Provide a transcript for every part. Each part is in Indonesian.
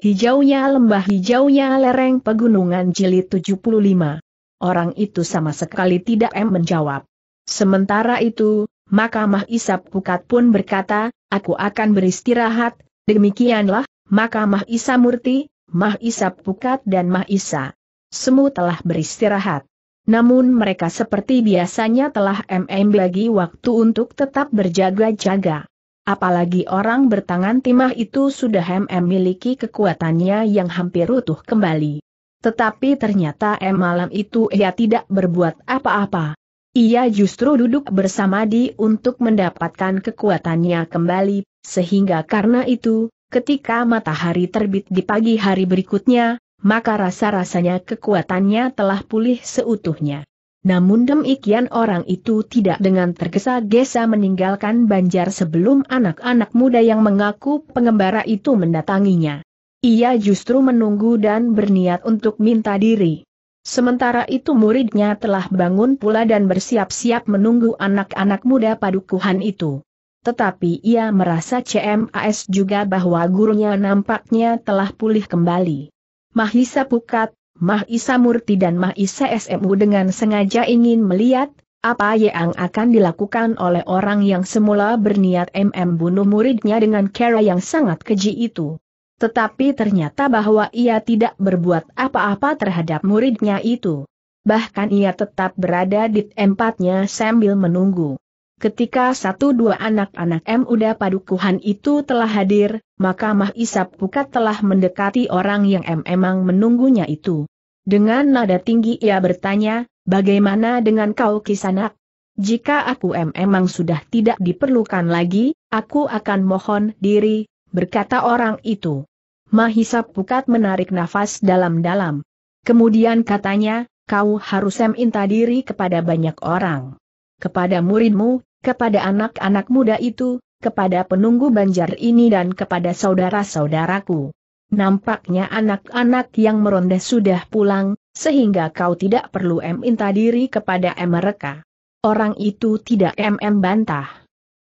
Hijaunya lembah hijaunya lereng pegunungan jilid 75. Orang itu sama sekali tidak em menjawab. Sementara itu, Makamah Isap Pukat pun berkata, aku akan beristirahat, demikianlah, Makamah Isa Murti, Mah Isap Pukat dan Mah Isa. Semu telah beristirahat. Namun mereka seperti biasanya telah MM bagi waktu untuk tetap berjaga-jaga. Apalagi orang bertangan timah itu sudah memiliki kekuatannya yang hampir utuh kembali. Tetapi ternyata M malam itu ia tidak berbuat apa-apa. Ia justru duduk bersama di untuk mendapatkan kekuatannya kembali, sehingga karena itu, ketika matahari terbit di pagi hari berikutnya, maka rasa-rasanya kekuatannya telah pulih seutuhnya. Namun demikian orang itu tidak dengan tergesa-gesa meninggalkan Banjar sebelum anak-anak muda yang mengaku pengembara itu mendatanginya. Ia justru menunggu dan berniat untuk minta diri. Sementara itu muridnya telah bangun pula dan bersiap-siap menunggu anak-anak muda padukuhan itu. Tetapi ia merasa CMAS juga bahwa gurunya nampaknya telah pulih kembali. Mahisa Pukat, Mah Isa Murti dan Mah Isa SMU dengan sengaja ingin melihat, apa yang akan dilakukan oleh orang yang semula berniat MM bunuh muridnya dengan cara yang sangat keji itu. Tetapi ternyata bahwa ia tidak berbuat apa-apa terhadap muridnya itu. Bahkan ia tetap berada di tempatnya sambil menunggu. Ketika satu dua anak-anak M. Uda Padukuhan itu telah hadir, maka Mah Isap Pukat telah mendekati orang yang M. emang menunggunya itu. Dengan nada tinggi ia bertanya, bagaimana dengan kau kisanak? Jika aku memang sudah tidak diperlukan lagi, aku akan mohon diri, berkata orang itu. Mahisa Pukat menarik nafas dalam-dalam. Kemudian katanya, kau harus minta diri kepada banyak orang. Kepada muridmu, kepada anak-anak muda itu, kepada penunggu banjar ini dan kepada saudara-saudaraku. Nampaknya anak-anak yang meronda sudah pulang, sehingga kau tidak perlu minta diri kepada mereka. Orang itu tidak MM bantah.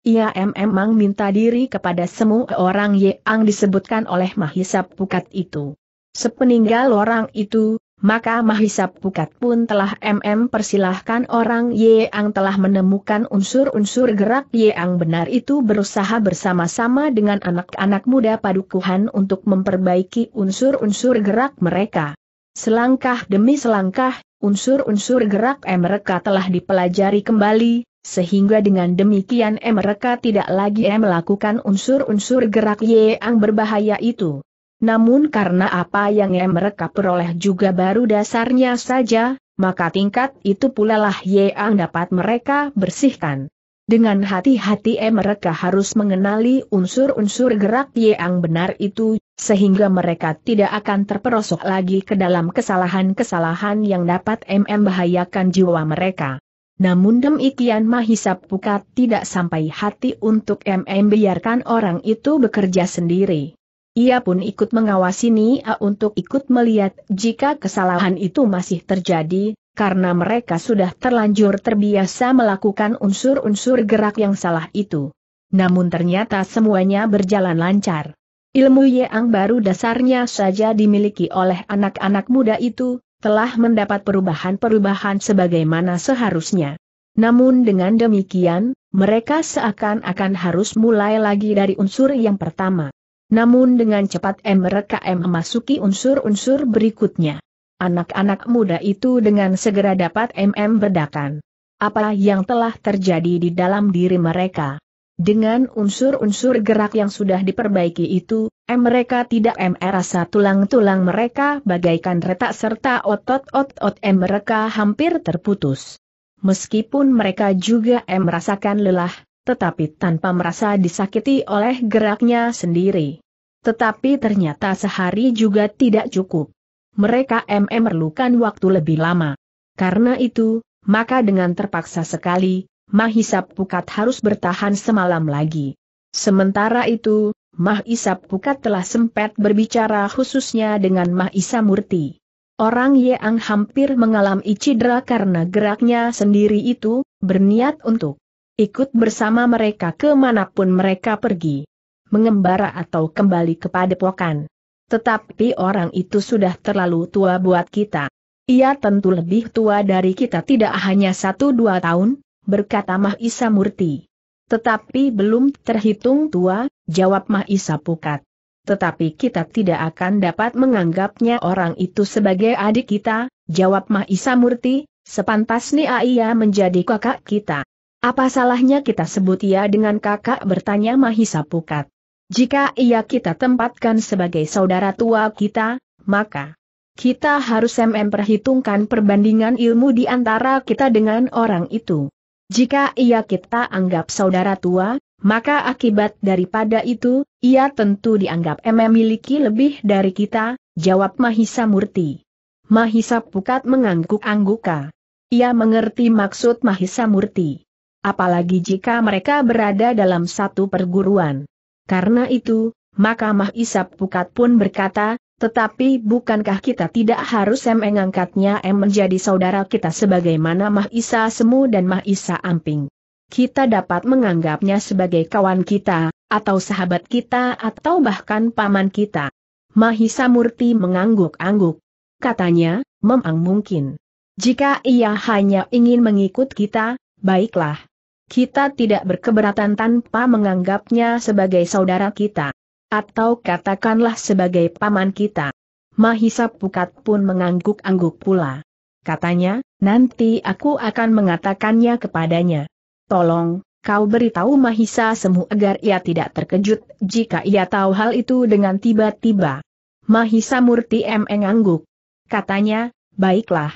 Ia memang minta diri kepada semua orang yang disebutkan oleh Mahisa Pukat itu. Sepeninggal orang itu, maka Mahisa Pukat pun telah MM persilahkan orang ang telah menemukan unsur-unsur gerak ang benar itu berusaha bersama-sama dengan anak-anak muda padukuhan untuk memperbaiki unsur-unsur gerak mereka. Selangkah demi selangkah, unsur-unsur gerak M mereka telah dipelajari kembali, sehingga dengan demikian M mereka tidak lagi M melakukan unsur-unsur gerak Y ang berbahaya itu. Namun karena apa yang mereka peroleh juga baru dasarnya saja, maka tingkat itu pula lah yang dapat mereka bersihkan. Dengan hati-hati mereka harus mengenali unsur-unsur gerak yang benar itu, sehingga mereka tidak akan terperosok lagi ke dalam kesalahan-kesalahan yang dapat mm bahayakan jiwa mereka. Namun demikian Mahisap Pukat tidak sampai hati untuk mm biarkan orang itu bekerja sendiri. Ia pun ikut mengawasi Nia untuk ikut melihat jika kesalahan itu masih terjadi, karena mereka sudah terlanjur terbiasa melakukan unsur-unsur gerak yang salah itu. Namun ternyata semuanya berjalan lancar. Ilmu Yeang baru dasarnya saja dimiliki oleh anak-anak muda itu, telah mendapat perubahan-perubahan sebagaimana seharusnya. Namun dengan demikian, mereka seakan-akan harus mulai lagi dari unsur yang pertama. Namun dengan cepat MRKM memasuki unsur-unsur berikutnya. Anak-anak muda itu dengan segera dapat MM bedakan. Apa yang telah terjadi di dalam diri mereka. Dengan unsur-unsur gerak yang sudah diperbaiki itu, M mereka tidak M rasa tulang-tulang mereka bagaikan retak serta otot-otot M mereka hampir terputus. Meskipun mereka juga M merasakan lelah, tetapi tanpa merasa disakiti oleh geraknya sendiri. Tetapi ternyata sehari juga tidak cukup. Mereka MM memerlukan waktu lebih lama. Karena itu, maka dengan terpaksa sekali, Mahisap Pukat harus bertahan semalam lagi. Sementara itu, Mahisap Pukat telah sempat berbicara khususnya dengan Mahisa Murti. Orang Yeang hampir mengalami cedera karena geraknya sendiri itu, berniat untuk ikut bersama mereka kemanapun mereka pergi. Mengembara atau kembali ke padepokan. Tetapi orang itu sudah terlalu tua buat kita. Ia tentu lebih tua dari kita tidak hanya satu dua tahun, berkata Mahisa Murti. Tetapi belum terhitung tua, jawab Mahisa Pukat. Tetapi kita tidak akan dapat menganggapnya orang itu sebagai adik kita, jawab Mahisa Murti, sepantasnya ia menjadi kakak kita. Apa salahnya kita sebut ia dengan kakak bertanya Mahisa Pukat. Jika ia kita tempatkan sebagai saudara tua kita, maka kita harus memperhitungkan perbandingan ilmu di antara kita dengan orang itu. Jika ia kita anggap saudara tua, maka akibat daripada itu, ia tentu dianggap memiliki lebih dari kita, jawab Mahisa Murti. Mahisa Pukat mengangguk-angguka. Ia mengerti maksud Mahisa Murti apalagi jika mereka berada dalam satu perguruan. Karena itu, maka Isap Pukat pun berkata, tetapi bukankah kita tidak harus M mengangkatnya M menjadi saudara kita sebagaimana Mahisa Semu dan Mahisa Amping? Kita dapat menganggapnya sebagai kawan kita, atau sahabat kita atau bahkan paman kita. Mahisa Murti mengangguk-angguk. Katanya, memang mungkin. Jika ia hanya ingin mengikut kita, baiklah kita tidak berkeberatan tanpa menganggapnya sebagai saudara kita. Atau katakanlah sebagai paman kita. Mahisa Pukat pun mengangguk-angguk pula. Katanya, nanti aku akan mengatakannya kepadanya. Tolong, kau beritahu Mahisa Semu agar ia tidak terkejut jika ia tahu hal itu dengan tiba-tiba. Mahisa Murti MM angguk. Katanya, baiklah.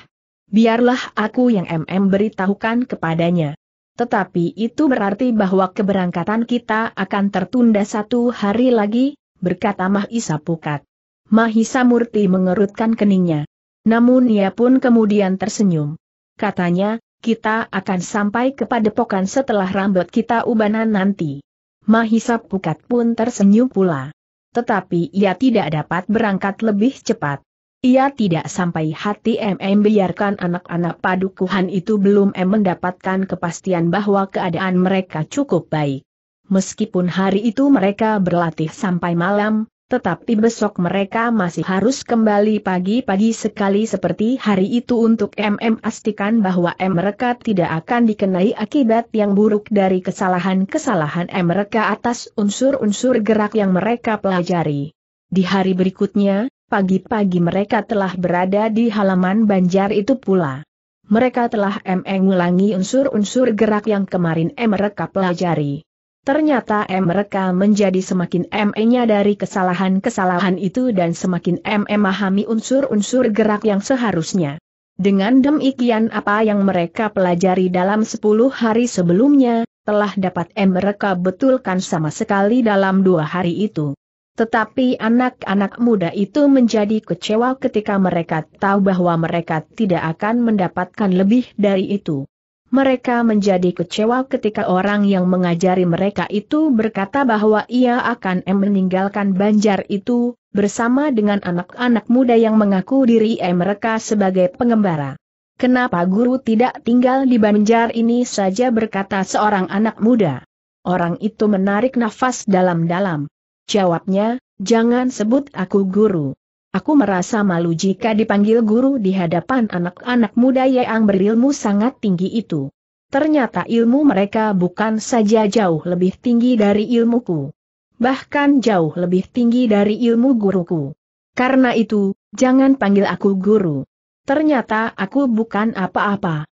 Biarlah aku yang MM beritahukan kepadanya. Tetapi itu berarti bahwa keberangkatan kita akan tertunda satu hari lagi, berkata Mahisa Pukat. Mahisa Murti mengerutkan keningnya. Namun ia pun kemudian tersenyum. Katanya, kita akan sampai kepada pokan setelah rambut kita ubanan nanti. Mahisa Pukat pun tersenyum pula. Tetapi ia tidak dapat berangkat lebih cepat. Ia tidak sampai hati MM biarkan anak-anak padukuhan itu belum M mendapatkan kepastian bahwa keadaan mereka cukup baik. Meskipun hari itu mereka berlatih sampai malam, tetapi besok mereka masih harus kembali pagi-pagi sekali seperti hari itu untuk MM pastikan bahwa M mereka tidak akan dikenai akibat yang buruk dari kesalahan-kesalahan M mereka atas unsur-unsur gerak yang mereka pelajari. Di hari berikutnya, pagi-pagi mereka telah berada di halaman banjar itu pula. Mereka telah mengulangi unsur-unsur gerak yang kemarin mereka pelajari. Ternyata mereka menjadi semakin me-nya dari kesalahan-kesalahan itu dan semakin memahami unsur-unsur gerak yang seharusnya. Dengan demikian apa yang mereka pelajari dalam 10 hari sebelumnya, telah dapat mereka betulkan sama sekali dalam dua hari itu. Tetapi anak-anak muda itu menjadi kecewa ketika mereka tahu bahwa mereka tidak akan mendapatkan lebih dari itu. Mereka menjadi kecewa ketika orang yang mengajari mereka itu berkata bahwa ia akan meninggalkan banjar itu, bersama dengan anak-anak muda yang mengaku diri mereka sebagai pengembara. Kenapa guru tidak tinggal di banjar ini saja berkata seorang anak muda. Orang itu menarik nafas dalam-dalam. Jawabnya, jangan sebut aku guru. Aku merasa malu jika dipanggil guru di hadapan anak-anak muda yang berilmu sangat tinggi itu. Ternyata ilmu mereka bukan saja jauh lebih tinggi dari ilmuku. Bahkan jauh lebih tinggi dari ilmu guruku. Karena itu, jangan panggil aku guru. Ternyata aku bukan apa-apa.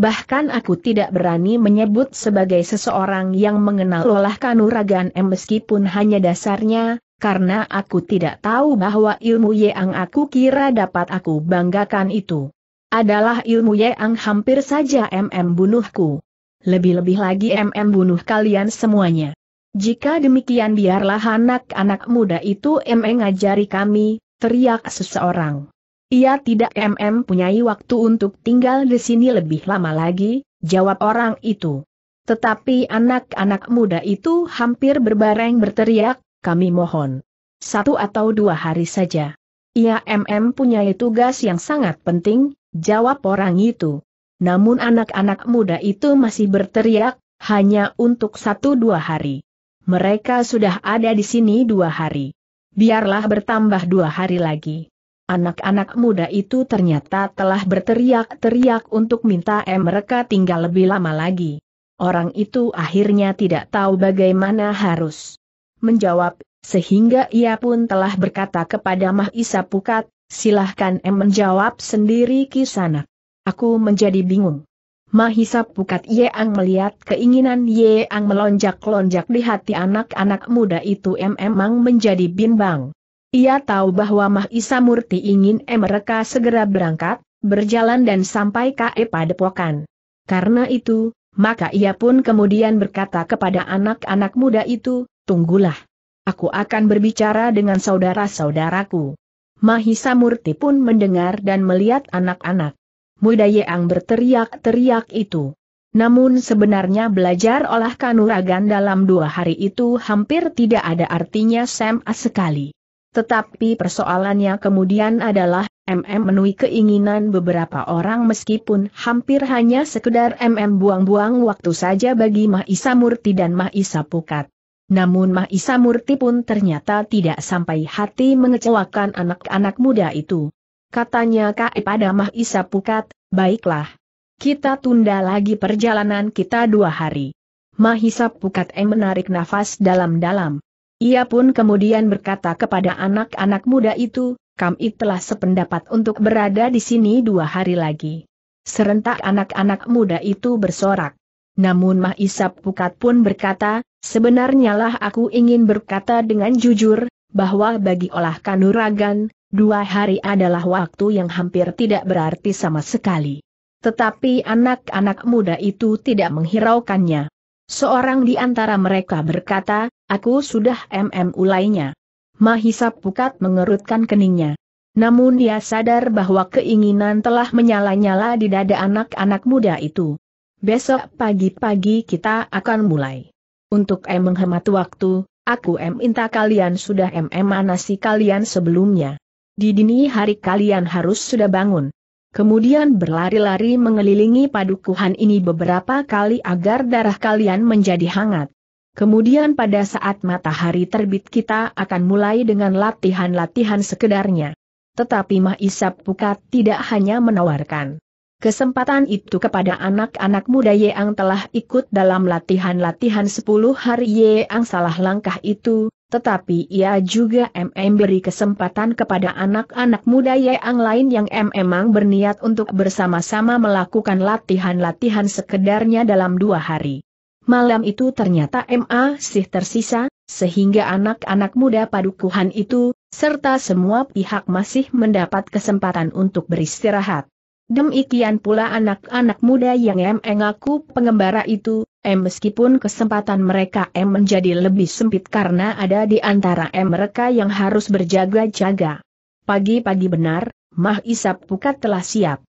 Bahkan aku tidak berani menyebut sebagai seseorang yang mengenal olah kanuragan M meskipun hanya dasarnya, karena aku tidak tahu bahwa ilmu yang aku kira dapat aku banggakan itu adalah ilmu yang hampir saja MM bunuhku. Lebih-lebih lagi MM bunuh kalian semuanya. Jika demikian biarlah anak-anak muda itu MM ngajari kami, teriak seseorang. Ia tidak mm punyai waktu untuk tinggal di sini lebih lama lagi, jawab orang itu. Tetapi anak-anak muda itu hampir berbareng berteriak, kami mohon. Satu atau dua hari saja. Ia MM punyai tugas yang sangat penting, jawab orang itu. Namun anak-anak muda itu masih berteriak, hanya untuk satu dua hari. Mereka sudah ada di sini dua hari. Biarlah bertambah dua hari lagi. Anak-anak muda itu ternyata telah berteriak-teriak untuk minta M eh, mereka tinggal lebih lama lagi. Orang itu akhirnya tidak tahu bagaimana harus menjawab, sehingga ia pun telah berkata kepada Mahisa Pukat, silahkan em eh, menjawab sendiri kisana. Aku menjadi bingung. Mahisa Pukat Yeang melihat keinginan Yeang melonjak-lonjak di hati anak-anak muda itu em memang menjadi bimbang. Ia tahu bahwa Mahisa Murti ingin mereka segera berangkat, berjalan dan sampai KE Padepokan. Karena itu, maka ia pun kemudian berkata kepada anak-anak muda itu, tunggulah. Aku akan berbicara dengan saudara-saudaraku. Mahisa Murti pun mendengar dan melihat anak-anak muda Yeang berteriak-teriak itu. Namun sebenarnya belajar olah kanuragan dalam dua hari itu hampir tidak ada artinya sama sekali. Tetapi persoalannya kemudian adalah, MM menui keinginan beberapa orang meskipun hampir hanya sekedar MM buang-buang waktu saja bagi Mahisa Murti dan Mahisa Pukat. Namun Mahisa Murti pun ternyata tidak sampai hati mengecewakan anak-anak muda itu. Katanya Kae pada Mahisa Pukat, baiklah. Kita tunda lagi perjalanan kita dua hari. Mahisa Pukat M menarik nafas dalam-dalam. Ia pun kemudian berkata kepada anak-anak muda itu, kami telah sependapat untuk berada di sini dua hari lagi. Serentak anak-anak muda itu bersorak. Namun Mahisap Pukat pun berkata, sebenarnya lah aku ingin berkata dengan jujur, bahwa bagi olah kanuragan, dua hari adalah waktu yang hampir tidak berarti sama sekali. Tetapi anak-anak muda itu tidak menghiraukannya. Seorang di antara mereka berkata, Aku sudah MM ulainya. Mahisa Pukat mengerutkan keningnya. Namun dia sadar bahwa keinginan telah menyala-nyala di dada anak-anak muda itu. Besok pagi-pagi kita akan mulai. Untuk em menghemat waktu, aku em minta kalian sudah mm emanasi kalian sebelumnya. Di dini hari kalian harus sudah bangun. Kemudian berlari-lari mengelilingi padukuhan ini beberapa kali agar darah kalian menjadi hangat. Kemudian pada saat matahari terbit kita akan mulai dengan latihan-latihan sekedarnya. Tetapi Mahisap Pukat tidak hanya menawarkan kesempatan itu kepada anak-anak muda yang telah ikut dalam latihan-latihan 10 hari yang salah langkah itu, tetapi ia juga MM beri kesempatan kepada anak-anak muda yang lain yang memang berniat untuk bersama-sama melakukan latihan-latihan sekedarnya dalam dua hari. Malam itu ternyata MA sih tersisa, sehingga anak-anak muda padukuhan itu, serta semua pihak masih mendapat kesempatan untuk beristirahat. Demikian pula anak-anak muda yang M mengaku pengembara itu, M meskipun kesempatan mereka M menjadi lebih sempit karena ada di antara M mereka yang harus berjaga-jaga. Pagi-pagi benar, Mah Isa Pukat telah siap.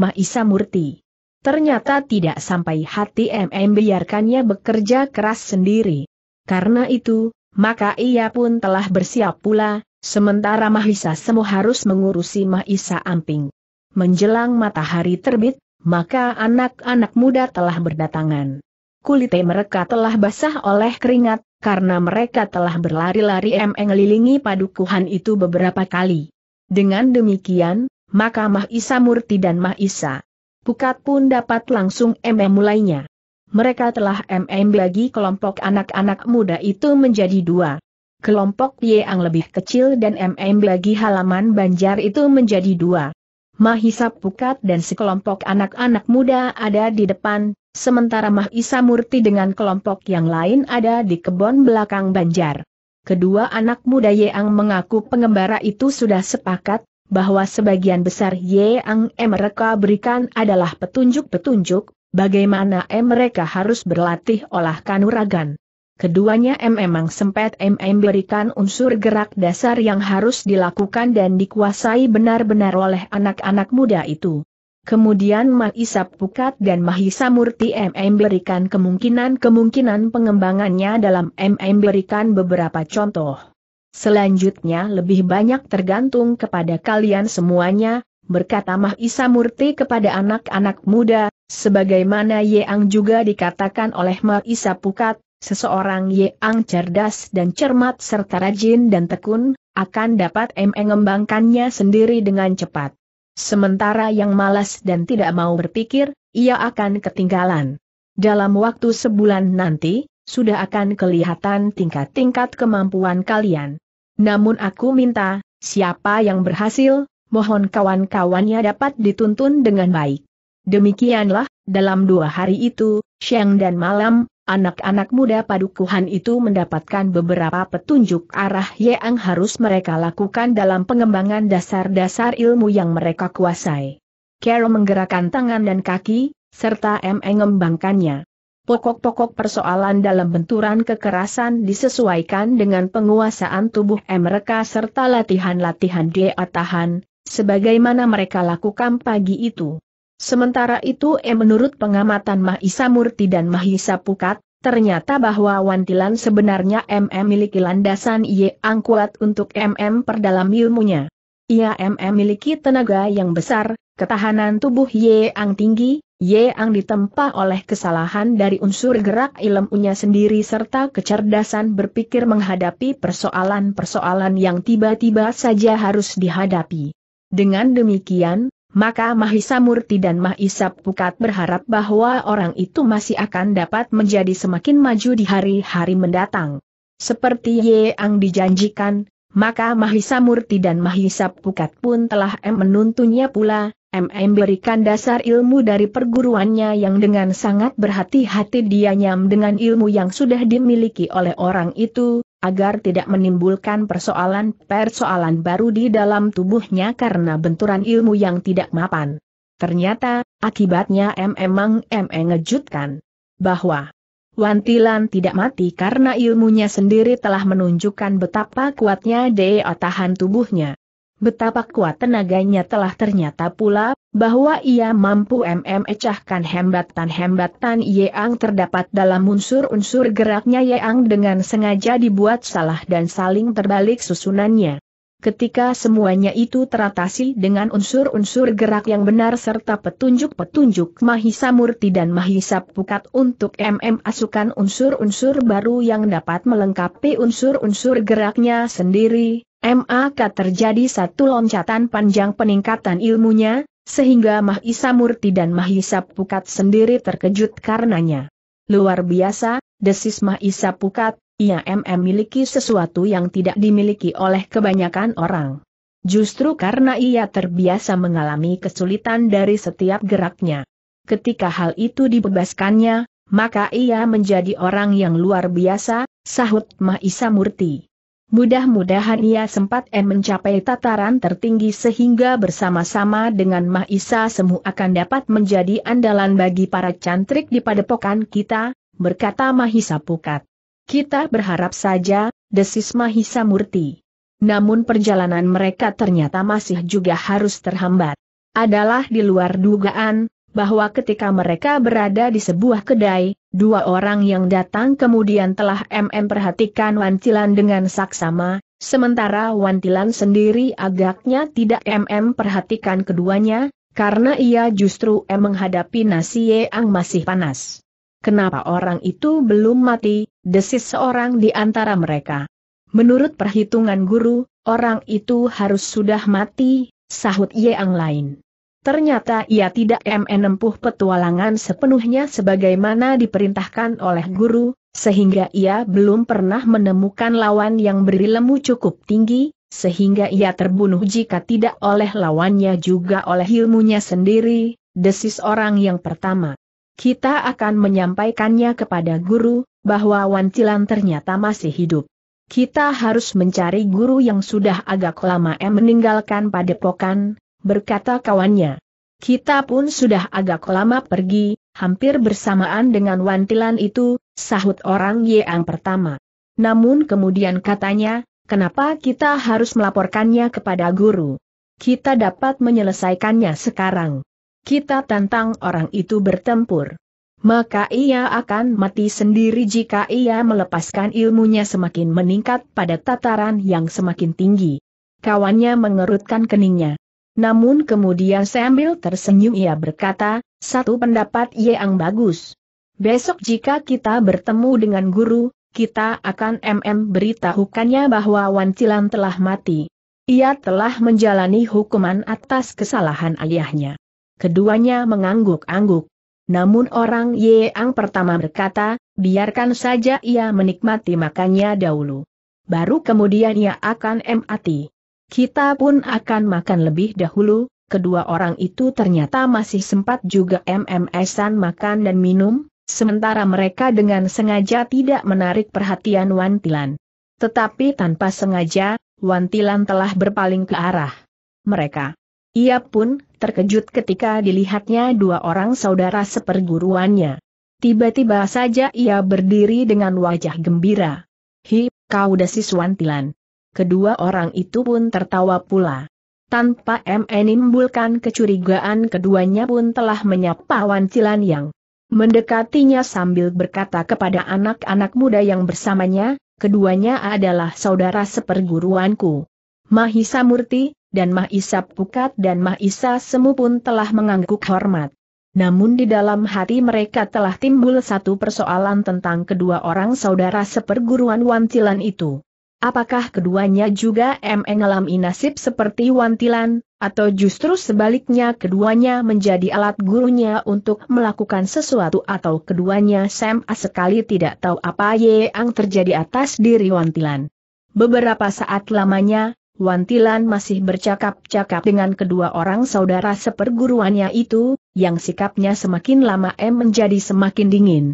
Mah Isa Murti Ternyata tidak sampai hati MM biarkannya bekerja keras sendiri. Karena itu, maka ia pun telah bersiap pula, sementara Mahisa Semu harus mengurusi Mahisa Amping. Menjelang matahari terbit, maka anak-anak muda telah berdatangan. Kulit mereka telah basah oleh keringat, karena mereka telah berlari-lari mengelilingi padukuhan itu beberapa kali. Dengan demikian, maka Mahisa Murti dan Mahisa Pukat pun dapat langsung MM mulainya. Mereka telah MM bagi kelompok anak-anak muda itu menjadi dua. Kelompok yang lebih kecil dan MM bagi halaman banjar itu menjadi dua. Mahisa Pukat dan sekelompok anak-anak muda ada di depan, sementara Mahisa Murti dengan kelompok yang lain ada di kebon belakang banjar. Kedua anak muda Yeang mengaku pengembara itu sudah sepakat, bahwa sebagian besar yang mereka berikan adalah petunjuk-petunjuk, bagaimana mereka harus berlatih olah kanuragan. Keduanya M memang sempat M memberikan unsur gerak dasar yang harus dilakukan dan dikuasai benar-benar oleh anak-anak muda itu. Kemudian Mahisa Pukat dan Mahisa Murti M memberikan kemungkinan-kemungkinan pengembangannya dalam M memberikan beberapa contoh. Selanjutnya lebih banyak tergantung kepada kalian semuanya, berkata Mahisa Murti kepada anak-anak muda, sebagaimana Yeang juga dikatakan oleh Mahisa Pukat, seseorang Yeang cerdas dan cermat serta rajin dan tekun, akan dapat mengembangkannya sendiri dengan cepat. Sementara yang malas dan tidak mau berpikir, ia akan ketinggalan. Dalam waktu sebulan nanti, sudah akan kelihatan tingkat-tingkat kemampuan kalian. Namun aku minta, siapa yang berhasil, mohon kawan-kawannya dapat dituntun dengan baik. Demikianlah, dalam dua hari itu, siang dan malam, anak-anak muda padukuhan itu mendapatkan beberapa petunjuk arah yang harus mereka lakukan dalam pengembangan dasar-dasar ilmu yang mereka kuasai. Carol menggerakkan tangan dan kaki, serta M mengembangkannya pokok-pokok persoalan dalam benturan kekerasan disesuaikan dengan penguasaan tubuh mereka serta latihan-latihan dia tahan, sebagaimana mereka lakukan pagi itu. Sementara itu M eh, menurut pengamatan Mahisa Murti dan Mahisa Pukat, ternyata bahwa wantilan sebenarnya MM miliki landasan yang kuat untuk MM perdalam ilmunya. Ia MM miliki tenaga yang besar, ketahanan tubuh yang tinggi, Ye Ang ditempa oleh kesalahan dari unsur gerak ilmunya sendiri serta kecerdasan berpikir menghadapi persoalan-persoalan yang tiba-tiba saja harus dihadapi. Dengan demikian, maka Mahisa Murti dan Mahisa Pukat berharap bahwa orang itu masih akan dapat menjadi semakin maju di hari-hari mendatang. Seperti Ye Ang dijanjikan, maka Mahisa Murti dan Mahisa Pukat pun telah menuntunnya pula, MM berikan dasar ilmu dari perguruannya yang dengan sangat berhati-hati dia nyam dengan ilmu yang sudah dimiliki oleh orang itu, agar tidak menimbulkan persoalan-persoalan baru di dalam tubuhnya karena benturan ilmu yang tidak mapan. Ternyata, akibatnya M emang M ngejutkan bahwa Wantilan tidak mati karena ilmunya sendiri telah menunjukkan betapa kuatnya daya tahan tubuhnya. Betapa kuat tenaganya telah ternyata pula, bahwa ia mampu memecahkan hembatan-hembatan Yang terdapat dalam unsur-unsur geraknya Yang dengan sengaja dibuat salah dan saling terbalik susunannya. Ketika semuanya itu teratasi dengan unsur-unsur gerak yang benar serta petunjuk-petunjuk Mahisa Murti dan Mahisa Pukat untuk MM asukan unsur-unsur baru yang dapat melengkapi unsur-unsur geraknya sendiri, MAK terjadi satu loncatan panjang peningkatan ilmunya, sehingga Mahisa Murti dan Mahisa Pukat sendiri terkejut karenanya. Luar biasa, desis Mahisa Pukat, ia MM miliki sesuatu yang tidak dimiliki oleh kebanyakan orang. Justru karena ia terbiasa mengalami kesulitan dari setiap geraknya. Ketika hal itu dibebaskannya, maka ia menjadi orang yang luar biasa, sahut Mahisa Murti. Mudah-mudahan ia sempat en mencapai tataran tertinggi sehingga bersama-sama dengan Mahisa Semu akan dapat menjadi andalan bagi para cantrik di padepokan kita, berkata Mahisa Pukat. Kita berharap saja, desis Mahisa Murti. Namun perjalanan mereka ternyata masih juga harus terhambat. Adalah di luar dugaan, bahwa ketika mereka berada di sebuah kedai, dua orang yang datang kemudian telah MM perhatikan Wantilan dengan saksama, sementara Wantilan sendiri agaknya tidak MM perhatikan keduanya, karena ia justru M menghadapi nasi yang masih panas. Kenapa orang itu belum mati, desis seorang di antara mereka. Menurut perhitungan guru, orang itu harus sudah mati, sahut Yang lain. Ternyata ia tidak menempuh petualangan sepenuhnya sebagaimana diperintahkan oleh guru, sehingga ia belum pernah menemukan lawan yang berilmu cukup tinggi, sehingga ia terbunuh jika tidak oleh lawannya juga oleh ilmunya sendiri, desis orang yang pertama. Kita akan menyampaikannya kepada guru, bahwa Wancilan ternyata masih hidup. Kita harus mencari guru yang sudah agak lama meninggalkan padepokan, berkata kawannya. Kita pun sudah agak lama pergi, hampir bersamaan dengan wantilan itu, sahut orang yang pertama. Namun kemudian katanya, kenapa kita harus melaporkannya kepada guru? Kita dapat menyelesaikannya sekarang. Kita tantang orang itu bertempur. Maka ia akan mati sendiri jika ia melepaskan ilmunya semakin meningkat pada tataran yang semakin tinggi. Kawannya mengerutkan keningnya. Namun kemudian sambil tersenyum ia berkata, satu pendapat yang bagus. Besok jika kita bertemu dengan guru, kita akan MM beritahukannya bahwa Wancilan telah mati. Ia telah menjalani hukuman atas kesalahan ayahnya. Keduanya mengangguk-angguk. Namun orang Yeang pertama berkata, biarkan saja ia menikmati makannya dahulu. Baru kemudian ia akan mati. Kita pun akan makan lebih dahulu, kedua orang itu ternyata masih sempat juga MMS-an makan dan minum, sementara mereka dengan sengaja tidak menarik perhatian Wantilan. Tetapi tanpa sengaja, Wantilan telah berpaling ke arah mereka. Ia pun terkejut ketika dilihatnya dua orang saudara seperguruannya. Tiba-tiba saja ia berdiri dengan wajah gembira. Hi, kau dasi Wantilan kedua orang itu pun tertawa pula. Tanpa menimbulkan kecurigaan keduanya pun telah menyapa Wan Wancilan yang mendekatinya sambil berkata kepada anak-anak muda yang bersamanya, keduanya adalah saudara seperguruanku. Mahisa Murti, dan Mahisa Pukat dan Mahisa Semu pun telah mengangguk hormat. Namun di dalam hati mereka telah timbul satu persoalan tentang kedua orang saudara seperguruan Wancilan itu. Apakah keduanya juga mengalami nasib seperti Wantilan, atau justru sebaliknya keduanya menjadi alat gurunya untuk melakukan sesuatu atau keduanya sam sekali tidak tahu apa yang terjadi atas diri Wantilan. Beberapa saat lamanya, Wantilan masih bercakap-cakap dengan kedua orang saudara seperguruannya itu, yang sikapnya semakin lama M menjadi semakin dingin.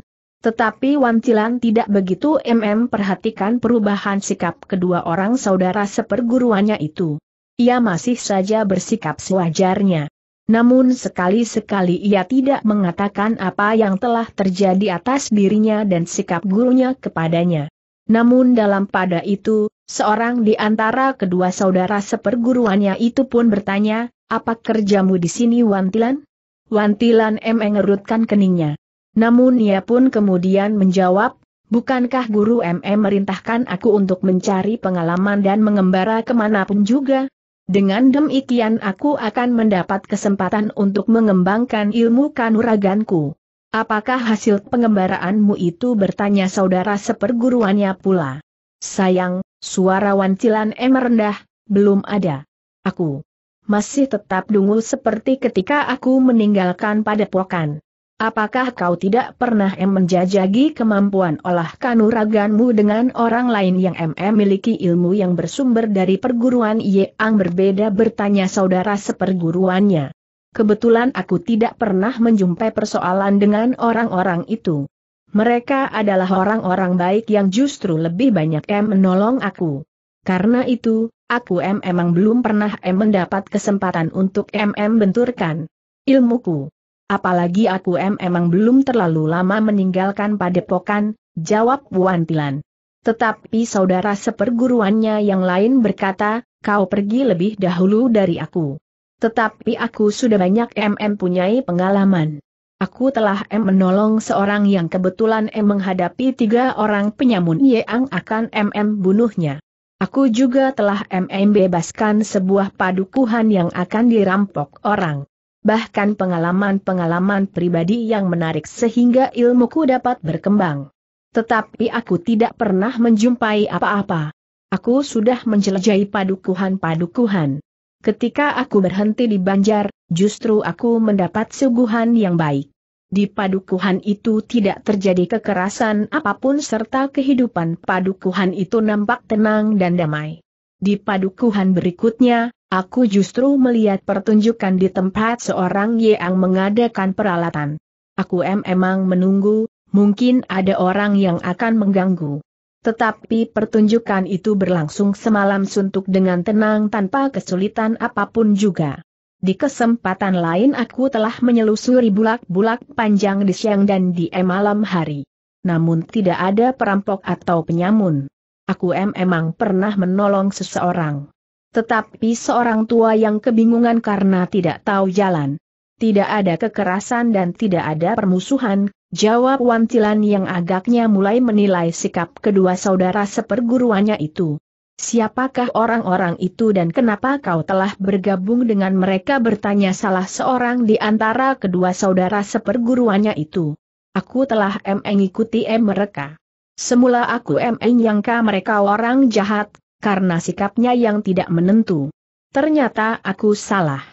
Tetapi Wan Cilan tidak begitu mm perhatikan perubahan sikap kedua orang saudara seperguruannya itu. Ia masih saja bersikap sewajarnya. Namun sekali-sekali ia tidak mengatakan apa yang telah terjadi atas dirinya dan sikap gurunya kepadanya. Namun dalam pada itu, seorang di antara kedua saudara seperguruannya itu pun bertanya, apa kerjamu di sini Wantilan? Wantilan M mengerutkan keningnya. Namun ia pun kemudian menjawab, bukankah guru MM merintahkan aku untuk mencari pengalaman dan mengembara kemanapun juga? Dengan demikian aku akan mendapat kesempatan untuk mengembangkan ilmu kanuraganku. Apakah hasil pengembaraanmu itu bertanya saudara seperguruannya pula? Sayang, suara wancilan M rendah, belum ada. Aku masih tetap dungul seperti ketika aku meninggalkan padepokan. Apakah kau tidak pernah em menjajagi kemampuan olah kanuraganmu dengan orang lain yang em miliki ilmu yang bersumber dari perguruan yang berbeda bertanya saudara seperguruannya. Kebetulan aku tidak pernah menjumpai persoalan dengan orang-orang itu. Mereka adalah orang-orang baik yang justru lebih banyak em menolong aku. Karena itu, aku em emang belum pernah em mendapat kesempatan untuk em benturkan ilmuku apalagi aku emang belum terlalu lama meninggalkan padepokan, jawab Tilan. Tetapi saudara seperguruannya yang lain berkata, kau pergi lebih dahulu dari aku. Tetapi aku sudah banyak MM punyai pengalaman. Aku telah M menolong seorang yang kebetulan M menghadapi tiga orang penyamun yang akan MM bunuhnya. Aku juga telah MM bebaskan sebuah padukuhan yang akan dirampok orang bahkan pengalaman-pengalaman pribadi yang menarik sehingga ilmuku dapat berkembang. Tetapi aku tidak pernah menjumpai apa-apa. Aku sudah menjelajahi padukuhan-padukuhan. Ketika aku berhenti di Banjar, justru aku mendapat suguhan yang baik. Di padukuhan itu tidak terjadi kekerasan apapun serta kehidupan padukuhan itu nampak tenang dan damai. Di padukuhan berikutnya, Aku justru melihat pertunjukan di tempat seorang yang mengadakan peralatan. Aku memang emang menunggu, mungkin ada orang yang akan mengganggu. Tetapi pertunjukan itu berlangsung semalam suntuk dengan tenang tanpa kesulitan apapun juga. Di kesempatan lain aku telah menyelusuri bulak-bulak panjang di siang dan di malam hari. Namun tidak ada perampok atau penyamun. Aku memang emang pernah menolong seseorang. Tetapi seorang tua yang kebingungan karena tidak tahu jalan. Tidak ada kekerasan dan tidak ada permusuhan, jawab Wantilan yang agaknya mulai menilai sikap kedua saudara seperguruannya itu. Siapakah orang-orang itu dan kenapa kau telah bergabung dengan mereka bertanya salah seorang di antara kedua saudara seperguruannya itu. Aku telah mengikuti mereka. Semula aku mengyangka mereka orang jahat, karena sikapnya yang tidak menentu. Ternyata aku salah.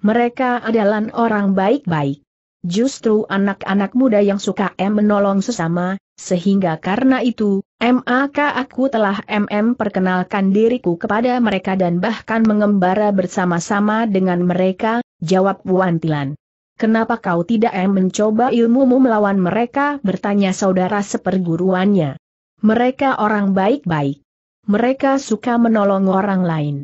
Mereka adalah orang baik-baik. Justru anak-anak muda yang suka M menolong sesama, sehingga karena itu, MAK aku telah MM perkenalkan diriku kepada mereka dan bahkan mengembara bersama-sama dengan mereka, jawab Wantilan. Kenapa kau tidak M mencoba ilmumu melawan mereka? bertanya saudara seperguruannya. Mereka orang baik-baik mereka suka menolong orang lain.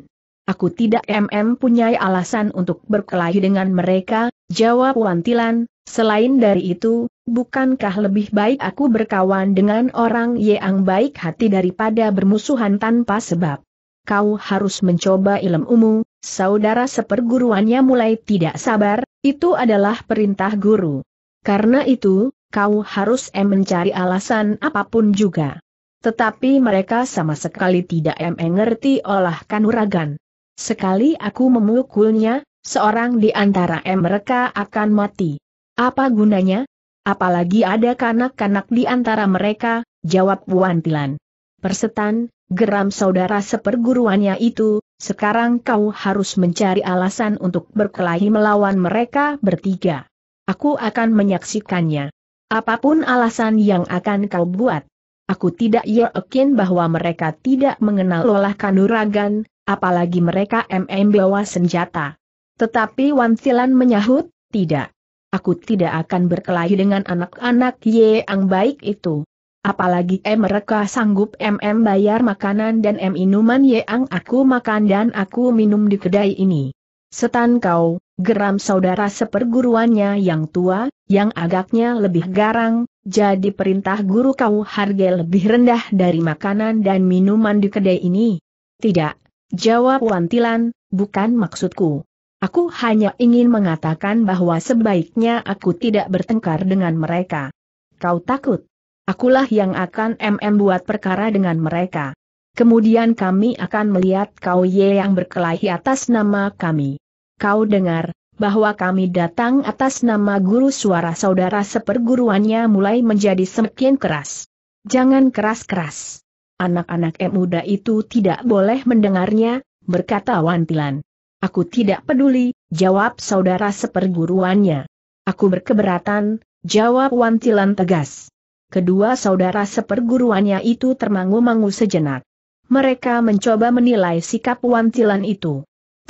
Aku tidak mm punya alasan untuk berkelahi dengan mereka, jawab Wantilan, selain dari itu, bukankah lebih baik aku berkawan dengan orang yang baik hati daripada bermusuhan tanpa sebab? Kau harus mencoba ilmu umu, saudara seperguruannya mulai tidak sabar, itu adalah perintah guru. Karena itu, kau harus em mencari alasan apapun juga. Tetapi mereka sama sekali tidak mengerti olah kanuragan. Sekali aku memukulnya, seorang di antara mereka akan mati. Apa gunanya? Apalagi ada kanak-kanak di antara mereka, jawab Wantilan. Persetan, geram saudara seperguruannya itu, sekarang kau harus mencari alasan untuk berkelahi melawan mereka bertiga. Aku akan menyaksikannya. Apapun alasan yang akan kau buat, Aku tidak yakin bahwa mereka tidak mengenal olah kanuragan, apalagi mereka MM bawa senjata. Tetapi Wan Tilan menyahut, tidak. Aku tidak akan berkelahi dengan anak-anak ye yang baik itu. Apalagi M mereka sanggup MM bayar makanan dan M minuman yang aku makan dan aku minum di kedai ini. Setan kau, geram saudara seperguruannya yang tua, yang agaknya lebih garang, jadi perintah guru kau harga lebih rendah dari makanan dan minuman di kedai ini? Tidak, jawab Wantilan, bukan maksudku. Aku hanya ingin mengatakan bahwa sebaiknya aku tidak bertengkar dengan mereka. Kau takut? Akulah yang akan MM buat perkara dengan mereka. Kemudian kami akan melihat kau ye yang berkelahi atas nama kami. Kau dengar, bahwa kami datang atas nama guru suara saudara seperguruannya mulai menjadi semakin keras. Jangan keras-keras. Anak-anak muda itu tidak boleh mendengarnya, berkata Wantilan. Aku tidak peduli, jawab saudara seperguruannya. Aku berkeberatan, jawab Wantilan tegas. Kedua saudara seperguruannya itu termangu-mangu sejenak. Mereka mencoba menilai sikap Wantilan itu.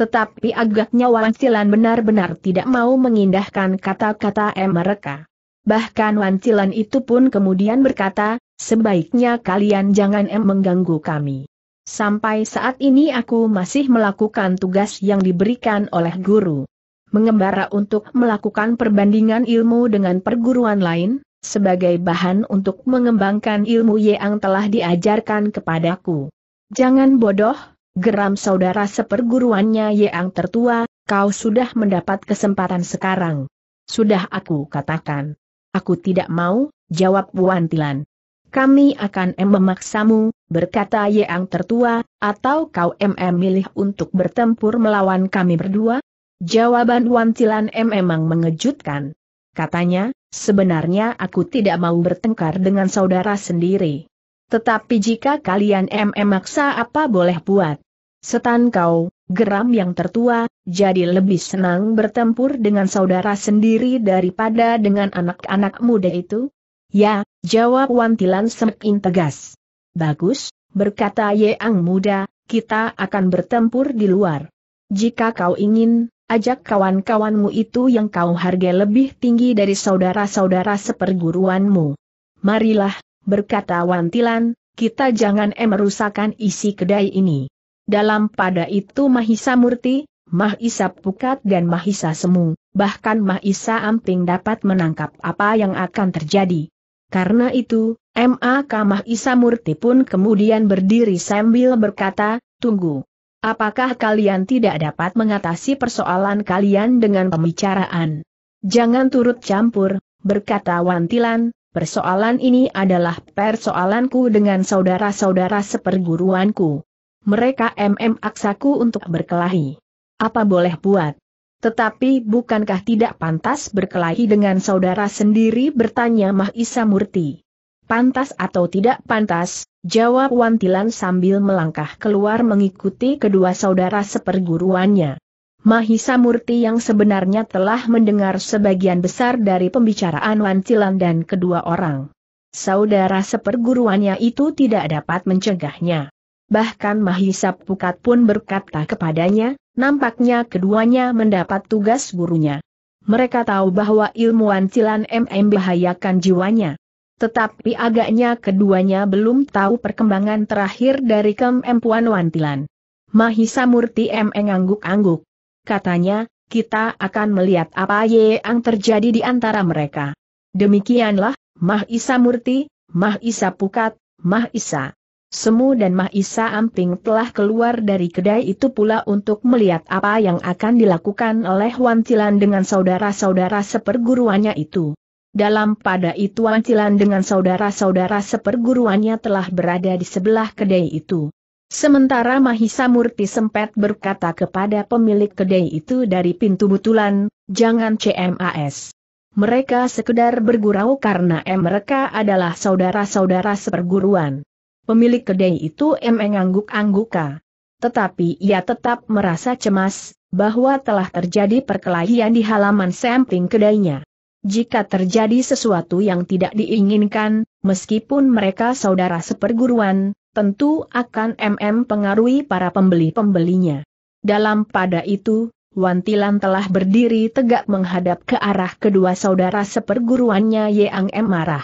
Tetapi agaknya Cilan benar-benar tidak mau mengindahkan kata-kata M mereka. Bahkan Wan Cilan itu pun kemudian berkata, sebaiknya kalian jangan M mengganggu kami. Sampai saat ini aku masih melakukan tugas yang diberikan oleh guru. Mengembara untuk melakukan perbandingan ilmu dengan perguruan lain, sebagai bahan untuk mengembangkan ilmu yang telah diajarkan kepadaku. Jangan bodoh, Geram saudara seperguruannya Yeang tertua, kau sudah mendapat kesempatan sekarang. Sudah aku katakan. Aku tidak mau, jawab Tilan. Kami akan em memaksamu, berkata Yeang tertua, atau kau MM milih untuk bertempur melawan kami berdua? Jawaban Wantilan m memang mengejutkan. Katanya, sebenarnya aku tidak mau bertengkar dengan saudara sendiri. Tetapi jika kalian em maksa apa boleh buat. Setan kau, geram yang tertua, jadi lebih senang bertempur dengan saudara sendiri daripada dengan anak-anak muda itu? Ya, jawab Wantilan semakin tegas. Bagus, berkata Yeang muda, kita akan bertempur di luar. Jika kau ingin, ajak kawan-kawanmu itu yang kau hargai lebih tinggi dari saudara-saudara seperguruanmu. Marilah, berkata Wantilan, kita jangan merusakkan isi kedai ini. Dalam pada itu Mahisa Murti, Mahisa Pukat dan Mahisa Semu, bahkan Mahisa Amping dapat menangkap apa yang akan terjadi. Karena itu, M.A.K. Mahisa Murti pun kemudian berdiri sambil berkata, tunggu. Apakah kalian tidak dapat mengatasi persoalan kalian dengan pembicaraan? Jangan turut campur, berkata Wantilan, Persoalan ini adalah persoalanku dengan saudara-saudara seperguruanku. Mereka MM aksaku untuk berkelahi. Apa boleh buat? Tetapi bukankah tidak pantas berkelahi dengan saudara sendiri bertanya Mahisa Murti. Pantas atau tidak pantas, jawab Wantilan sambil melangkah keluar mengikuti kedua saudara seperguruannya. Mahisa Murti yang sebenarnya telah mendengar sebagian besar dari pembicaraan Wan Cilan dan kedua orang. Saudara seperguruannya itu tidak dapat mencegahnya. Bahkan Mahisa Pukat pun berkata kepadanya, nampaknya keduanya mendapat tugas gurunya. Mereka tahu bahwa ilmu Wan Cilan MM bahayakan jiwanya. Tetapi agaknya keduanya belum tahu perkembangan terakhir dari kemampuan Wan Cilan. Mahisa Murti MM ngangguk-angguk katanya, kita akan melihat apa yang terjadi di antara mereka. Demikianlah, Mah Isa Murti, Mah Isa Pukat, Mah Isa. Semu dan Mah Isa Amping telah keluar dari kedai itu pula untuk melihat apa yang akan dilakukan oleh Wan Cilan dengan saudara-saudara seperguruannya itu. Dalam pada itu Wan Cilan dengan saudara-saudara seperguruannya telah berada di sebelah kedai itu. Sementara Mahisa Murti sempat berkata kepada pemilik kedai itu dari pintu butulan, jangan CMAS. Mereka sekedar bergurau karena mereka adalah saudara-saudara seperguruan. Pemilik kedai itu M mengangguk-angguka. Tetapi ia tetap merasa cemas, bahwa telah terjadi perkelahian di halaman samping kedainya. Jika terjadi sesuatu yang tidak diinginkan, meskipun mereka saudara seperguruan, tentu akan MM pengaruhi para pembeli-pembelinya. Dalam pada itu, Wantilan telah berdiri tegak menghadap ke arah kedua saudara seperguruannya Yang M marah.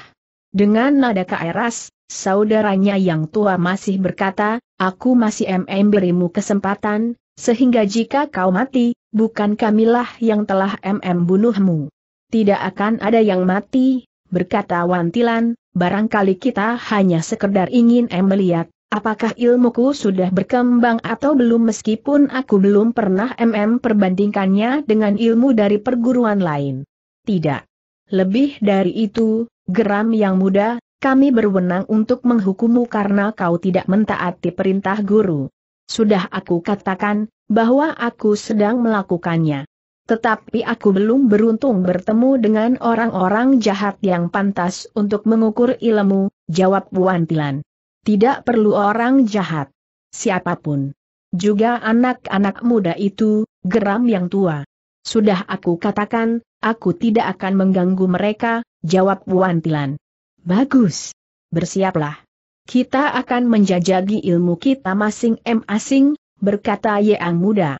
Dengan nada keras, saudaranya yang tua masih berkata, aku masih MM berimu kesempatan, sehingga jika kau mati, bukan kamilah yang telah MM bunuhmu. Tidak akan ada yang mati, berkata Wantilan, barangkali kita hanya sekedar ingin melihat, apakah ilmuku sudah berkembang atau belum meskipun aku belum pernah mm perbandingkannya dengan ilmu dari perguruan lain. Tidak. Lebih dari itu, geram yang muda, kami berwenang untuk menghukummu karena kau tidak mentaati perintah guru. Sudah aku katakan, bahwa aku sedang melakukannya. Tetapi aku belum beruntung bertemu dengan orang-orang jahat yang pantas untuk mengukur ilmu, jawab Bu Antilan. Tidak perlu orang jahat. Siapapun. Juga anak-anak muda itu, geram yang tua. Sudah aku katakan, aku tidak akan mengganggu mereka, jawab Bu Antilan. Bagus. Bersiaplah. Kita akan menjajagi ilmu kita masing-masing, berkata Yang Muda.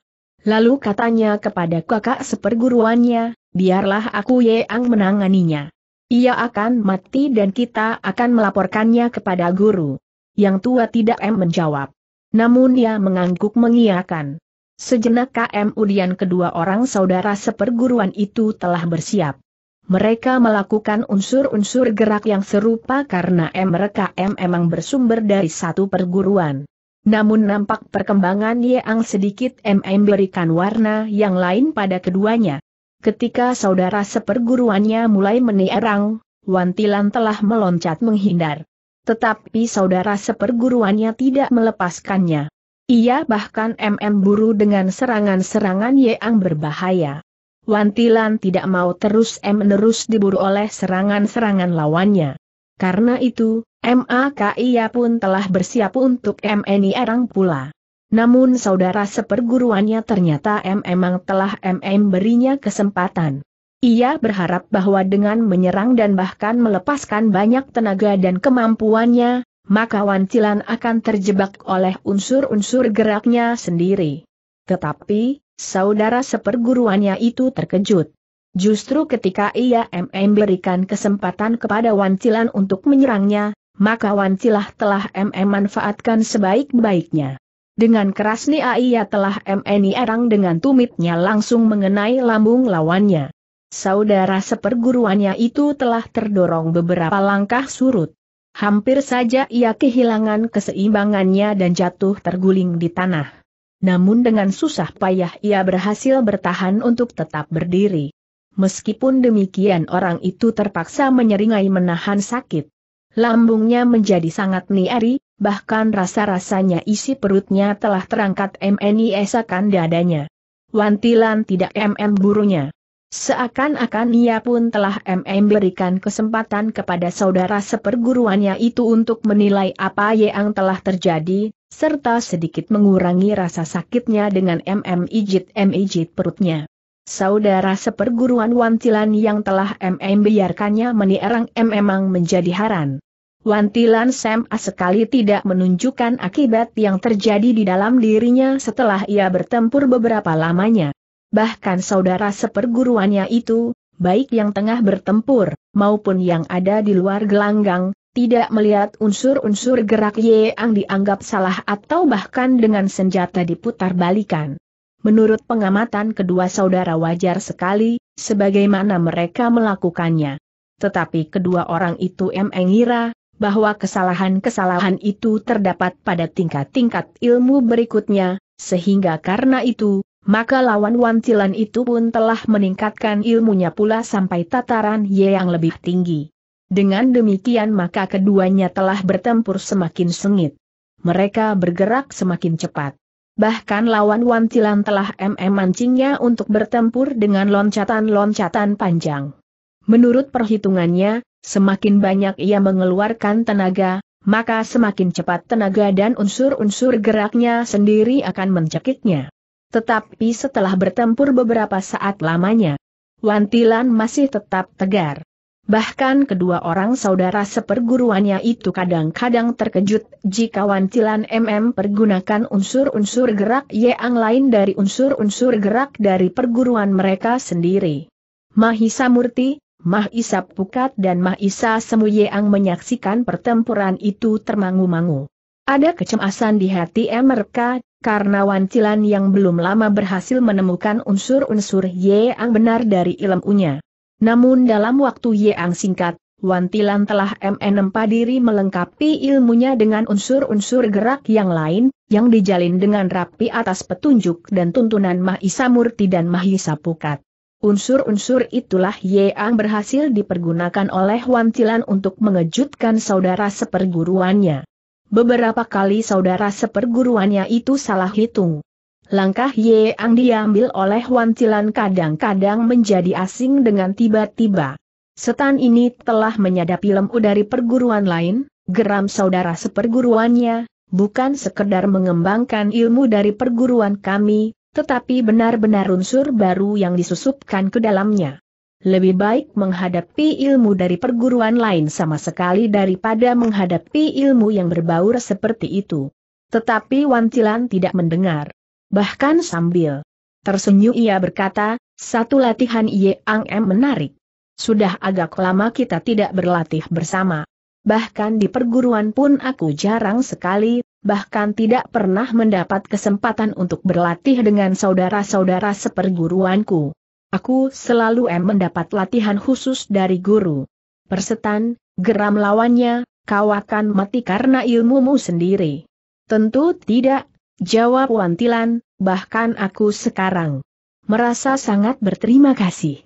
Lalu katanya kepada kakak seperguruannya, biarlah aku yang menanganinya. Ia akan mati dan kita akan melaporkannya kepada guru. Yang tua tidak M menjawab. Namun ia mengangguk mengiakan. Sejenak KM Udian kedua orang saudara seperguruan itu telah bersiap. Mereka melakukan unsur-unsur gerak yang serupa karena M mereka M emang bersumber dari satu perguruan. Namun nampak perkembangan Yeang sedikit MM berikan warna yang lain pada keduanya. Ketika saudara seperguruannya mulai menierang, Wantilan telah meloncat menghindar. Tetapi saudara seperguruannya tidak melepaskannya. Ia bahkan MM buru dengan serangan-serangan Yeang berbahaya. Wantilan tidak mau terus M menerus diburu oleh serangan-serangan lawannya. Karena itu, MAKIA ya pun telah bersiap untuk MNI Erang pula. Namun saudara seperguruannya ternyata M memang telah MM berinya kesempatan. Ia berharap bahwa dengan menyerang dan bahkan melepaskan banyak tenaga dan kemampuannya, maka Wancilan akan terjebak oleh unsur-unsur geraknya sendiri. Tetapi, saudara seperguruannya itu terkejut. Justru ketika ia MM berikan kesempatan kepada Wancilan untuk menyerangnya, maka Wancilah telah MM manfaatkan sebaik-baiknya. Dengan keras Nia ia telah mm erang dengan tumitnya langsung mengenai lambung lawannya. Saudara seperguruannya itu telah terdorong beberapa langkah surut. Hampir saja ia kehilangan keseimbangannya dan jatuh terguling di tanah. Namun dengan susah payah ia berhasil bertahan untuk tetap berdiri. Meskipun demikian orang itu terpaksa menyeringai menahan sakit. Lambungnya menjadi sangat niari, bahkan rasa-rasanya isi perutnya telah terangkat MNI esakan dadanya. Wantilan tidak MM burunya. Seakan-akan ia pun telah MM berikan kesempatan kepada saudara seperguruannya itu untuk menilai apa yang telah terjadi, serta sedikit mengurangi rasa sakitnya dengan MM ijit mijit perutnya. Saudara seperguruan Wantilan yang telah MM biarkannya menierang M memang menjadi haran. Wantilan Sam A sekali tidak menunjukkan akibat yang terjadi di dalam dirinya setelah ia bertempur beberapa lamanya. Bahkan saudara seperguruannya itu, baik yang tengah bertempur, maupun yang ada di luar gelanggang, tidak melihat unsur-unsur gerak yang dianggap salah atau bahkan dengan senjata diputar balikan. Menurut pengamatan kedua saudara wajar sekali, sebagaimana mereka melakukannya. Tetapi kedua orang itu mengira, bahwa kesalahan-kesalahan itu terdapat pada tingkat-tingkat ilmu berikutnya, sehingga karena itu, maka lawan wancilan itu pun telah meningkatkan ilmunya pula sampai tataran Y yang lebih tinggi. Dengan demikian maka keduanya telah bertempur semakin sengit. Mereka bergerak semakin cepat. Bahkan lawan Wantilan telah MM mancingnya untuk bertempur dengan loncatan-loncatan panjang. Menurut perhitungannya, semakin banyak ia mengeluarkan tenaga, maka semakin cepat tenaga dan unsur-unsur geraknya sendiri akan mencekiknya. Tetapi setelah bertempur beberapa saat lamanya, Wantilan masih tetap tegar. Bahkan kedua orang saudara seperguruannya itu kadang-kadang terkejut jika wantilan MM pergunakan unsur-unsur gerak yang lain dari unsur-unsur gerak dari perguruan mereka sendiri. Mahisa Murti, Mahisa Pukat dan Mahisa Semu Semuyang menyaksikan pertempuran itu termangu-mangu. Ada kecemasan di hati mereka karena wancilan yang belum lama berhasil menemukan unsur-unsur yang benar dari ilmunya. Namun dalam waktu yang singkat, Wantilan telah menempa diri melengkapi ilmunya dengan unsur-unsur gerak yang lain, yang dijalin dengan rapi atas petunjuk dan tuntunan Mahisa Murti dan Mahisa Pukat. Unsur-unsur itulah yang berhasil dipergunakan oleh Wantilan untuk mengejutkan saudara seperguruannya. Beberapa kali saudara seperguruannya itu salah hitung. Langkah Ye Ang diambil oleh Wan Cilan kadang-kadang menjadi asing dengan tiba-tiba. Setan ini telah menyadapi lemu dari perguruan lain, geram saudara seperguruannya, bukan sekedar mengembangkan ilmu dari perguruan kami, tetapi benar-benar unsur baru yang disusupkan ke dalamnya. Lebih baik menghadapi ilmu dari perguruan lain sama sekali daripada menghadapi ilmu yang berbaur seperti itu. Tetapi Cilan tidak mendengar. Bahkan sambil tersenyum ia berkata, satu latihan Ye Ang M menarik. Sudah agak lama kita tidak berlatih bersama. Bahkan di perguruan pun aku jarang sekali, bahkan tidak pernah mendapat kesempatan untuk berlatih dengan saudara-saudara seperguruanku. Aku selalu M mendapat latihan khusus dari guru. Persetan, geram lawannya, kau akan mati karena ilmumu sendiri. Tentu tidak, Jawab Wantilan, bahkan aku sekarang merasa sangat berterima kasih.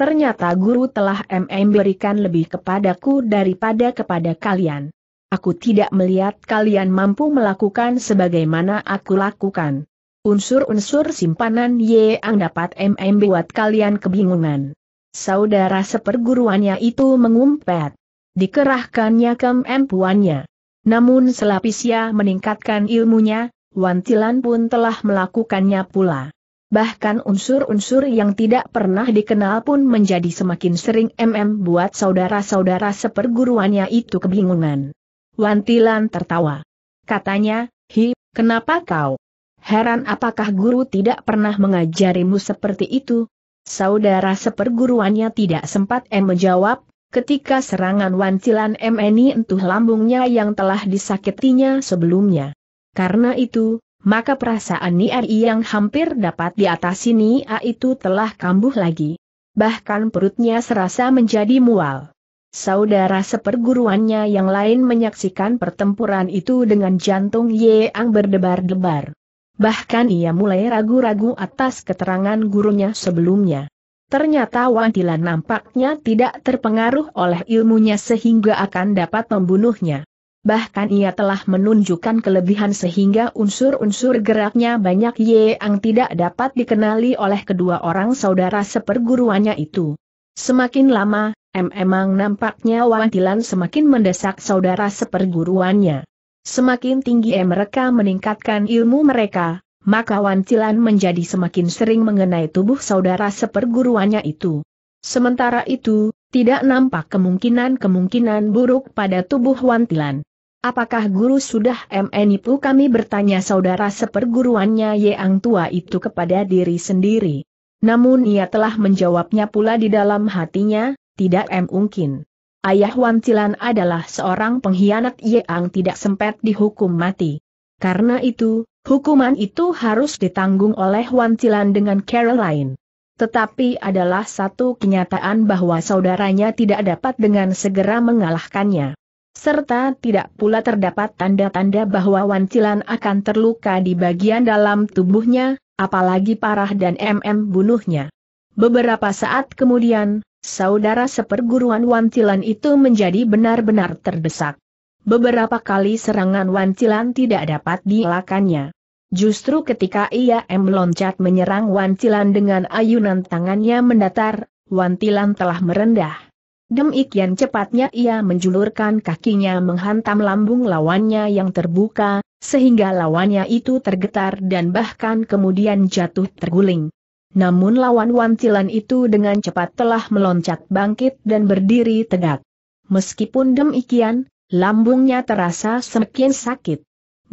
Ternyata guru telah MM berikan lebih kepadaku daripada kepada kalian. Aku tidak melihat kalian mampu melakukan sebagaimana aku lakukan. Unsur-unsur simpanan yang dapat MM buat kalian kebingungan. Saudara seperguruannya itu mengumpet. Dikerahkannya kemampuannya. Namun selapisnya meningkatkan ilmunya, Wantilan pun telah melakukannya pula. Bahkan unsur-unsur yang tidak pernah dikenal pun menjadi semakin sering MM buat saudara-saudara seperguruannya itu kebingungan. Wantilan tertawa. Katanya, Hi, kenapa kau? Heran apakah guru tidak pernah mengajarimu seperti itu? Saudara seperguruannya tidak sempat M menjawab, ketika serangan Wantilan M ini entuh lambungnya yang telah disakitinya sebelumnya. Karena itu, maka perasaan Niai yang hampir dapat diatasi Nia itu telah kambuh lagi. Bahkan perutnya serasa menjadi mual. Saudara seperguruannya yang lain menyaksikan pertempuran itu dengan jantung Ye Yeang berdebar-debar. Bahkan ia mulai ragu-ragu atas keterangan gurunya sebelumnya. Ternyata Wantila nampaknya tidak terpengaruh oleh ilmunya sehingga akan dapat membunuhnya bahkan ia telah menunjukkan kelebihan sehingga unsur-unsur geraknya banyak yang tidak dapat dikenali oleh kedua orang saudara seperguruannya itu. Semakin lama, M emang nampaknya wantilan semakin mendesak saudara seperguruannya. Semakin tinggi mereka meningkatkan ilmu mereka, maka wantilan menjadi semakin sering mengenai tubuh saudara seperguruannya itu. Sementara itu, tidak nampak kemungkinan-kemungkinan buruk pada tubuh wantilan. Apakah guru sudah menipu kami bertanya saudara seperguruannya Yang Tua itu kepada diri sendiri. Namun ia telah menjawabnya pula di dalam hatinya, tidak mungkin. Ayah Wancilan adalah seorang pengkhianat yang tidak sempat dihukum mati. Karena itu, hukuman itu harus ditanggung oleh Wancilan dengan Caroline. Tetapi adalah satu kenyataan bahwa saudaranya tidak dapat dengan segera mengalahkannya. Serta tidak pula terdapat tanda-tanda bahwa Wancilan akan terluka di bagian dalam tubuhnya, apalagi parah dan MM bunuhnya. Beberapa saat kemudian, saudara seperguruan Wancilan itu menjadi benar-benar terdesak. Beberapa kali serangan Wancilan tidak dapat dielakannya. Justru ketika ia loncat menyerang Wancilan dengan ayunan tangannya mendatar, Wantilan telah merendah. Demikian cepatnya ia menjulurkan kakinya menghantam lambung lawannya yang terbuka, sehingga lawannya itu tergetar dan bahkan kemudian jatuh terguling. Namun lawan wantilan itu dengan cepat telah meloncat bangkit dan berdiri tegak. Meskipun demikian, lambungnya terasa semakin sakit.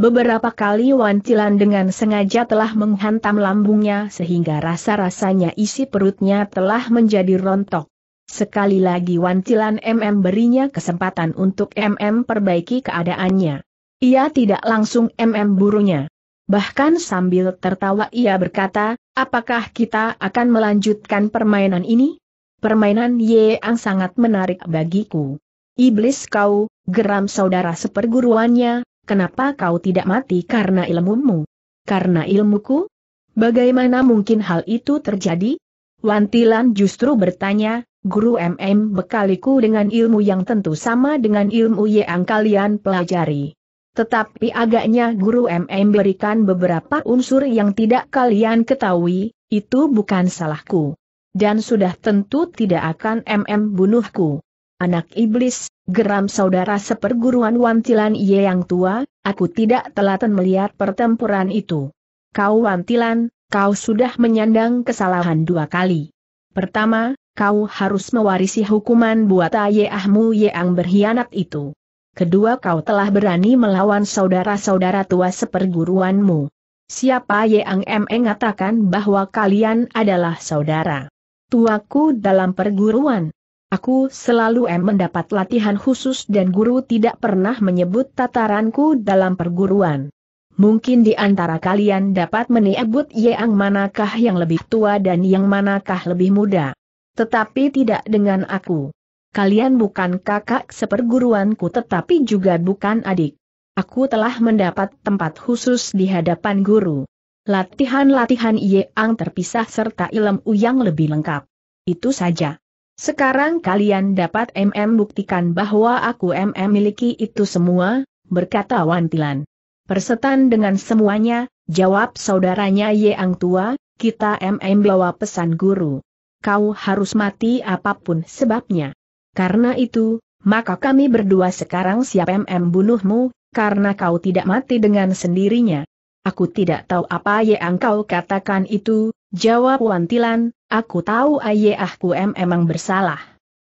Beberapa kali Wantilan dengan sengaja telah menghantam lambungnya sehingga rasa-rasanya isi perutnya telah menjadi rontok. Sekali lagi Wancilan MM berinya kesempatan untuk MM perbaiki keadaannya. Ia tidak langsung MM burunya. Bahkan sambil tertawa ia berkata, apakah kita akan melanjutkan permainan ini? Permainan ye ang sangat menarik bagiku. Iblis kau, geram saudara seperguruannya, kenapa kau tidak mati karena ilmumu? Karena ilmuku? Bagaimana mungkin hal itu terjadi? Wantilan justru bertanya, Guru MM bekaliku dengan ilmu yang tentu sama dengan ilmu yang kalian pelajari. Tetapi agaknya Guru MM berikan beberapa unsur yang tidak kalian ketahui, itu bukan salahku. Dan sudah tentu tidak akan MM bunuhku. Anak iblis, geram saudara seperguruan Wantilan Iye yang tua, aku tidak telaten melihat pertempuran itu. Kau Wantilan, kau sudah menyandang kesalahan dua kali. Pertama, kau harus mewarisi hukuman buat ayahmu yang berkhianat itu. Kedua kau telah berani melawan saudara-saudara tua seperguruanmu. Siapa yang mengatakan bahwa kalian adalah saudara tuaku dalam perguruan? Aku selalu mendapat latihan khusus dan guru tidak pernah menyebut tataranku dalam perguruan. Mungkin di antara kalian dapat menyebut yang manakah yang lebih tua dan yang manakah lebih muda. Tetapi tidak dengan aku. Kalian bukan kakak seperguruanku tetapi juga bukan adik. Aku telah mendapat tempat khusus di hadapan guru. Latihan-latihan Ye Ang terpisah serta ilmu yang lebih lengkap. Itu saja. Sekarang kalian dapat MM buktikan bahwa aku MM miliki itu semua, berkata Wantilan. Persetan dengan semuanya, jawab saudaranya Ye Ang tua, kita MM bawa pesan guru kau harus mati apapun sebabnya. Karena itu, maka kami berdua sekarang siap MM bunuhmu, karena kau tidak mati dengan sendirinya. Aku tidak tahu apa yang kau katakan itu, jawab Wantilan, aku tahu ayahku memang bersalah.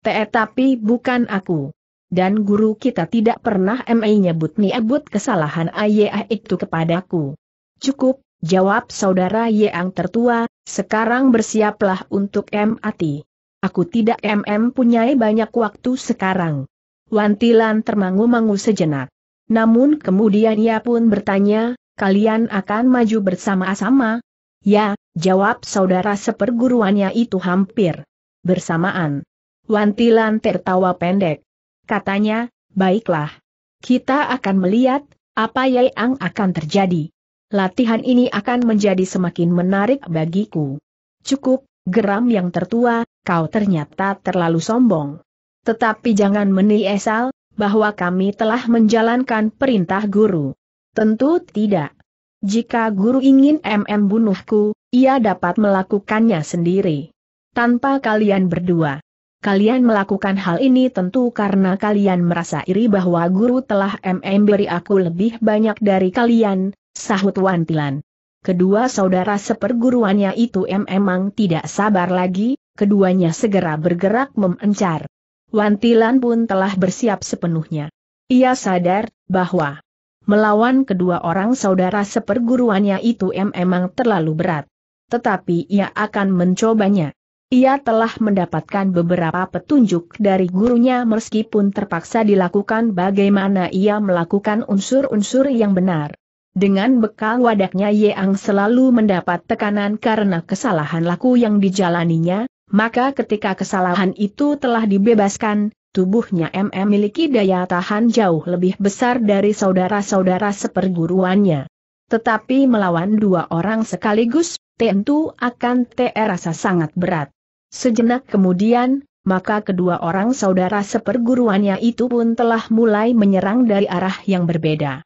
Tetapi bukan aku. Dan guru kita tidak pernah MA nyebut niabut kesalahan ayah itu kepadaku. Cukup, jawab saudara yang tertua, sekarang bersiaplah untuk MAT. Aku tidak MM punyai banyak waktu sekarang. Wantilan termangu-mangu sejenak. Namun kemudian ia pun bertanya, kalian akan maju bersama-sama? Ya, jawab saudara seperguruannya itu hampir bersamaan. Wantilan tertawa pendek. Katanya, baiklah. Kita akan melihat, apa yang akan terjadi latihan ini akan menjadi semakin menarik bagiku. Cukup, geram yang tertua, kau ternyata terlalu sombong. Tetapi jangan menyesal bahwa kami telah menjalankan perintah guru. Tentu tidak. Jika guru ingin MM bunuhku, ia dapat melakukannya sendiri. Tanpa kalian berdua. Kalian melakukan hal ini tentu karena kalian merasa iri bahwa guru telah MM beri aku lebih banyak dari kalian, Sahut Wantilan. Kedua saudara seperguruannya itu memang tidak sabar lagi, keduanya segera bergerak memencar. Wantilan pun telah bersiap sepenuhnya. Ia sadar bahwa melawan kedua orang saudara seperguruannya itu memang terlalu berat. Tetapi ia akan mencobanya. Ia telah mendapatkan beberapa petunjuk dari gurunya meskipun terpaksa dilakukan bagaimana ia melakukan unsur-unsur yang benar. Dengan bekal wadaknya Yeang selalu mendapat tekanan karena kesalahan laku yang dijalaninya, maka ketika kesalahan itu telah dibebaskan, tubuhnya MM memiliki daya tahan jauh lebih besar dari saudara-saudara seperguruannya. Tetapi melawan dua orang sekaligus, tentu akan terasa sangat berat. Sejenak kemudian, maka kedua orang saudara seperguruannya itu pun telah mulai menyerang dari arah yang berbeda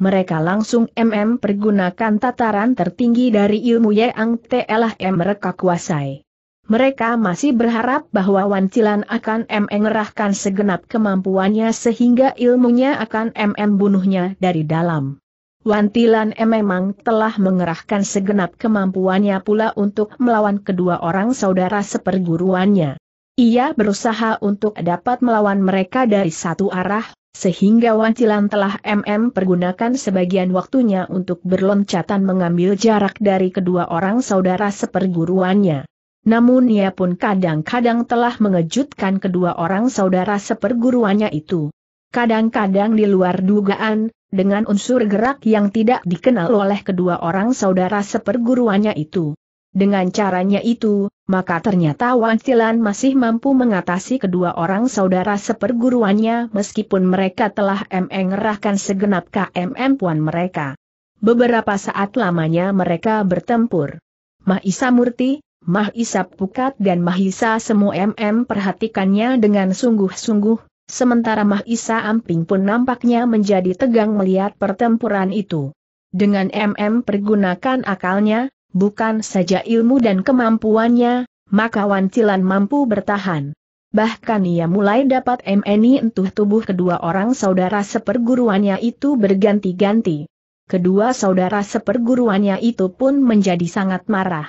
mereka langsung MM pergunakan tataran tertinggi dari ilmu Yang Telah mereka kuasai. Mereka masih berharap bahwa Wancilan akan MM segenap kemampuannya sehingga ilmunya akan MM bunuhnya dari dalam. Wantilan memang telah mengerahkan segenap kemampuannya pula untuk melawan kedua orang saudara seperguruannya. Ia berusaha untuk dapat melawan mereka dari satu arah, sehingga wancilan telah MM pergunakan sebagian waktunya untuk berloncatan mengambil jarak dari kedua orang saudara seperguruannya. Namun ia pun kadang-kadang telah mengejutkan kedua orang saudara seperguruannya itu. Kadang-kadang di luar dugaan, dengan unsur gerak yang tidak dikenal oleh kedua orang saudara seperguruannya itu. Dengan caranya itu, maka ternyata Silan masih mampu mengatasi kedua orang saudara seperguruannya meskipun mereka telah mengerahkan segenap KMM puan mereka. Beberapa saat lamanya mereka bertempur. Mahisa Murti, Mahisa Pukat dan Mahisa Semu MM perhatikannya dengan sungguh-sungguh, sementara Mahisa Amping pun nampaknya menjadi tegang melihat pertempuran itu. Dengan MM pergunakan akalnya, bukan saja ilmu dan kemampuannya, maka Wancilan mampu bertahan. Bahkan ia mulai dapat MNI entuh tubuh kedua orang saudara seperguruannya itu berganti-ganti. Kedua saudara seperguruannya itu pun menjadi sangat marah.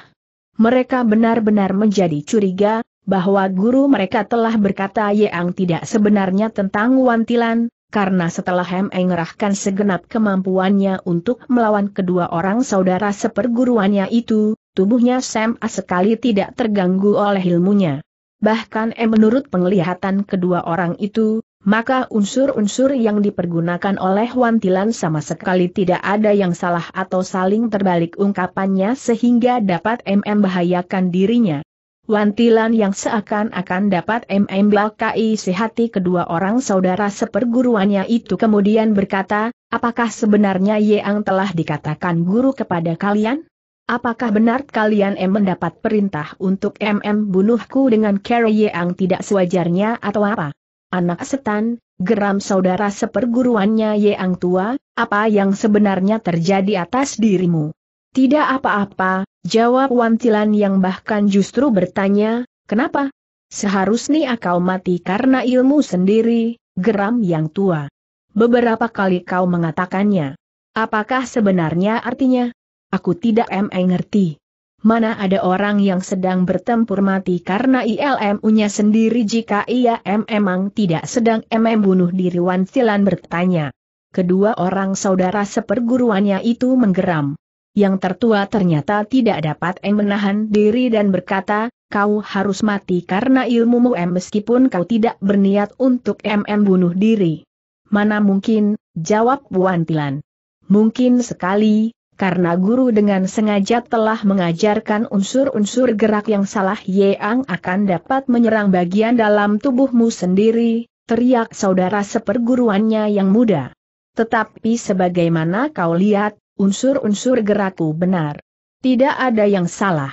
Mereka benar-benar menjadi curiga, bahwa guru mereka telah berkata Yeang tidak sebenarnya tentang Wantilan, karena setelah Hem mengerahkan segenap kemampuannya untuk melawan kedua orang saudara seperguruannya itu, tubuhnya Sam A sekali tidak terganggu oleh ilmunya. Bahkan M e. menurut penglihatan kedua orang itu, maka unsur-unsur yang dipergunakan oleh Wantilan sama sekali tidak ada yang salah atau saling terbalik ungkapannya sehingga dapat M e. membahayakan dirinya. Wantilan yang seakan-akan dapat membelakai sehati hati kedua orang saudara seperguruannya itu kemudian berkata, apakah sebenarnya Yeang telah dikatakan guru kepada kalian? Apakah benar kalian M mendapat perintah untuk MM bunuhku dengan cara Yeang tidak sewajarnya atau apa? Anak setan, geram saudara seperguruannya Yeang tua, apa yang sebenarnya terjadi atas dirimu? Tidak apa-apa, jawab Wantilan yang bahkan justru bertanya, kenapa? Seharusnya kau mati karena ilmu sendiri, geram yang tua. Beberapa kali kau mengatakannya. Apakah sebenarnya artinya? Aku tidak mengerti. Mana ada orang yang sedang bertempur mati karena ILMU-nya sendiri jika ia memang tidak sedang membunuh diri Wantilan bertanya. Kedua orang saudara seperguruannya itu menggeram yang tertua ternyata tidak dapat M menahan diri dan berkata, kau harus mati karena ilmumu em meskipun kau tidak berniat untuk MM bunuh diri. Mana mungkin, jawab Buan Pilan. Mungkin sekali, karena guru dengan sengaja telah mengajarkan unsur-unsur gerak yang salah Yeang akan dapat menyerang bagian dalam tubuhmu sendiri, teriak saudara seperguruannya yang muda. Tetapi sebagaimana kau lihat, unsur-unsur gerakku benar. Tidak ada yang salah.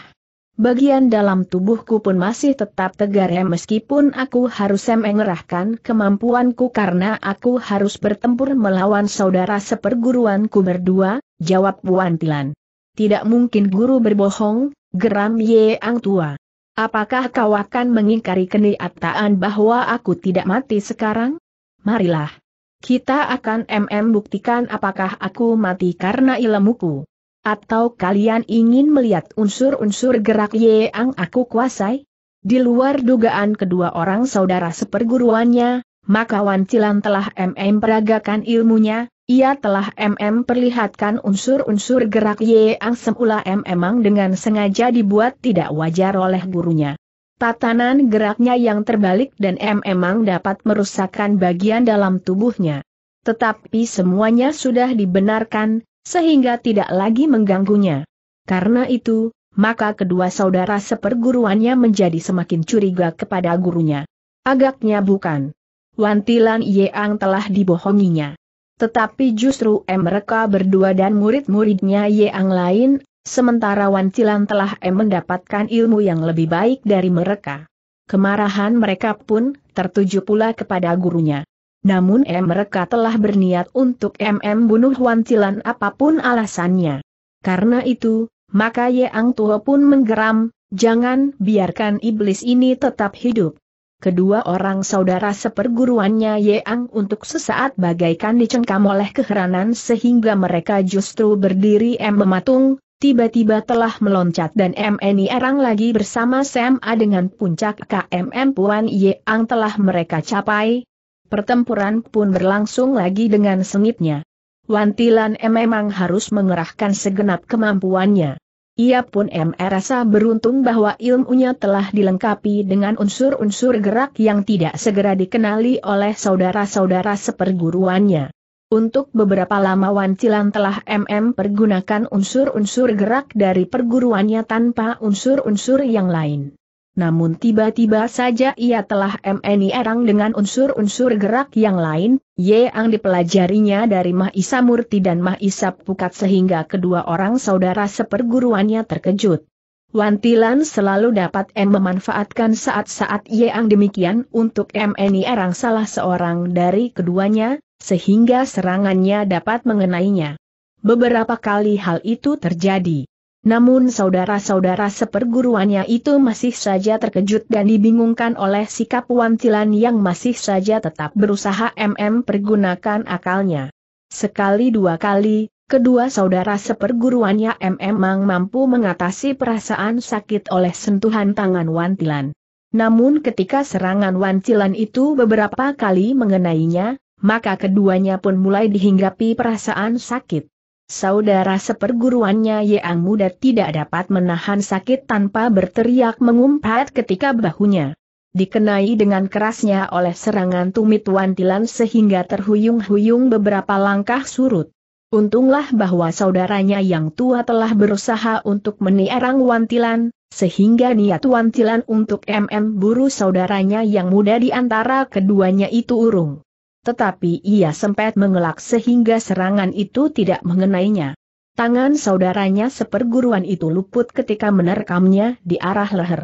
Bagian dalam tubuhku pun masih tetap tegar ya meskipun aku harus mengerahkan kemampuanku karena aku harus bertempur melawan saudara seperguruanku berdua, jawab Puantilan. Tidak mungkin guru berbohong, geram Ye Ang Tua. Apakah kau akan mengingkari kenyataan bahwa aku tidak mati sekarang? Marilah, kita akan mm buktikan apakah aku mati karena ilmuku. Atau kalian ingin melihat unsur-unsur gerak yeang aku kuasai? Di luar dugaan kedua orang saudara seperguruannya, maka Wancilan telah MM peragakan ilmunya, ia telah MM perlihatkan unsur-unsur gerak yeang semula memang dengan sengaja dibuat tidak wajar oleh gurunya. Tatanan geraknya yang terbalik dan M memang dapat merusakkan bagian dalam tubuhnya. Tetapi semuanya sudah dibenarkan, sehingga tidak lagi mengganggunya. Karena itu, maka kedua saudara seperguruannya menjadi semakin curiga kepada gurunya. Agaknya bukan. Wantilan Yeang telah dibohonginya. Tetapi justru M mereka berdua dan murid-muridnya Yeang lain Sementara Wan Cilan telah em mendapatkan ilmu yang lebih baik dari mereka. Kemarahan mereka pun tertuju pula kepada gurunya. Namun em mereka telah berniat untuk MM bunuh Wan Cilan apapun alasannya. Karena itu, maka Yeang Tuo pun menggeram, jangan biarkan iblis ini tetap hidup. Kedua orang saudara seperguruannya Yeang untuk sesaat bagaikan dicengkam oleh keheranan sehingga mereka justru berdiri em mematung, tiba-tiba telah meloncat dan MNI Erang lagi bersama SMA dengan puncak KMM Puan Yeang telah mereka capai. Pertempuran pun berlangsung lagi dengan sengitnya. Wantilan M memang harus mengerahkan segenap kemampuannya. Ia pun M rasa beruntung bahwa ilmunya telah dilengkapi dengan unsur-unsur gerak yang tidak segera dikenali oleh saudara-saudara seperguruannya. Untuk beberapa lama Wan Cilan telah MM pergunakan unsur-unsur gerak dari perguruannya tanpa unsur-unsur yang lain. Namun tiba-tiba saja ia telah MNI erang dengan unsur-unsur gerak yang lain, yang dipelajarinya dari Mahisa Murti dan Mahisa Pukat sehingga kedua orang saudara seperguruannya terkejut. Wantilan selalu dapat M memanfaatkan saat-saat yang demikian untuk MNI erang salah seorang dari keduanya, sehingga serangannya dapat mengenainya. Beberapa kali hal itu terjadi. Namun saudara-saudara seperguruannya itu masih saja terkejut dan dibingungkan oleh sikap wantilan yang masih saja tetap berusaha MM pergunakan akalnya. Sekali dua kali, kedua saudara seperguruannya MM mampu mengatasi perasaan sakit oleh sentuhan tangan wantilan. Namun ketika serangan wantilan itu beberapa kali mengenainya, maka keduanya pun mulai dihinggapi perasaan sakit. Saudara seperguruannya Yang Muda tidak dapat menahan sakit tanpa berteriak mengumpat ketika bahunya dikenai dengan kerasnya oleh serangan tumit wantilan sehingga terhuyung-huyung beberapa langkah surut. Untunglah bahwa saudaranya yang tua telah berusaha untuk meniarang wantilan, sehingga niat wantilan untuk MM buru saudaranya yang muda di antara keduanya itu urung. Tetapi ia sempat mengelak sehingga serangan itu tidak mengenainya. Tangan saudaranya seperguruan itu luput ketika menerkamnya di arah leher.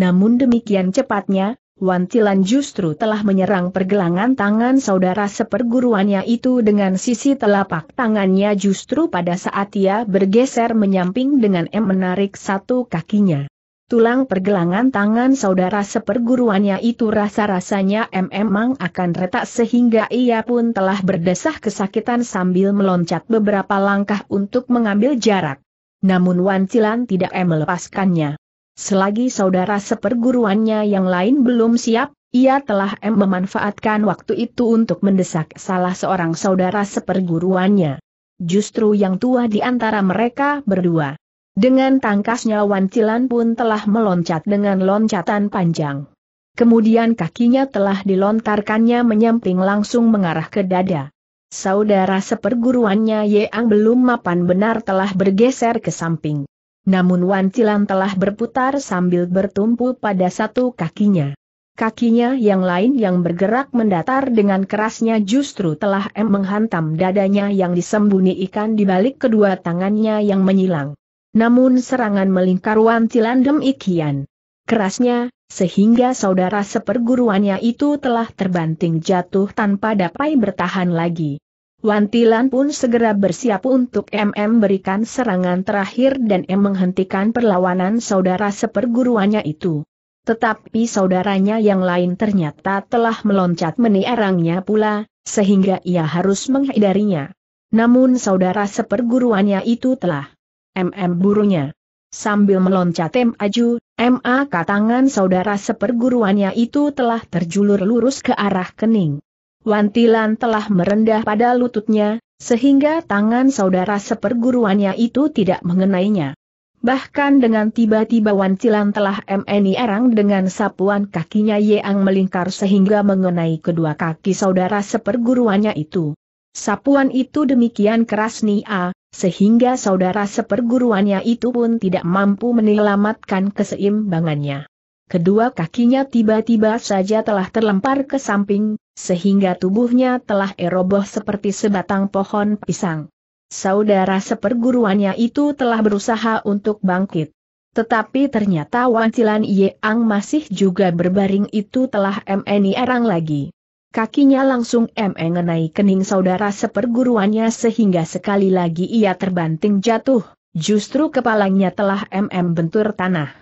Namun demikian cepatnya, Wantilan justru telah menyerang pergelangan tangan saudara seperguruannya itu dengan sisi telapak tangannya justru pada saat ia bergeser menyamping dengan M menarik satu kakinya. Tulang pergelangan tangan saudara seperguruannya itu rasa-rasanya memang akan retak sehingga ia pun telah berdesah kesakitan sambil meloncat beberapa langkah untuk mengambil jarak. Namun Wan Cilan tidak melepaskannya. Selagi saudara seperguruannya yang lain belum siap, ia telah memanfaatkan waktu itu untuk mendesak salah seorang saudara seperguruannya. Justru yang tua di antara mereka berdua. Dengan tangkasnya wancilan pun telah meloncat dengan loncatan panjang. Kemudian kakinya telah dilontarkannya menyamping langsung mengarah ke dada. Saudara seperguruannya Ye Ang belum mapan benar telah bergeser ke samping. Namun wancilan telah berputar sambil bertumpu pada satu kakinya. Kakinya yang lain yang bergerak mendatar dengan kerasnya justru telah M menghantam dadanya yang disembunyi ikan di balik kedua tangannya yang menyilang. Namun serangan melingkar wantilan Ikian. kerasnya, sehingga saudara seperguruannya itu telah terbanting jatuh tanpa dapat bertahan lagi. Wantilan pun segera bersiap untuk MM berikan serangan terakhir dan M menghentikan perlawanan saudara seperguruannya itu. Tetapi saudaranya yang lain ternyata telah meloncat meniarangnya pula, sehingga ia harus menghindarinya. Namun saudara seperguruannya itu telah MM burunya. Sambil meloncat maju, MA katangan saudara seperguruannya itu telah terjulur lurus ke arah kening. Wantilan telah merendah pada lututnya, sehingga tangan saudara seperguruannya itu tidak mengenainya. Bahkan dengan tiba-tiba Wantilan telah MNI erang dengan sapuan kakinya Yeang melingkar sehingga mengenai kedua kaki saudara seperguruannya itu. Sapuan itu demikian keras nih ah sehingga saudara seperguruannya itu pun tidak mampu menyelamatkan keseimbangannya. Kedua kakinya tiba-tiba saja telah terlempar ke samping, sehingga tubuhnya telah eroboh seperti sebatang pohon pisang. Saudara seperguruannya itu telah berusaha untuk bangkit. Tetapi ternyata Wancilan Ang masih juga berbaring itu telah MNI erang lagi. Kakinya langsung mengenai kening saudara seperguruannya sehingga sekali lagi ia terbanting jatuh, justru kepalanya telah MM e bentur tanah.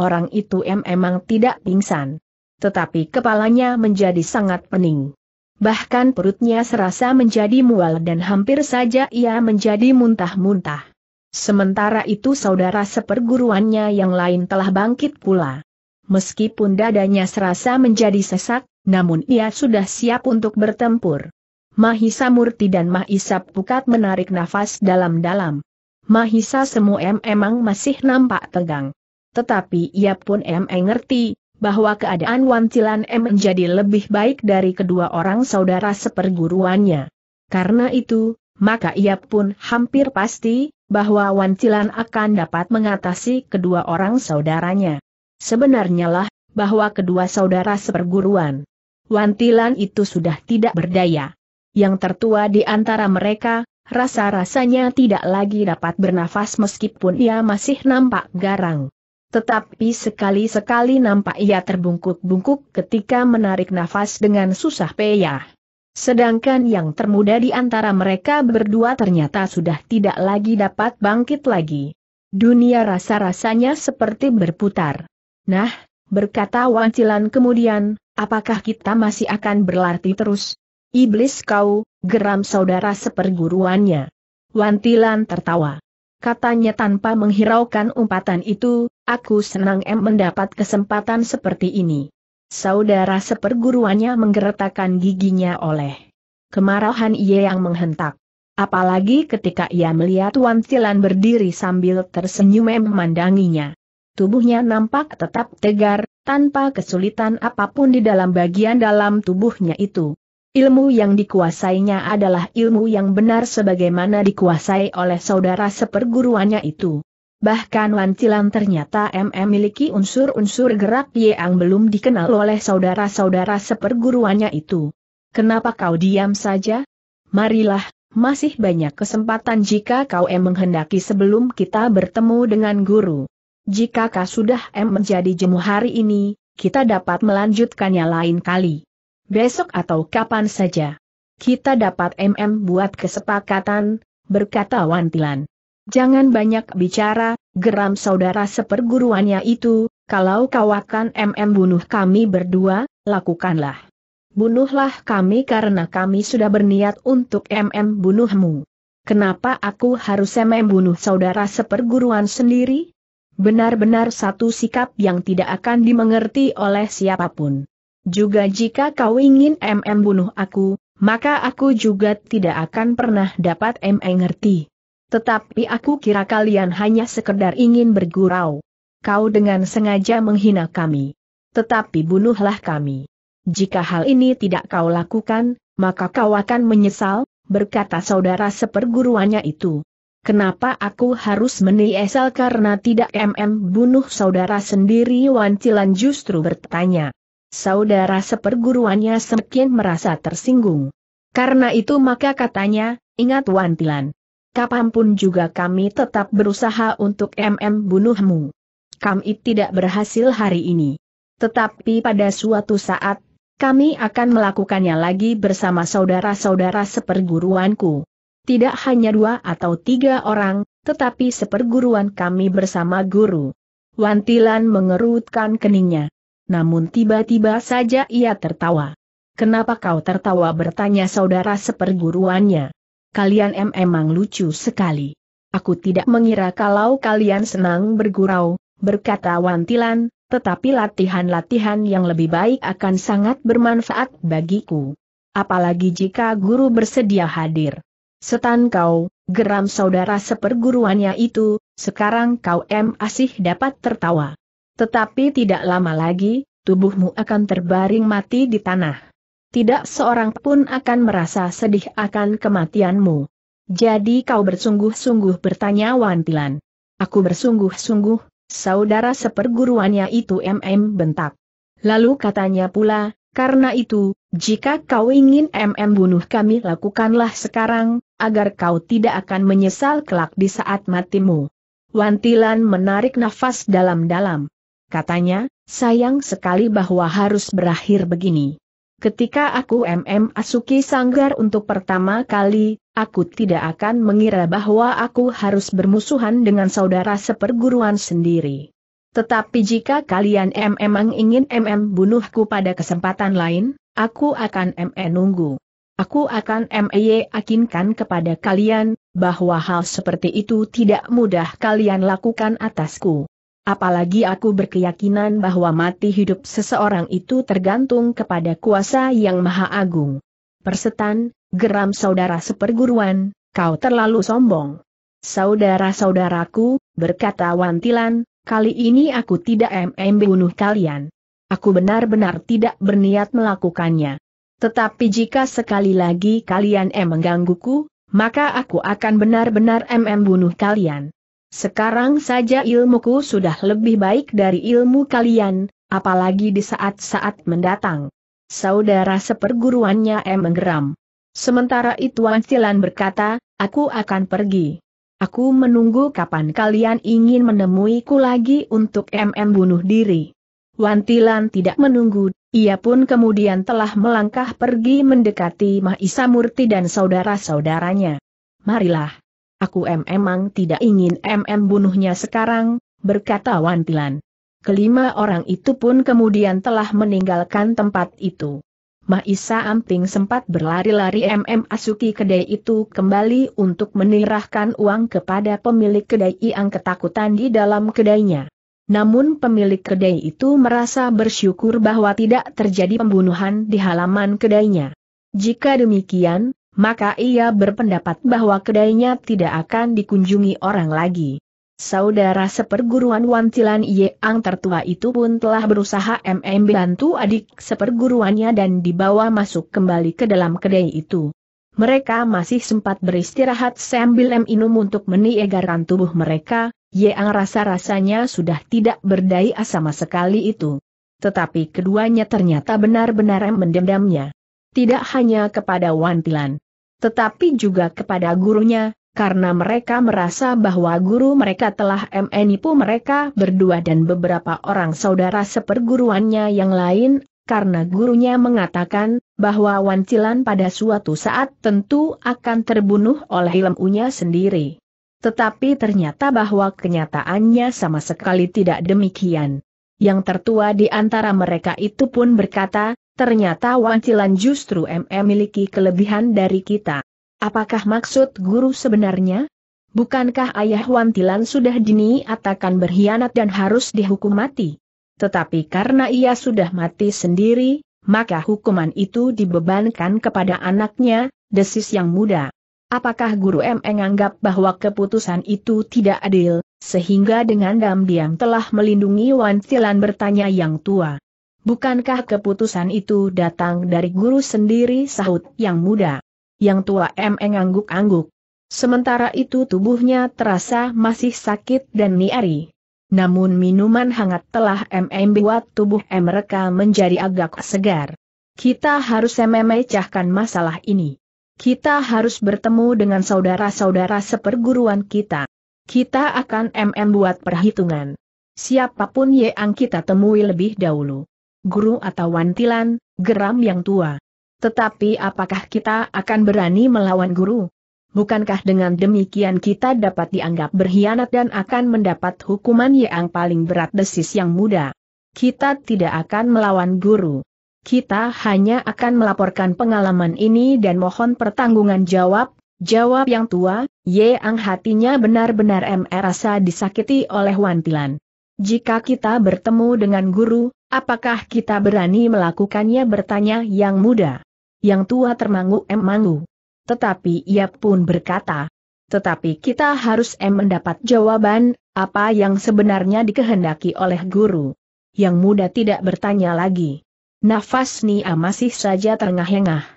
Orang itu M e memang tidak pingsan. Tetapi kepalanya menjadi sangat pening. Bahkan perutnya serasa menjadi mual dan hampir saja ia menjadi muntah-muntah. Sementara itu saudara seperguruannya yang lain telah bangkit pula. Meskipun dadanya serasa menjadi sesak, namun ia sudah siap untuk bertempur. Mahisa Murti dan Mahisa Pukat menarik nafas dalam-dalam. Mahisa Semu emang masih nampak tegang. Tetapi ia pun em ngerti, bahwa keadaan Wancilan M menjadi lebih baik dari kedua orang saudara seperguruannya. Karena itu, maka ia pun hampir pasti, bahwa Wancilan akan dapat mengatasi kedua orang saudaranya. Sebenarnya lah, bahwa kedua saudara seperguruan. Wantilan itu sudah tidak berdaya. Yang tertua di antara mereka, rasa-rasanya tidak lagi dapat bernafas meskipun ia masih nampak garang. Tetapi sekali-sekali nampak ia terbungkuk-bungkuk ketika menarik nafas dengan susah payah. Sedangkan yang termuda di antara mereka berdua ternyata sudah tidak lagi dapat bangkit lagi. Dunia rasa-rasanya seperti berputar. Nah, berkata Wancilan kemudian, apakah kita masih akan berlatih terus? Iblis kau, geram saudara seperguruannya. Wantilan tertawa. Katanya tanpa menghiraukan umpatan itu, aku senang em mendapat kesempatan seperti ini. Saudara seperguruannya menggeretakkan giginya oleh kemarahan ia yang menghentak. Apalagi ketika ia melihat Wantilan berdiri sambil tersenyum memandanginya tubuhnya nampak tetap tegar, tanpa kesulitan apapun di dalam bagian dalam tubuhnya itu. Ilmu yang dikuasainya adalah ilmu yang benar sebagaimana dikuasai oleh saudara seperguruannya itu. Bahkan wan Wancilan ternyata MM memiliki unsur-unsur gerak yang belum dikenal oleh saudara-saudara seperguruannya itu. Kenapa kau diam saja? Marilah, masih banyak kesempatan jika kau em menghendaki sebelum kita bertemu dengan guru. Jika kau sudah M menjadi jemu hari ini, kita dapat melanjutkannya lain kali. Besok atau kapan saja. Kita dapat MM buat kesepakatan, berkata Wantilan. Jangan banyak bicara, geram saudara seperguruannya itu, kalau kau akan MM bunuh kami berdua, lakukanlah. Bunuhlah kami karena kami sudah berniat untuk MM bunuhmu. Kenapa aku harus MM bunuh saudara seperguruan sendiri? Benar-benar satu sikap yang tidak akan dimengerti oleh siapapun. Juga jika kau ingin MM bunuh aku, maka aku juga tidak akan pernah dapat MM ngerti. Tetapi aku kira kalian hanya sekedar ingin bergurau. Kau dengan sengaja menghina kami. Tetapi bunuhlah kami. Jika hal ini tidak kau lakukan, maka kau akan menyesal, berkata saudara seperguruannya itu. Kenapa aku harus menyesal karena tidak MM bunuh saudara sendiri Wan Cilan justru bertanya. Saudara seperguruannya semakin merasa tersinggung. Karena itu maka katanya, ingat Wan Cilan. Kapanpun juga kami tetap berusaha untuk MM bunuhmu. Kami tidak berhasil hari ini. Tetapi pada suatu saat, kami akan melakukannya lagi bersama saudara-saudara seperguruanku tidak hanya dua atau tiga orang, tetapi seperguruan kami bersama guru. Wantilan mengerutkan keningnya. Namun tiba-tiba saja ia tertawa. Kenapa kau tertawa bertanya saudara seperguruannya? Kalian em emang lucu sekali. Aku tidak mengira kalau kalian senang bergurau, berkata Wantilan, tetapi latihan-latihan yang lebih baik akan sangat bermanfaat bagiku. Apalagi jika guru bersedia hadir. Setan kau, geram saudara seperguruannya itu, sekarang kau em asih dapat tertawa. Tetapi tidak lama lagi, tubuhmu akan terbaring mati di tanah. Tidak seorang pun akan merasa sedih akan kematianmu. Jadi kau bersungguh-sungguh bertanya Wantilan. Aku bersungguh-sungguh, saudara seperguruannya itu MM bentak. Lalu katanya pula, karena itu, jika kau ingin MM bunuh kami lakukanlah sekarang, agar kau tidak akan menyesal kelak di saat matimu. Wantilan menarik nafas dalam-dalam. Katanya, sayang sekali bahwa harus berakhir begini. Ketika aku MM Asuki Sanggar untuk pertama kali, aku tidak akan mengira bahwa aku harus bermusuhan dengan saudara seperguruan sendiri. Tetapi jika kalian MM ingin MM bunuhku pada kesempatan lain, aku akan MM nunggu. Aku akan meyakinkan kepada kalian, bahwa hal seperti itu tidak mudah kalian lakukan atasku. Apalagi aku berkeyakinan bahwa mati hidup seseorang itu tergantung kepada kuasa yang maha agung. Persetan, geram saudara seperguruan, kau terlalu sombong. Saudara-saudaraku, berkata Wantilan, kali ini aku tidak mm bunuh kalian. Aku benar-benar tidak berniat melakukannya. Tetapi jika sekali lagi kalian em menggangguku, maka aku akan benar-benar MM bunuh kalian. Sekarang saja ilmuku sudah lebih baik dari ilmu kalian, apalagi di saat-saat mendatang. Saudara seperguruannya M menggeram. Sementara itu Wan Silan berkata, aku akan pergi. Aku menunggu kapan kalian ingin menemuiku lagi untuk MM bunuh diri. Wantilan tidak menunggu, ia pun kemudian telah melangkah pergi mendekati Mahisa Murti dan saudara-saudaranya. Marilah. Aku memang tidak ingin MM bunuhnya sekarang, berkata Wantilan. Kelima orang itu pun kemudian telah meninggalkan tempat itu. Mahisa Amping sempat berlari-lari MM Asuki kedai itu kembali untuk menirahkan uang kepada pemilik kedai yang ketakutan di dalam kedainya. Namun pemilik kedai itu merasa bersyukur bahwa tidak terjadi pembunuhan di halaman kedainya. Jika demikian, maka ia berpendapat bahwa kedainya tidak akan dikunjungi orang lagi. Saudara seperguruan Ye Ang tertua itu pun telah berusaha MM bantu adik seperguruannya dan dibawa masuk kembali ke dalam kedai itu. Mereka masih sempat beristirahat sambil minum untuk meniegarkan tubuh mereka, yang rasa-rasanya sudah tidak berdaya sama sekali itu. Tetapi keduanya ternyata benar-benar mendendamnya. Tidak hanya kepada Wan Wantilan, tetapi juga kepada gurunya, karena mereka merasa bahwa guru mereka telah menipu mereka berdua dan beberapa orang saudara seperguruannya yang lain, karena gurunya mengatakan bahwa Wan Wantilan pada suatu saat tentu akan terbunuh oleh ilmunya sendiri. Tetapi ternyata bahwa kenyataannya sama sekali tidak demikian. Yang tertua di antara mereka itu pun berkata, ternyata Wancilan justru memiliki kelebihan dari kita. Apakah maksud guru sebenarnya? Bukankah ayah Wantilan sudah dini atakan berkhianat dan harus dihukum mati? Tetapi karena ia sudah mati sendiri, maka hukuman itu dibebankan kepada anaknya, desis yang muda. Apakah Guru M menganggap bahwa keputusan itu tidak adil, sehingga dengan diam-diam telah melindungi Wan Tilan bertanya yang tua? Bukankah keputusan itu datang dari guru sendiri sahut yang muda? Yang tua M mengangguk-angguk. Sementara itu tubuhnya terasa masih sakit dan niari. Namun minuman hangat telah MM buat tubuh M mereka menjadi agak segar. Kita harus memecahkan masalah ini. Kita harus bertemu dengan saudara-saudara seperguruan kita. Kita akan MM buat perhitungan. Siapapun yang kita temui lebih dahulu. Guru atau wantilan, geram yang tua. Tetapi apakah kita akan berani melawan guru? Bukankah dengan demikian kita dapat dianggap berkhianat dan akan mendapat hukuman yang paling berat desis yang muda? Kita tidak akan melawan guru. Kita hanya akan melaporkan pengalaman ini dan mohon pertanggungan jawab, jawab yang tua, Ye ang hatinya benar-benar merasa disakiti oleh wantilan. Jika kita bertemu dengan guru, apakah kita berani melakukannya bertanya yang muda? Yang tua termangu emangu. Tetapi ia pun berkata, tetapi kita harus em mendapat jawaban, apa yang sebenarnya dikehendaki oleh guru. Yang muda tidak bertanya lagi. Nafas Nia masih saja terengah-engah.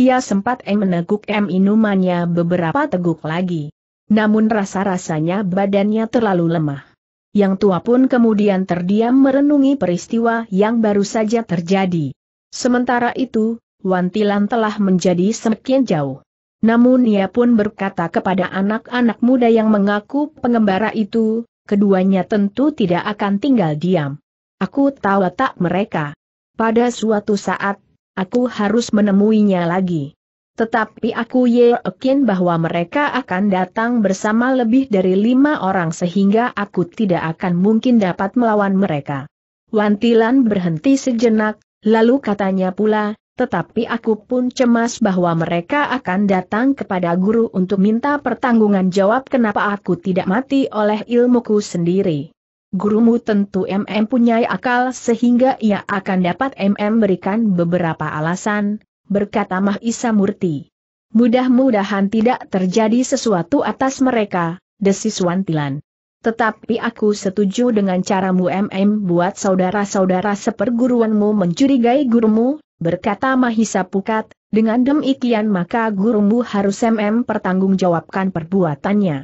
Ia sempat M meneguk em minumannya beberapa teguk lagi. Namun rasa-rasanya badannya terlalu lemah. Yang tua pun kemudian terdiam merenungi peristiwa yang baru saja terjadi. Sementara itu, Wantilan telah menjadi semakin jauh. Namun ia pun berkata kepada anak-anak muda yang mengaku pengembara itu, keduanya tentu tidak akan tinggal diam. Aku tahu tak mereka. Pada suatu saat, aku harus menemuinya lagi. Tetapi aku yakin bahwa mereka akan datang bersama lebih dari lima orang sehingga aku tidak akan mungkin dapat melawan mereka. Wantilan berhenti sejenak, lalu katanya pula, tetapi aku pun cemas bahwa mereka akan datang kepada guru untuk minta pertanggungan jawab kenapa aku tidak mati oleh ilmuku sendiri gurumu tentu MM punya akal sehingga ia akan dapat MM berikan beberapa alasan, berkata Mahisa Murti. Mudah-mudahan tidak terjadi sesuatu atas mereka, desis Wantilan. Tetapi aku setuju dengan caramu MM buat saudara-saudara seperguruanmu mencurigai gurumu, berkata Mahisa Pukat, dengan demikian maka gurumu harus MM pertanggungjawabkan perbuatannya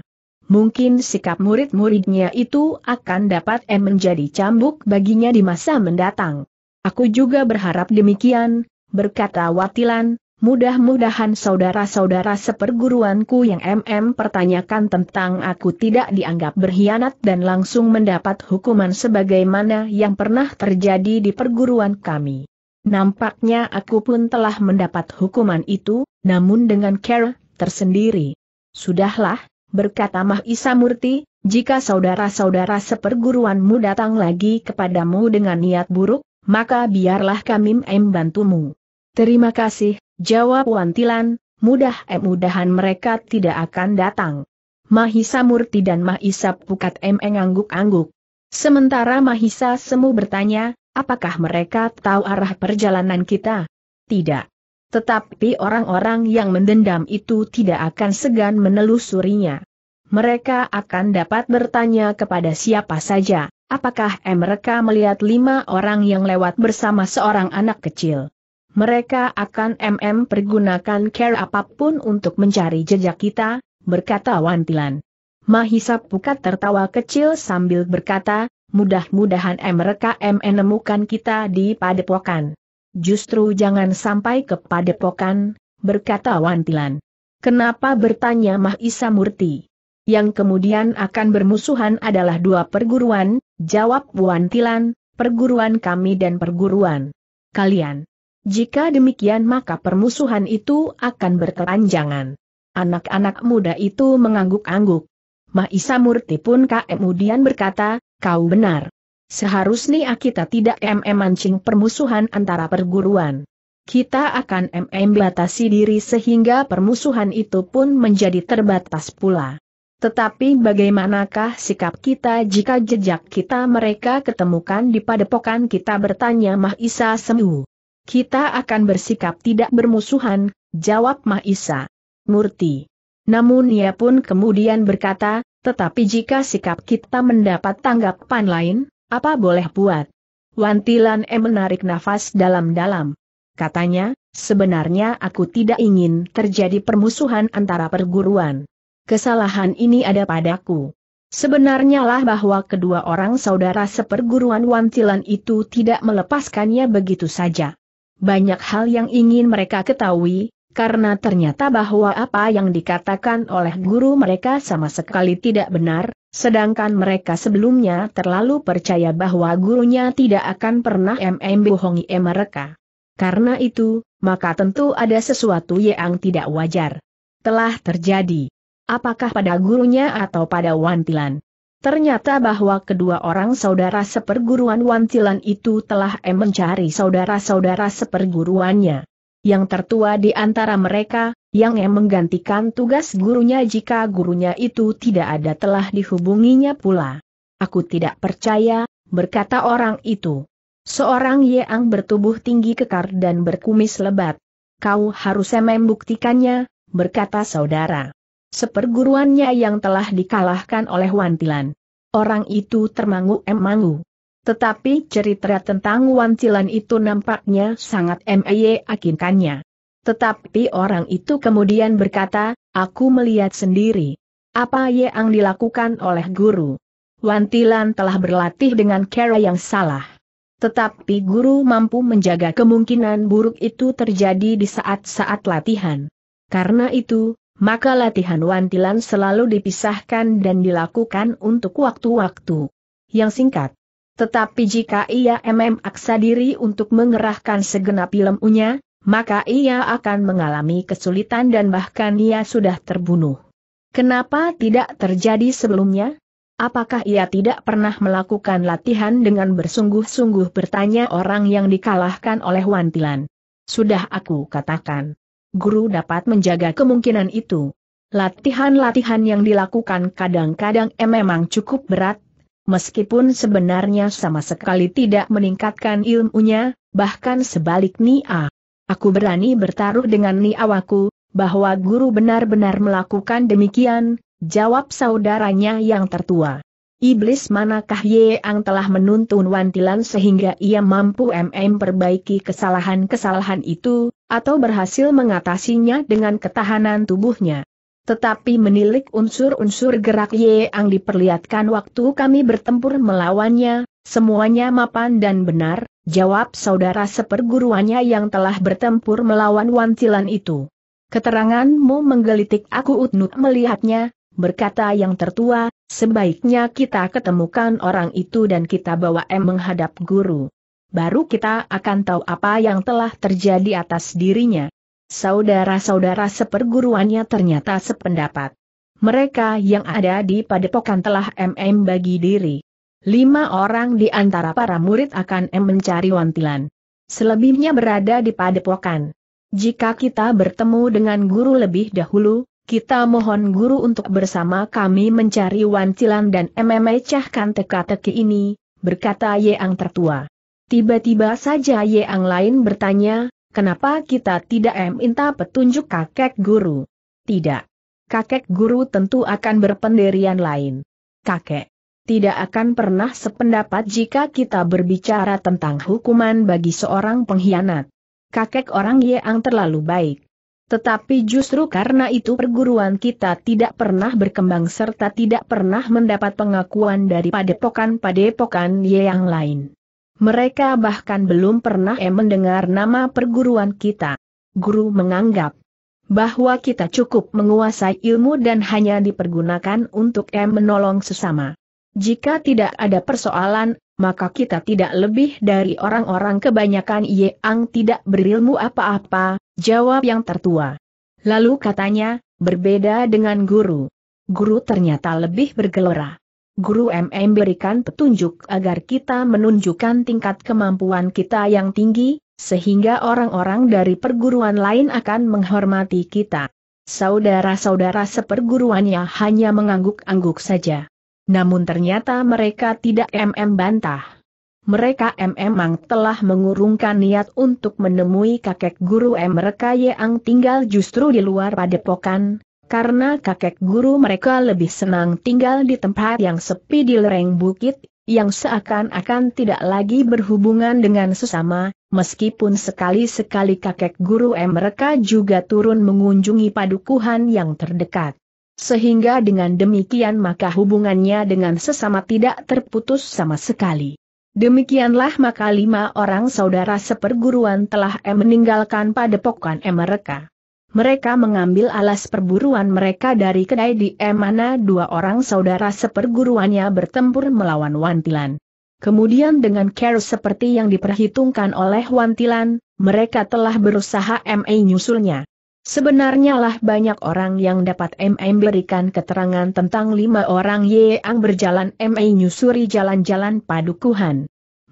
mungkin sikap murid-muridnya itu akan dapat M menjadi cambuk baginya di masa mendatang. Aku juga berharap demikian, berkata Watilan, mudah-mudahan saudara-saudara seperguruanku yang MM pertanyakan tentang aku tidak dianggap berkhianat dan langsung mendapat hukuman sebagaimana yang pernah terjadi di perguruan kami. Nampaknya aku pun telah mendapat hukuman itu, namun dengan care tersendiri. Sudahlah, berkata Mahisa Murti, jika saudara-saudara seperguruanmu datang lagi kepadamu dengan niat buruk, maka biarlah kami membantumu. Terima kasih, jawab Wantilan, mudah mudahan mereka tidak akan datang. Mahisa Murti dan Mahisa Pukat M mengangguk-angguk. Sementara Mahisa Semu bertanya, apakah mereka tahu arah perjalanan kita? Tidak. Tetapi orang-orang yang mendendam itu tidak akan segan menelusurinya. Mereka akan dapat bertanya kepada siapa saja, apakah mereka melihat lima orang yang lewat bersama seorang anak kecil. Mereka akan MM pergunakan care apapun untuk mencari jejak kita, berkata Wantilan. Mahisa Pukat tertawa kecil sambil berkata, mudah-mudahan mereka menemukan kita di padepokan. Justru jangan sampai kepada pokan, berkata Wantilan. Kenapa bertanya Mahisa Murti? Yang kemudian akan bermusuhan adalah dua perguruan, jawab Wantilan, perguruan kami dan perguruan kalian. Jika demikian maka permusuhan itu akan berkelanjangan. Anak-anak muda itu mengangguk-angguk. Mahisa Murti pun kemudian berkata, kau benar. Seharusnya kita tidak MM mancing permusuhan antara perguruan. Kita akan MM batasi diri sehingga permusuhan itu pun menjadi terbatas pula. Tetapi bagaimanakah sikap kita jika jejak kita mereka ketemukan di padepokan kita bertanya Mahisa Semu. Kita akan bersikap tidak bermusuhan, jawab Mahisa. Murti. Namun ia pun kemudian berkata, tetapi jika sikap kita mendapat tanggapan lain, apa boleh buat? Wantilan E menarik nafas dalam-dalam. Katanya, sebenarnya aku tidak ingin terjadi permusuhan antara perguruan. Kesalahan ini ada padaku. Sebenarnya lah bahwa kedua orang saudara seperguruan Wantilan itu tidak melepaskannya begitu saja. Banyak hal yang ingin mereka ketahui, karena ternyata bahwa apa yang dikatakan oleh guru mereka sama sekali tidak benar, Sedangkan mereka sebelumnya terlalu percaya bahwa gurunya tidak akan pernah MM bohongi mereka. Karena itu, maka tentu ada sesuatu yang tidak wajar. Telah terjadi. Apakah pada gurunya atau pada Wantilan? Ternyata bahwa kedua orang saudara seperguruan Wantilan itu telah mencari saudara-saudara seperguruannya yang tertua di antara mereka, yang yang menggantikan tugas gurunya jika gurunya itu tidak ada telah dihubunginya pula. Aku tidak percaya, berkata orang itu. Seorang Yang bertubuh tinggi kekar dan berkumis lebat. Kau harus membuktikannya, berkata saudara. Seperguruannya yang telah dikalahkan oleh Wantilan. Orang itu termangu-emangu. Tetapi cerita tentang wancilan itu nampaknya sangat akinkannya. Tetapi orang itu kemudian berkata, aku melihat sendiri. Apa yang dilakukan oleh guru? Wantilan telah berlatih dengan cara yang salah. Tetapi guru mampu menjaga kemungkinan buruk itu terjadi di saat-saat latihan. Karena itu, maka latihan wantilan selalu dipisahkan dan dilakukan untuk waktu-waktu yang singkat. Tetapi jika ia mm aksa diri untuk mengerahkan segenap ilmunya, maka ia akan mengalami kesulitan dan bahkan ia sudah terbunuh. Kenapa tidak terjadi sebelumnya? Apakah ia tidak pernah melakukan latihan dengan bersungguh-sungguh bertanya orang yang dikalahkan oleh wantilan? Sudah aku katakan. Guru dapat menjaga kemungkinan itu. Latihan-latihan yang dilakukan kadang-kadang memang cukup berat, Meskipun sebenarnya sama sekali tidak meningkatkan ilmunya, bahkan sebalik Nia. Aku berani bertaruh dengan Niawaku, bahwa guru benar-benar melakukan demikian, jawab saudaranya yang tertua. Iblis manakah Yeang telah menuntun Wantilan sehingga ia mampu MM perbaiki kesalahan-kesalahan itu, atau berhasil mengatasinya dengan ketahanan tubuhnya. Tetapi menilik unsur-unsur gerak ye yang diperlihatkan waktu kami bertempur melawannya, semuanya mapan dan benar, jawab saudara seperguruannya yang telah bertempur melawan wantilan itu. Keteranganmu menggelitik aku utnut melihatnya, berkata yang tertua, sebaiknya kita ketemukan orang itu dan kita bawa em menghadap guru. Baru kita akan tahu apa yang telah terjadi atas dirinya. Saudara-saudara seperguruannya ternyata sependapat. Mereka yang ada di padepokan telah MM bagi diri. Lima orang di antara para murid akan M mencari wantilan. Selebihnya berada di padepokan. Jika kita bertemu dengan guru lebih dahulu, kita mohon guru untuk bersama kami mencari wantilan dan MM memecahkan teka-teki ini, berkata Yeang tertua. Tiba-tiba saja Yeang lain bertanya, Kenapa kita tidak minta petunjuk kakek guru? Tidak. Kakek guru tentu akan berpendirian lain. Kakek tidak akan pernah sependapat jika kita berbicara tentang hukuman bagi seorang pengkhianat. Kakek orang Yeang terlalu baik. Tetapi justru karena itu perguruan kita tidak pernah berkembang serta tidak pernah mendapat pengakuan dari padepokan-padepokan Yeang lain. Mereka bahkan belum pernah mendengar nama perguruan kita. Guru menganggap bahwa kita cukup menguasai ilmu dan hanya dipergunakan untuk menolong sesama. Jika tidak ada persoalan, maka kita tidak lebih dari orang-orang kebanyakan yang tidak berilmu apa-apa, jawab yang tertua. Lalu katanya, berbeda dengan guru. Guru ternyata lebih bergelora. Guru MM berikan petunjuk agar kita menunjukkan tingkat kemampuan kita yang tinggi, sehingga orang-orang dari perguruan lain akan menghormati kita. Saudara-saudara seperguruannya hanya mengangguk-angguk saja. Namun ternyata mereka tidak MM bantah. Mereka memang telah mengurungkan niat untuk menemui kakek guru M mereka yang tinggal justru di luar padepokan, karena kakek guru mereka lebih senang tinggal di tempat yang sepi di lereng bukit, yang seakan-akan tidak lagi berhubungan dengan sesama, meskipun sekali-sekali kakek guru M mereka juga turun mengunjungi padukuhan yang terdekat. Sehingga dengan demikian maka hubungannya dengan sesama tidak terputus sama sekali. Demikianlah maka lima orang saudara seperguruan telah M meninggalkan padepokan M mereka mereka mengambil alas perburuan mereka dari kedai di mana dua orang saudara seperguruannya bertempur melawan Wantilan. Kemudian dengan care seperti yang diperhitungkan oleh Wantilan, mereka telah berusaha MA nyusulnya. Sebenarnya lah banyak orang yang dapat MA berikan keterangan tentang lima orang yang berjalan MA nyusuri jalan-jalan padukuhan.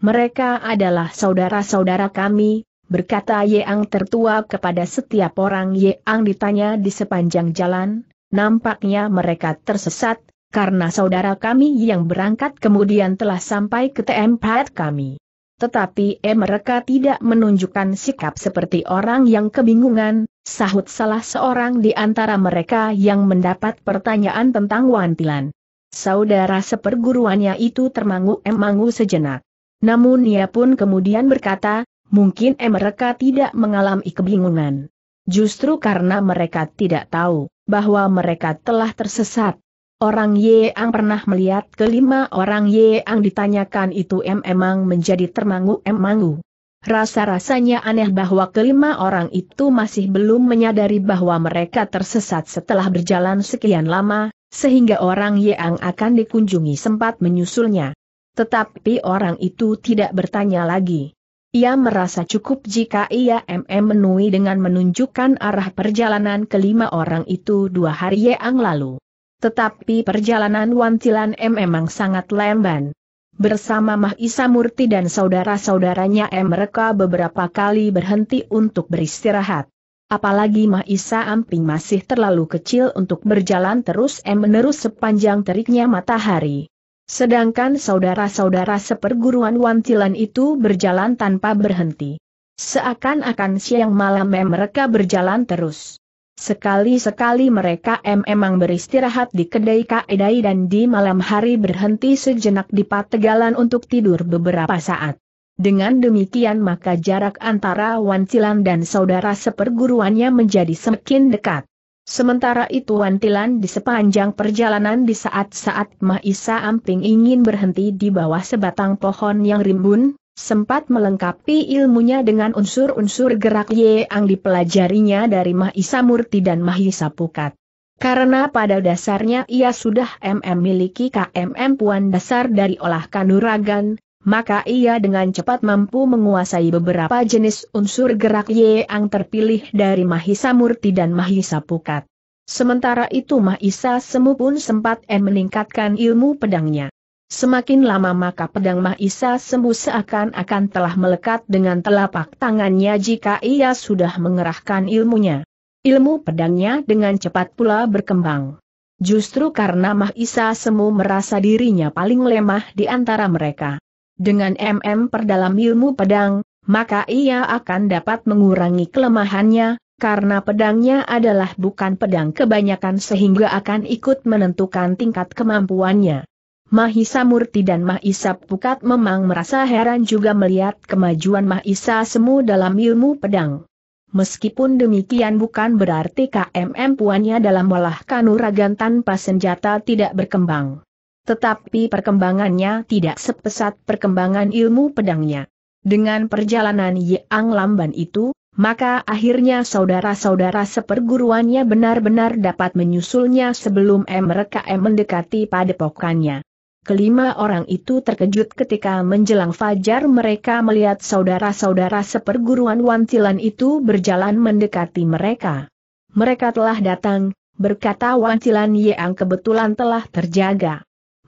Mereka adalah saudara-saudara kami, berkata Yeang tertua kepada setiap orang Yeang ditanya di sepanjang jalan, nampaknya mereka tersesat, karena saudara kami yang berangkat kemudian telah sampai ke tempat kami. Tetapi eh mereka tidak menunjukkan sikap seperti orang yang kebingungan, sahut salah seorang di antara mereka yang mendapat pertanyaan tentang wantilan. Saudara seperguruannya itu termangu-emangu sejenak. Namun ia pun kemudian berkata, mungkin mereka tidak mengalami kebingungan. Justru karena mereka tidak tahu bahwa mereka telah tersesat. Orang Yeang pernah melihat kelima orang Yeang ditanyakan itu memang menjadi termangu-emangu. Rasa-rasanya aneh bahwa kelima orang itu masih belum menyadari bahwa mereka tersesat setelah berjalan sekian lama, sehingga orang Yeang akan dikunjungi sempat menyusulnya. Tetapi orang itu tidak bertanya lagi. Ia merasa cukup jika ia MM menui dengan menunjukkan arah perjalanan kelima orang itu dua hari yang lalu. Tetapi perjalanan Wantilan M memang sangat lemban. Bersama Mahisa Murti dan saudara-saudaranya M mereka beberapa kali berhenti untuk beristirahat. Apalagi Mahisa Amping masih terlalu kecil untuk berjalan terus M menerus sepanjang teriknya matahari. Sedangkan saudara-saudara seperguruan Wantilan itu berjalan tanpa berhenti. Seakan-akan siang malam mereka berjalan terus. Sekali-sekali mereka memang beristirahat di kedai kaedai dan di malam hari berhenti sejenak di pategalan untuk tidur beberapa saat. Dengan demikian maka jarak antara Wantilan dan saudara seperguruannya menjadi semakin dekat. Sementara itu Wantilan di sepanjang perjalanan di saat-saat Mahisa Amping ingin berhenti di bawah sebatang pohon yang rimbun, sempat melengkapi ilmunya dengan unsur-unsur gerak yang dipelajarinya dari Mahisa Murti dan Mahisa Pukat. Karena pada dasarnya ia sudah MM miliki KMM puan dasar dari olah kanuragan, maka ia dengan cepat mampu menguasai beberapa jenis unsur gerak Yang terpilih dari Mahisa Murti dan Mahisa Pukat. Sementara itu Mahisa Semu pun sempat en eh meningkatkan ilmu pedangnya. Semakin lama maka pedang Mahisa Semu seakan-akan telah melekat dengan telapak tangannya jika ia sudah mengerahkan ilmunya. Ilmu pedangnya dengan cepat pula berkembang. Justru karena Mahisa Semu merasa dirinya paling lemah di antara mereka. Dengan MM perdalam ilmu pedang, maka ia akan dapat mengurangi kelemahannya, karena pedangnya adalah bukan pedang kebanyakan sehingga akan ikut menentukan tingkat kemampuannya. Mahisa Murti dan Mahisa Pukat memang merasa heran juga melihat kemajuan Mahisa Semu dalam ilmu pedang. Meskipun demikian bukan berarti KMM puannya dalam olah kanuragan tanpa senjata tidak berkembang. Tetapi perkembangannya tidak sepesat perkembangan ilmu pedangnya. Dengan perjalanan yang lamban itu, maka akhirnya saudara-saudara seperguruannya benar-benar dapat menyusulnya sebelum MRKM mendekati padepokannya. Kelima orang itu terkejut ketika menjelang fajar mereka melihat saudara-saudara seperguruan Wantilan itu berjalan mendekati mereka. Mereka telah datang, berkata Wantilan yang kebetulan telah terjaga.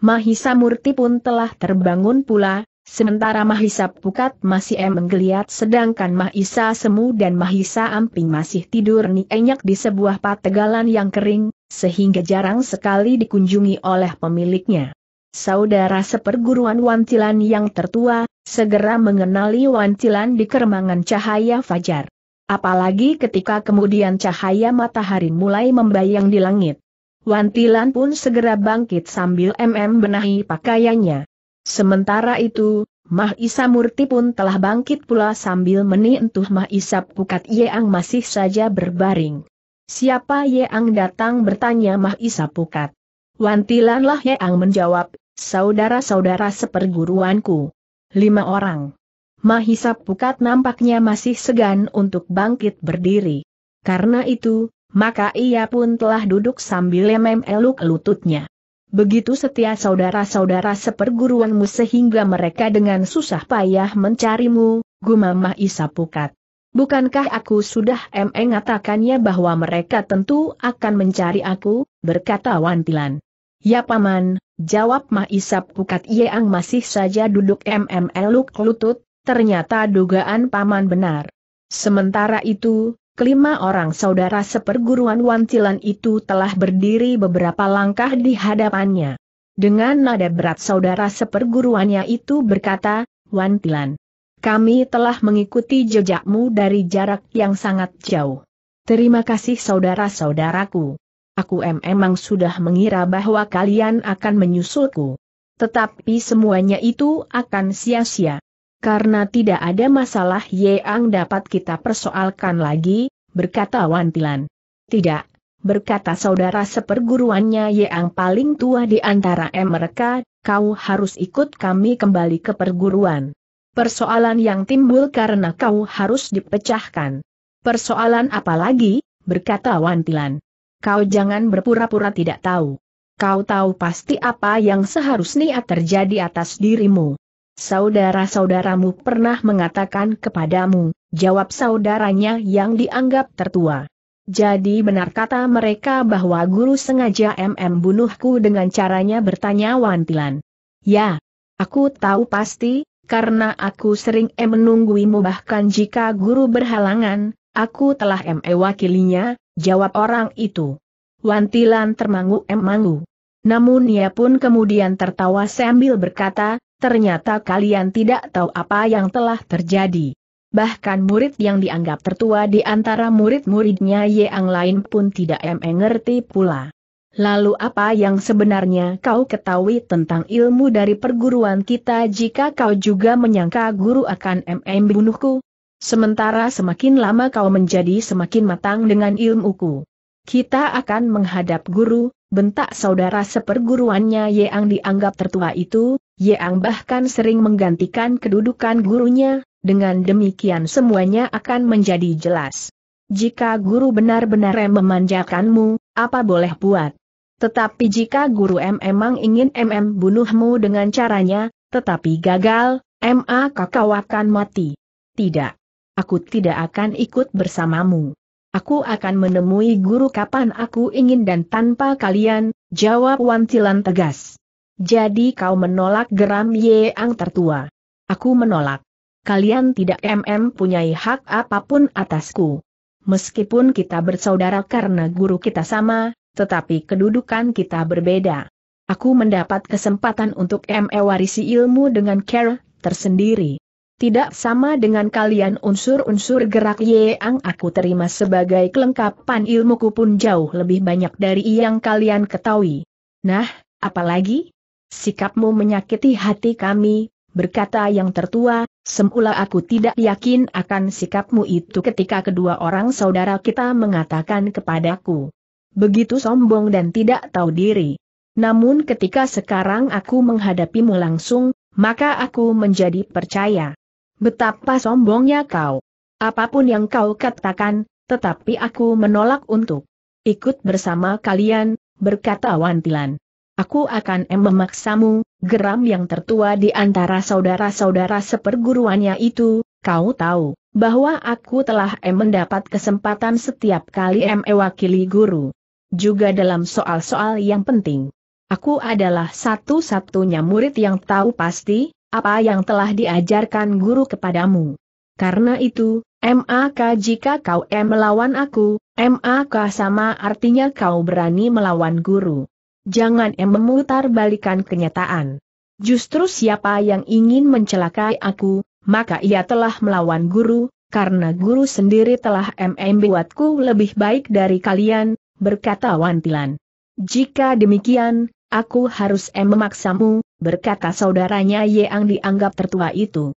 Mahisa Murti pun telah terbangun pula, sementara Mahisa Pukat masih menggeliat sedangkan Mahisa Semu dan Mahisa Amping masih tidur nienyak di sebuah pategalan yang kering, sehingga jarang sekali dikunjungi oleh pemiliknya. Saudara seperguruan Wantilan yang tertua, segera mengenali Wantilan di keremangan cahaya fajar. Apalagi ketika kemudian cahaya matahari mulai membayang di langit. Wantilan pun segera bangkit sambil MM benahi pakaiannya. Sementara itu, Mah Isa Murti pun telah bangkit pula sambil menientuh Mah Isa Pukat Yeang masih saja berbaring. Siapa Yeang datang bertanya Mah Isa Pukat. Wantilanlah Yeang menjawab, saudara-saudara seperguruanku. Lima orang. Mah Isa Pukat nampaknya masih segan untuk bangkit berdiri. Karena itu, maka ia pun telah duduk sambil memeluk lututnya. Begitu setia saudara-saudara seperguruanmu sehingga mereka dengan susah payah mencarimu, gumamah Isa Pukat. Bukankah aku sudah mengatakannya bahwa mereka tentu akan mencari aku, berkata Wantilan. Ya paman, jawab Isap Pukat Yeang masih saja duduk mm lutut, ternyata dugaan paman benar. Sementara itu, kelima orang saudara seperguruan wantilan itu telah berdiri beberapa langkah di hadapannya. Dengan nada berat saudara seperguruannya itu berkata, Wantilan, kami telah mengikuti jejakmu dari jarak yang sangat jauh. Terima kasih saudara-saudaraku. Aku memang sudah mengira bahwa kalian akan menyusulku. Tetapi semuanya itu akan sia-sia. Karena tidak ada masalah yang dapat kita persoalkan lagi, berkata Wantilan. Tidak, berkata saudara seperguruannya yang paling tua di antara mereka, kau harus ikut kami kembali ke perguruan. Persoalan yang timbul karena kau harus dipecahkan. Persoalan apa lagi, berkata Wantilan. Kau jangan berpura-pura tidak tahu. Kau tahu pasti apa yang seharusnya terjadi atas dirimu saudara-saudaramu pernah mengatakan kepadamu, jawab saudaranya yang dianggap tertua. Jadi benar kata mereka bahwa guru sengaja MM bunuhku dengan caranya bertanya wantilan. Ya, aku tahu pasti, karena aku sering M menungguimu bahkan jika guru berhalangan, aku telah M wakilinya, jawab orang itu. Wantilan termangu mangu. Namun ia pun kemudian tertawa sambil berkata, ternyata kalian tidak tahu apa yang telah terjadi. Bahkan murid yang dianggap tertua di antara murid-muridnya yang lain pun tidak mengerti pula. Lalu apa yang sebenarnya kau ketahui tentang ilmu dari perguruan kita jika kau juga menyangka guru akan MM bunuhku? Sementara semakin lama kau menjadi semakin matang dengan ilmuku. Kita akan menghadap guru, bentak saudara seperguruannya yang dianggap tertua itu, yang bahkan sering menggantikan kedudukan gurunya, dengan demikian semuanya akan menjadi jelas. Jika guru benar-benar memanjakanmu, apa boleh buat? Tetapi jika guru M emang ingin MM bunuhmu dengan caranya, tetapi gagal, MA kakau akan mati. Tidak. Aku tidak akan ikut bersamamu. Aku akan menemui guru kapan aku ingin dan tanpa kalian, jawab Wantilan tegas. Jadi kau menolak geram Yeang tertua. Aku menolak. Kalian tidak MM punyai hak apapun atasku. Meskipun kita bersaudara karena guru kita sama, tetapi kedudukan kita berbeda. Aku mendapat kesempatan untuk mewarisi ilmu dengan care tersendiri. Tidak sama dengan kalian unsur-unsur gerak Yeang aku terima sebagai kelengkapan ilmuku pun jauh lebih banyak dari yang kalian ketahui. Nah, apalagi? sikapmu menyakiti hati kami, berkata yang tertua, semula aku tidak yakin akan sikapmu itu ketika kedua orang saudara kita mengatakan kepadaku. Begitu sombong dan tidak tahu diri. Namun ketika sekarang aku menghadapimu langsung, maka aku menjadi percaya. Betapa sombongnya kau. Apapun yang kau katakan, tetapi aku menolak untuk ikut bersama kalian, berkata Wantilan. Aku akan memaksamu, geram yang tertua di antara saudara-saudara seperguruannya itu, kau tahu, bahwa aku telah mendapat kesempatan setiap kali mewakili guru. Juga dalam soal-soal yang penting. Aku adalah satu-satunya murid yang tahu pasti, apa yang telah diajarkan guru kepadamu. Karena itu, MAK jika kau M melawan aku, MAK sama artinya kau berani melawan guru. Jangan em memutar balikan kenyataan. Justru siapa yang ingin mencelakai aku, maka ia telah melawan guru, karena guru sendiri telah MM buatku lebih baik dari kalian, berkata Wantilan. Jika demikian, aku harus em memaksamu, berkata saudaranya Yeang dianggap tertua itu.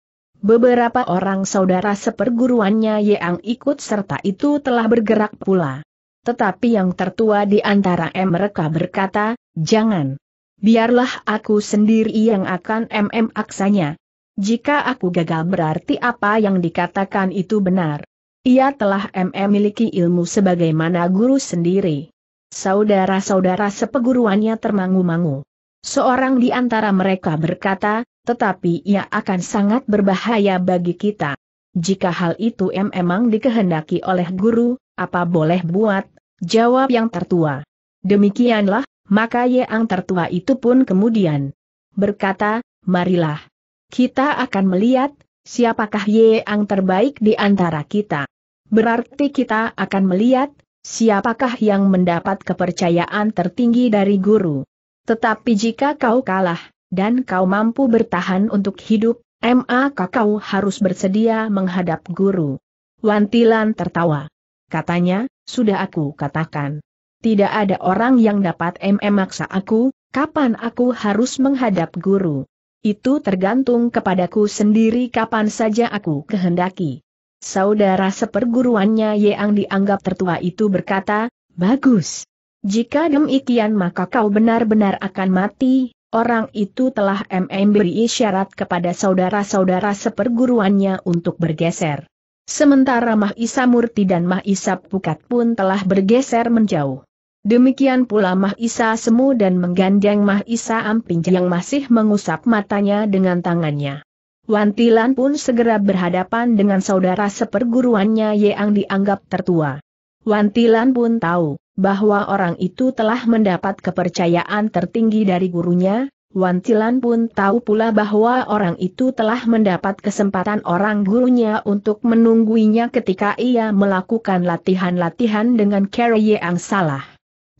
Beberapa orang saudara seperguruannya Yeang ikut serta itu telah bergerak pula. Tetapi yang tertua di antara mereka berkata, jangan. Biarlah aku sendiri yang akan MM aksanya. Jika aku gagal berarti apa yang dikatakan itu benar. Ia telah MM miliki ilmu sebagaimana guru sendiri. Saudara-saudara sepeguruannya termangu-mangu. Seorang di antara mereka berkata, tetapi ia akan sangat berbahaya bagi kita. Jika hal itu memang dikehendaki oleh guru, apa boleh buat, Jawab yang tertua. Demikianlah, maka yang tertua itu pun kemudian berkata, marilah. Kita akan melihat, siapakah yang terbaik di antara kita. Berarti kita akan melihat, siapakah yang mendapat kepercayaan tertinggi dari guru. Tetapi jika kau kalah, dan kau mampu bertahan untuk hidup, maka kau harus bersedia menghadap guru. Wantilan tertawa. Katanya, sudah aku katakan. Tidak ada orang yang dapat memaksa aku, kapan aku harus menghadap guru. Itu tergantung kepadaku sendiri kapan saja aku kehendaki. Saudara seperguruannya yang dianggap tertua itu berkata, Bagus. Jika demikian maka kau benar-benar akan mati, orang itu telah mm beri isyarat kepada saudara-saudara seperguruannya untuk bergeser. Sementara Mahisa Murti dan Mah Pukat pun telah bergeser menjauh. Demikian pula Mahisa Semu dan menggandeng Mahisa Isa Amping yang masih mengusap matanya dengan tangannya. Wantilan pun segera berhadapan dengan saudara seperguruannya yang dianggap tertua. Wantilan pun tahu bahwa orang itu telah mendapat kepercayaan tertinggi dari gurunya, Wantilan pun tahu pula bahwa orang itu telah mendapat kesempatan orang gurunya untuk menungguinya ketika ia melakukan latihan-latihan dengan cara yang salah.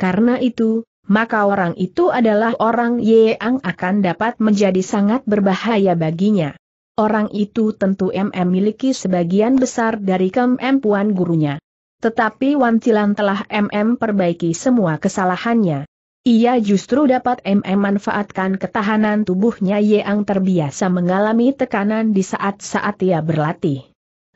Karena itu, maka orang itu adalah orang yang akan dapat menjadi sangat berbahaya baginya. Orang itu tentu MM sebagian besar dari kemampuan gurunya. Tetapi Wantilan telah MM perbaiki semua kesalahannya. Ia justru dapat MM manfaatkan ketahanan tubuhnya yang terbiasa mengalami tekanan di saat-saat ia berlatih.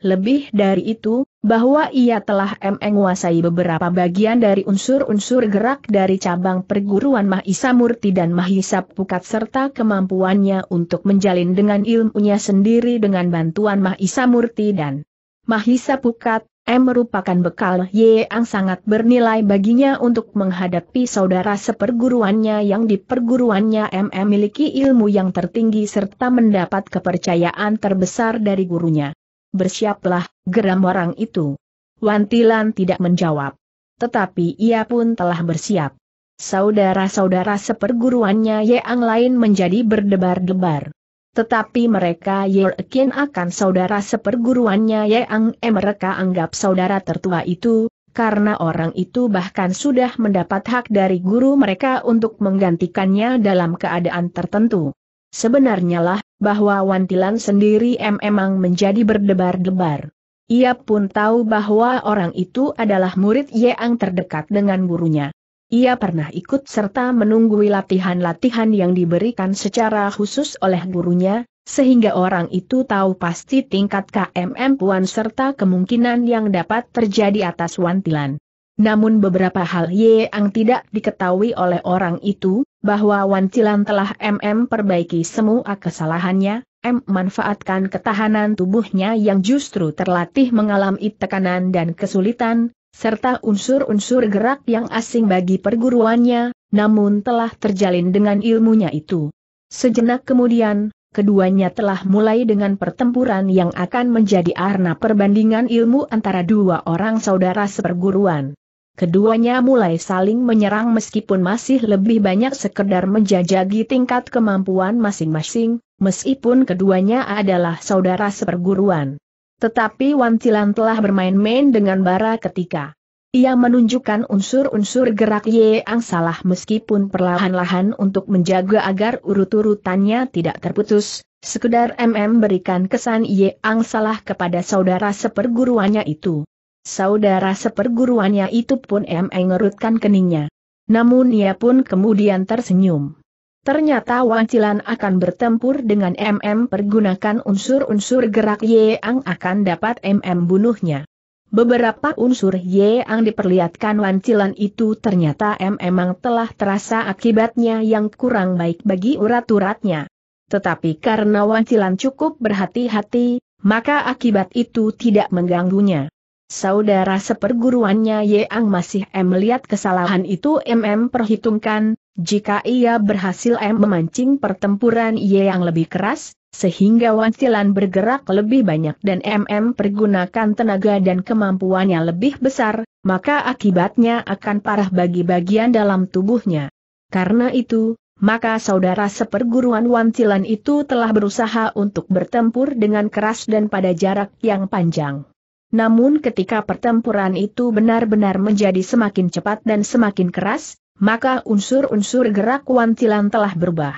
Lebih dari itu, bahwa ia telah menguasai beberapa bagian dari unsur-unsur gerak dari cabang perguruan Mahisa Murti dan Mahisa Pukat serta kemampuannya untuk menjalin dengan ilmunya sendiri dengan bantuan Mahisa Murti dan Mahisa Pukat, M merupakan bekal yang sangat bernilai baginya untuk menghadapi saudara seperguruannya yang di perguruannya M memiliki ilmu yang tertinggi serta mendapat kepercayaan terbesar dari gurunya. Bersiaplah, geram orang itu. Wantilan tidak menjawab. Tetapi ia pun telah bersiap. Saudara-saudara seperguruannya yang lain menjadi berdebar-debar. Tetapi mereka yakin akan saudara seperguruannya yang mereka anggap saudara tertua itu, karena orang itu bahkan sudah mendapat hak dari guru mereka untuk menggantikannya dalam keadaan tertentu. Sebenarnya lah, bahwa Wantilan sendiri M emang menjadi berdebar-debar. Ia pun tahu bahwa orang itu adalah murid yang terdekat dengan gurunya. Ia pernah ikut serta menunggui latihan-latihan yang diberikan secara khusus oleh gurunya, sehingga orang itu tahu pasti tingkat KMM Puan serta kemungkinan yang dapat terjadi atas Wantilan. Namun beberapa hal yang tidak diketahui oleh orang itu, bahwa Wantilan telah MM perbaiki semua kesalahannya, M manfaatkan ketahanan tubuhnya yang justru terlatih mengalami tekanan dan kesulitan, serta unsur-unsur gerak yang asing bagi perguruannya, namun telah terjalin dengan ilmunya itu. Sejenak kemudian, keduanya telah mulai dengan pertempuran yang akan menjadi arna perbandingan ilmu antara dua orang saudara seperguruan. Keduanya mulai saling menyerang meskipun masih lebih banyak sekedar menjajagi tingkat kemampuan masing-masing, meskipun keduanya adalah saudara seperguruan. Tetapi Wan Cilan telah bermain-main dengan bara ketika ia menunjukkan unsur-unsur gerak Ye Ang salah meskipun perlahan-lahan untuk menjaga agar urut-urutannya tidak terputus, sekedar MM berikan kesan Ye Ang salah kepada saudara seperguruannya itu. Saudara seperguruannya itu pun MM ngerutkan keningnya. Namun ia pun kemudian tersenyum. Ternyata Wancilan akan bertempur dengan MM pergunakan unsur-unsur gerak Yeang akan dapat MM bunuhnya. Beberapa unsur Yeang diperlihatkan Wancilan itu ternyata M memang telah terasa akibatnya yang kurang baik bagi urat-uratnya. Tetapi karena Wancilan cukup berhati-hati, maka akibat itu tidak mengganggunya. Saudara seperguruannya Yeang masih M melihat kesalahan itu MM perhitungkan, jika ia berhasil M memancing pertempuran ia yang lebih keras, sehingga Wancilan bergerak lebih banyak dan MM pergunakan tenaga dan kemampuannya lebih besar, maka akibatnya akan parah bagi bagian dalam tubuhnya. Karena itu, maka saudara seperguruan Wancilan itu telah berusaha untuk bertempur dengan keras dan pada jarak yang panjang. Namun ketika pertempuran itu benar-benar menjadi semakin cepat dan semakin keras, maka unsur-unsur gerak kuantilan telah berubah.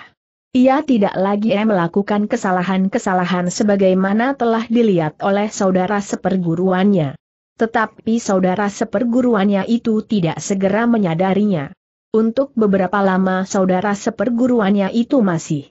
Ia tidak lagi melakukan kesalahan-kesalahan sebagaimana telah dilihat oleh saudara seperguruannya. Tetapi saudara seperguruannya itu tidak segera menyadarinya. Untuk beberapa lama saudara seperguruannya itu masih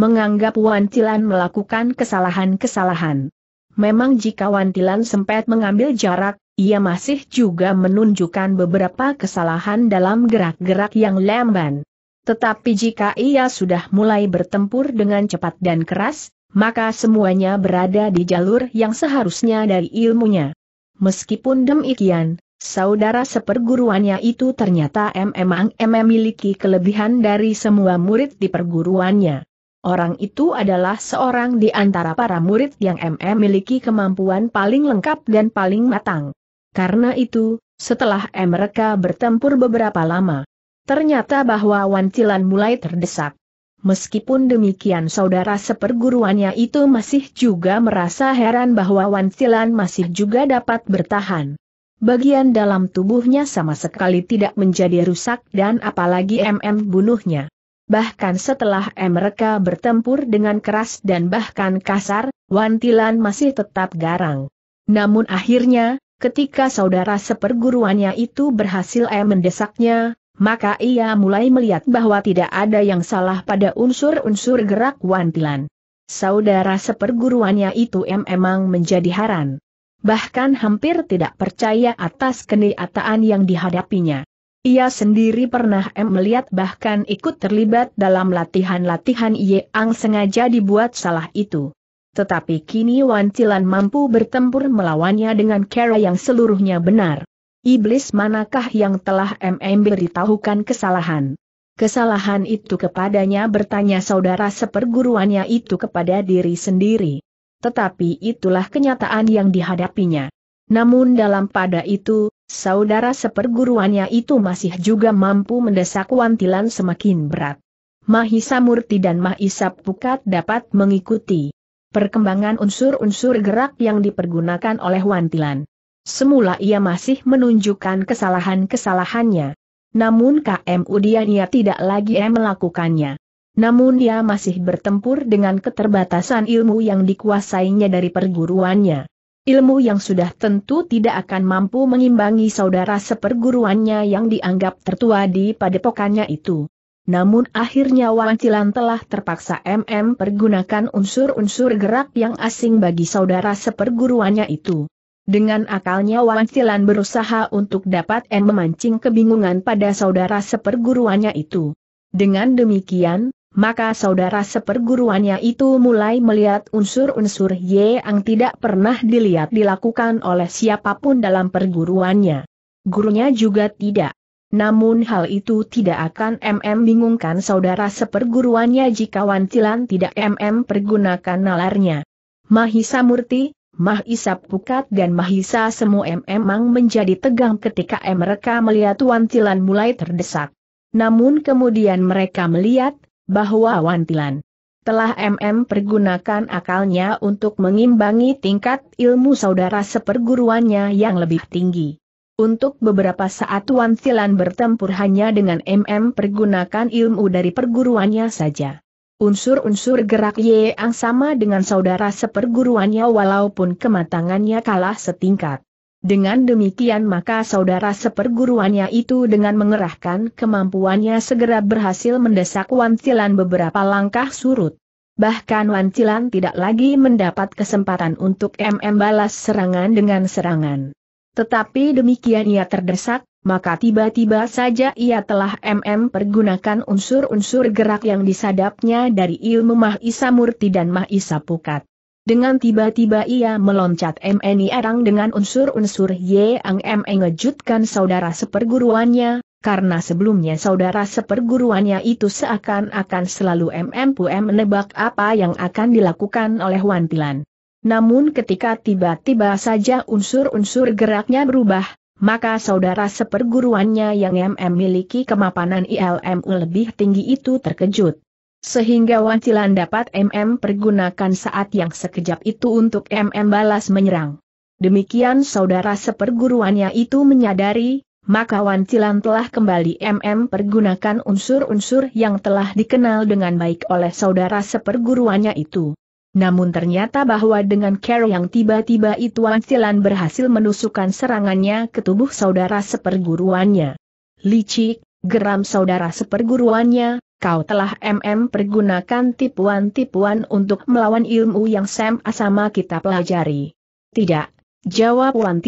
menganggap Wantilan melakukan kesalahan-kesalahan. Memang jika Wantilan sempat mengambil jarak, ia masih juga menunjukkan beberapa kesalahan dalam gerak-gerak yang lamban. Tetapi jika ia sudah mulai bertempur dengan cepat dan keras, maka semuanya berada di jalur yang seharusnya dari ilmunya. Meskipun demikian, saudara seperguruannya itu ternyata memang memiliki kelebihan dari semua murid di perguruannya. Orang itu adalah seorang di antara para murid yang memiliki kemampuan paling lengkap dan paling matang. Karena itu, setelah mereka bertempur beberapa lama, ternyata bahwa Wancilan mulai terdesak. Meskipun demikian saudara seperguruannya itu masih juga merasa heran bahwa Wancilan masih juga dapat bertahan. Bagian dalam tubuhnya sama sekali tidak menjadi rusak dan apalagi MM bunuhnya. Bahkan setelah mereka bertempur dengan keras dan bahkan kasar, Wantilan masih tetap garang. Namun akhirnya, Ketika saudara seperguruannya itu berhasil eh mendesaknya, maka ia mulai melihat bahwa tidak ada yang salah pada unsur-unsur gerak wantilan. Saudara seperguruannya itu em emang menjadi haran. Bahkan hampir tidak percaya atas kenyataan yang dihadapinya. Ia sendiri pernah em melihat bahkan ikut terlibat dalam latihan-latihan Yang sengaja dibuat salah itu tetapi kini Wan Cilan mampu bertempur melawannya dengan cara yang seluruhnya benar. Iblis manakah yang telah MM beritahukan kesalahan? Kesalahan itu kepadanya bertanya saudara seperguruannya itu kepada diri sendiri. Tetapi itulah kenyataan yang dihadapinya. Namun dalam pada itu, saudara seperguruannya itu masih juga mampu mendesak Wan semakin berat. Mahisa Murti dan Mahisa Pukat dapat mengikuti perkembangan unsur-unsur gerak yang dipergunakan oleh Wantilan. Semula ia masih menunjukkan kesalahan-kesalahannya. Namun KM Udiania tidak lagi eh melakukannya. Namun ia masih bertempur dengan keterbatasan ilmu yang dikuasainya dari perguruannya. Ilmu yang sudah tentu tidak akan mampu mengimbangi saudara seperguruannya yang dianggap tertua di padepokannya itu namun akhirnya Wang Cilan telah terpaksa MM pergunakan unsur-unsur gerak yang asing bagi saudara seperguruannya itu. Dengan akalnya Wang Cilan berusaha untuk dapat M memancing kebingungan pada saudara seperguruannya itu. Dengan demikian, maka saudara seperguruannya itu mulai melihat unsur-unsur Y yang tidak pernah dilihat dilakukan oleh siapapun dalam perguruannya. Gurunya juga tidak. Namun hal itu tidak akan MM bingungkan saudara seperguruannya jika wantilan tidak MM pergunakan nalarnya. Mahisa Murti, Mahisa Pukat dan Mahisa Semu memang menjadi tegang ketika mereka melihat wantilan mulai terdesak. Namun kemudian mereka melihat, bahwa wantilan telah MM pergunakan akalnya untuk mengimbangi tingkat ilmu saudara seperguruannya yang lebih tinggi. Untuk beberapa saat Wan Silan bertempur hanya dengan MM pergunakan ilmu dari perguruannya saja. Unsur-unsur gerak Ye Yeang sama dengan saudara seperguruannya walaupun kematangannya kalah setingkat. Dengan demikian maka saudara seperguruannya itu dengan mengerahkan kemampuannya segera berhasil mendesak Wan Silan beberapa langkah surut. Bahkan Wan Silan tidak lagi mendapat kesempatan untuk MM balas serangan dengan serangan. Tetapi demikian ia terdesak, maka tiba-tiba saja ia telah MM pergunakan unsur-unsur gerak yang disadapnya dari ilmu Mahisa Murti dan Mahisa Pukat. Dengan tiba-tiba ia meloncat MNI Erang dengan unsur-unsur Yang M mengejutkan saudara seperguruannya, karena sebelumnya saudara seperguruannya itu seakan-akan selalu MM pu menebak apa yang akan dilakukan oleh Wantilan. Namun ketika tiba-tiba saja unsur-unsur geraknya berubah, maka saudara seperguruannya yang MM miliki kemapanan ILMU lebih tinggi itu terkejut. Sehingga wancilan dapat MM pergunakan saat yang sekejap itu untuk MM balas menyerang. Demikian saudara seperguruannya itu menyadari, maka wancilan telah kembali MM pergunakan unsur-unsur yang telah dikenal dengan baik oleh saudara seperguruannya itu. Namun ternyata bahwa dengan care yang tiba-tiba itu Wan Silan berhasil menusukkan serangannya ke tubuh saudara seperguruannya. Licik, geram saudara seperguruannya, kau telah MM pergunakan tipuan-tipuan untuk melawan ilmu yang sama-sama kita pelajari. Tidak, jawab Wan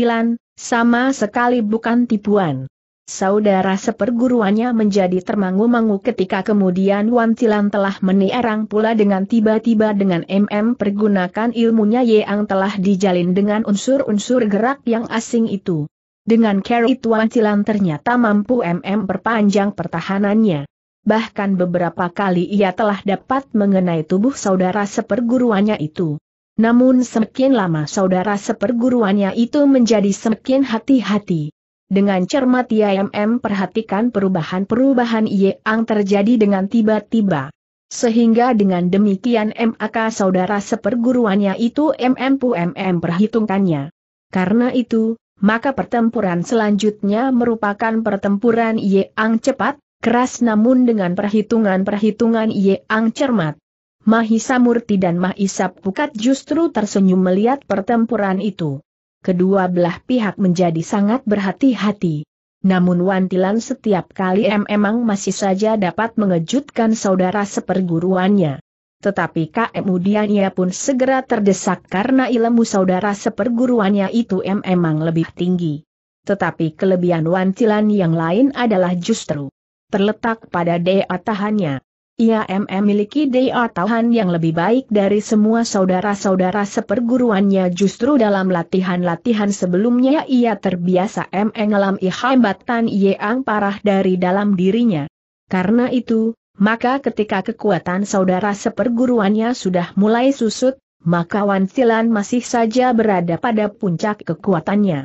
sama sekali bukan tipuan. Saudara seperguruannya menjadi termangu-mangu ketika kemudian Wan Cilan telah menierang pula dengan tiba-tiba dengan MM pergunakan ilmunya yang telah dijalin dengan unsur-unsur gerak yang asing itu. Dengan carry Wan Cilan ternyata mampu MM perpanjang pertahanannya. Bahkan beberapa kali ia telah dapat mengenai tubuh saudara seperguruannya itu. Namun semakin lama saudara seperguruannya itu menjadi semakin hati-hati. Dengan cermat YMM perhatikan perubahan-perubahan yang terjadi dengan tiba-tiba. Sehingga dengan demikian MAK saudara seperguruannya itu MM MM perhitungkannya. Karena itu, maka pertempuran selanjutnya merupakan pertempuran yang cepat, keras namun dengan perhitungan-perhitungan yang cermat. Mahisa Murti dan Mahisa Pukat justru tersenyum melihat pertempuran itu kedua belah pihak menjadi sangat berhati-hati. Namun wantilan setiap kali em memang masih saja dapat mengejutkan saudara seperguruannya. Tetapi kemudian ia pun segera terdesak karena ilmu saudara seperguruannya itu em memang lebih tinggi. Tetapi kelebihan wantilan yang lain adalah justru terletak pada daya tahannya. Ia memiliki daya tahan yang lebih baik dari semua saudara-saudara seperguruannya justru dalam latihan-latihan sebelumnya ia terbiasa mengalami hambatan yang parah dari dalam dirinya. Karena itu, maka ketika kekuatan saudara seperguruannya sudah mulai susut, maka Wan Silan masih saja berada pada puncak kekuatannya.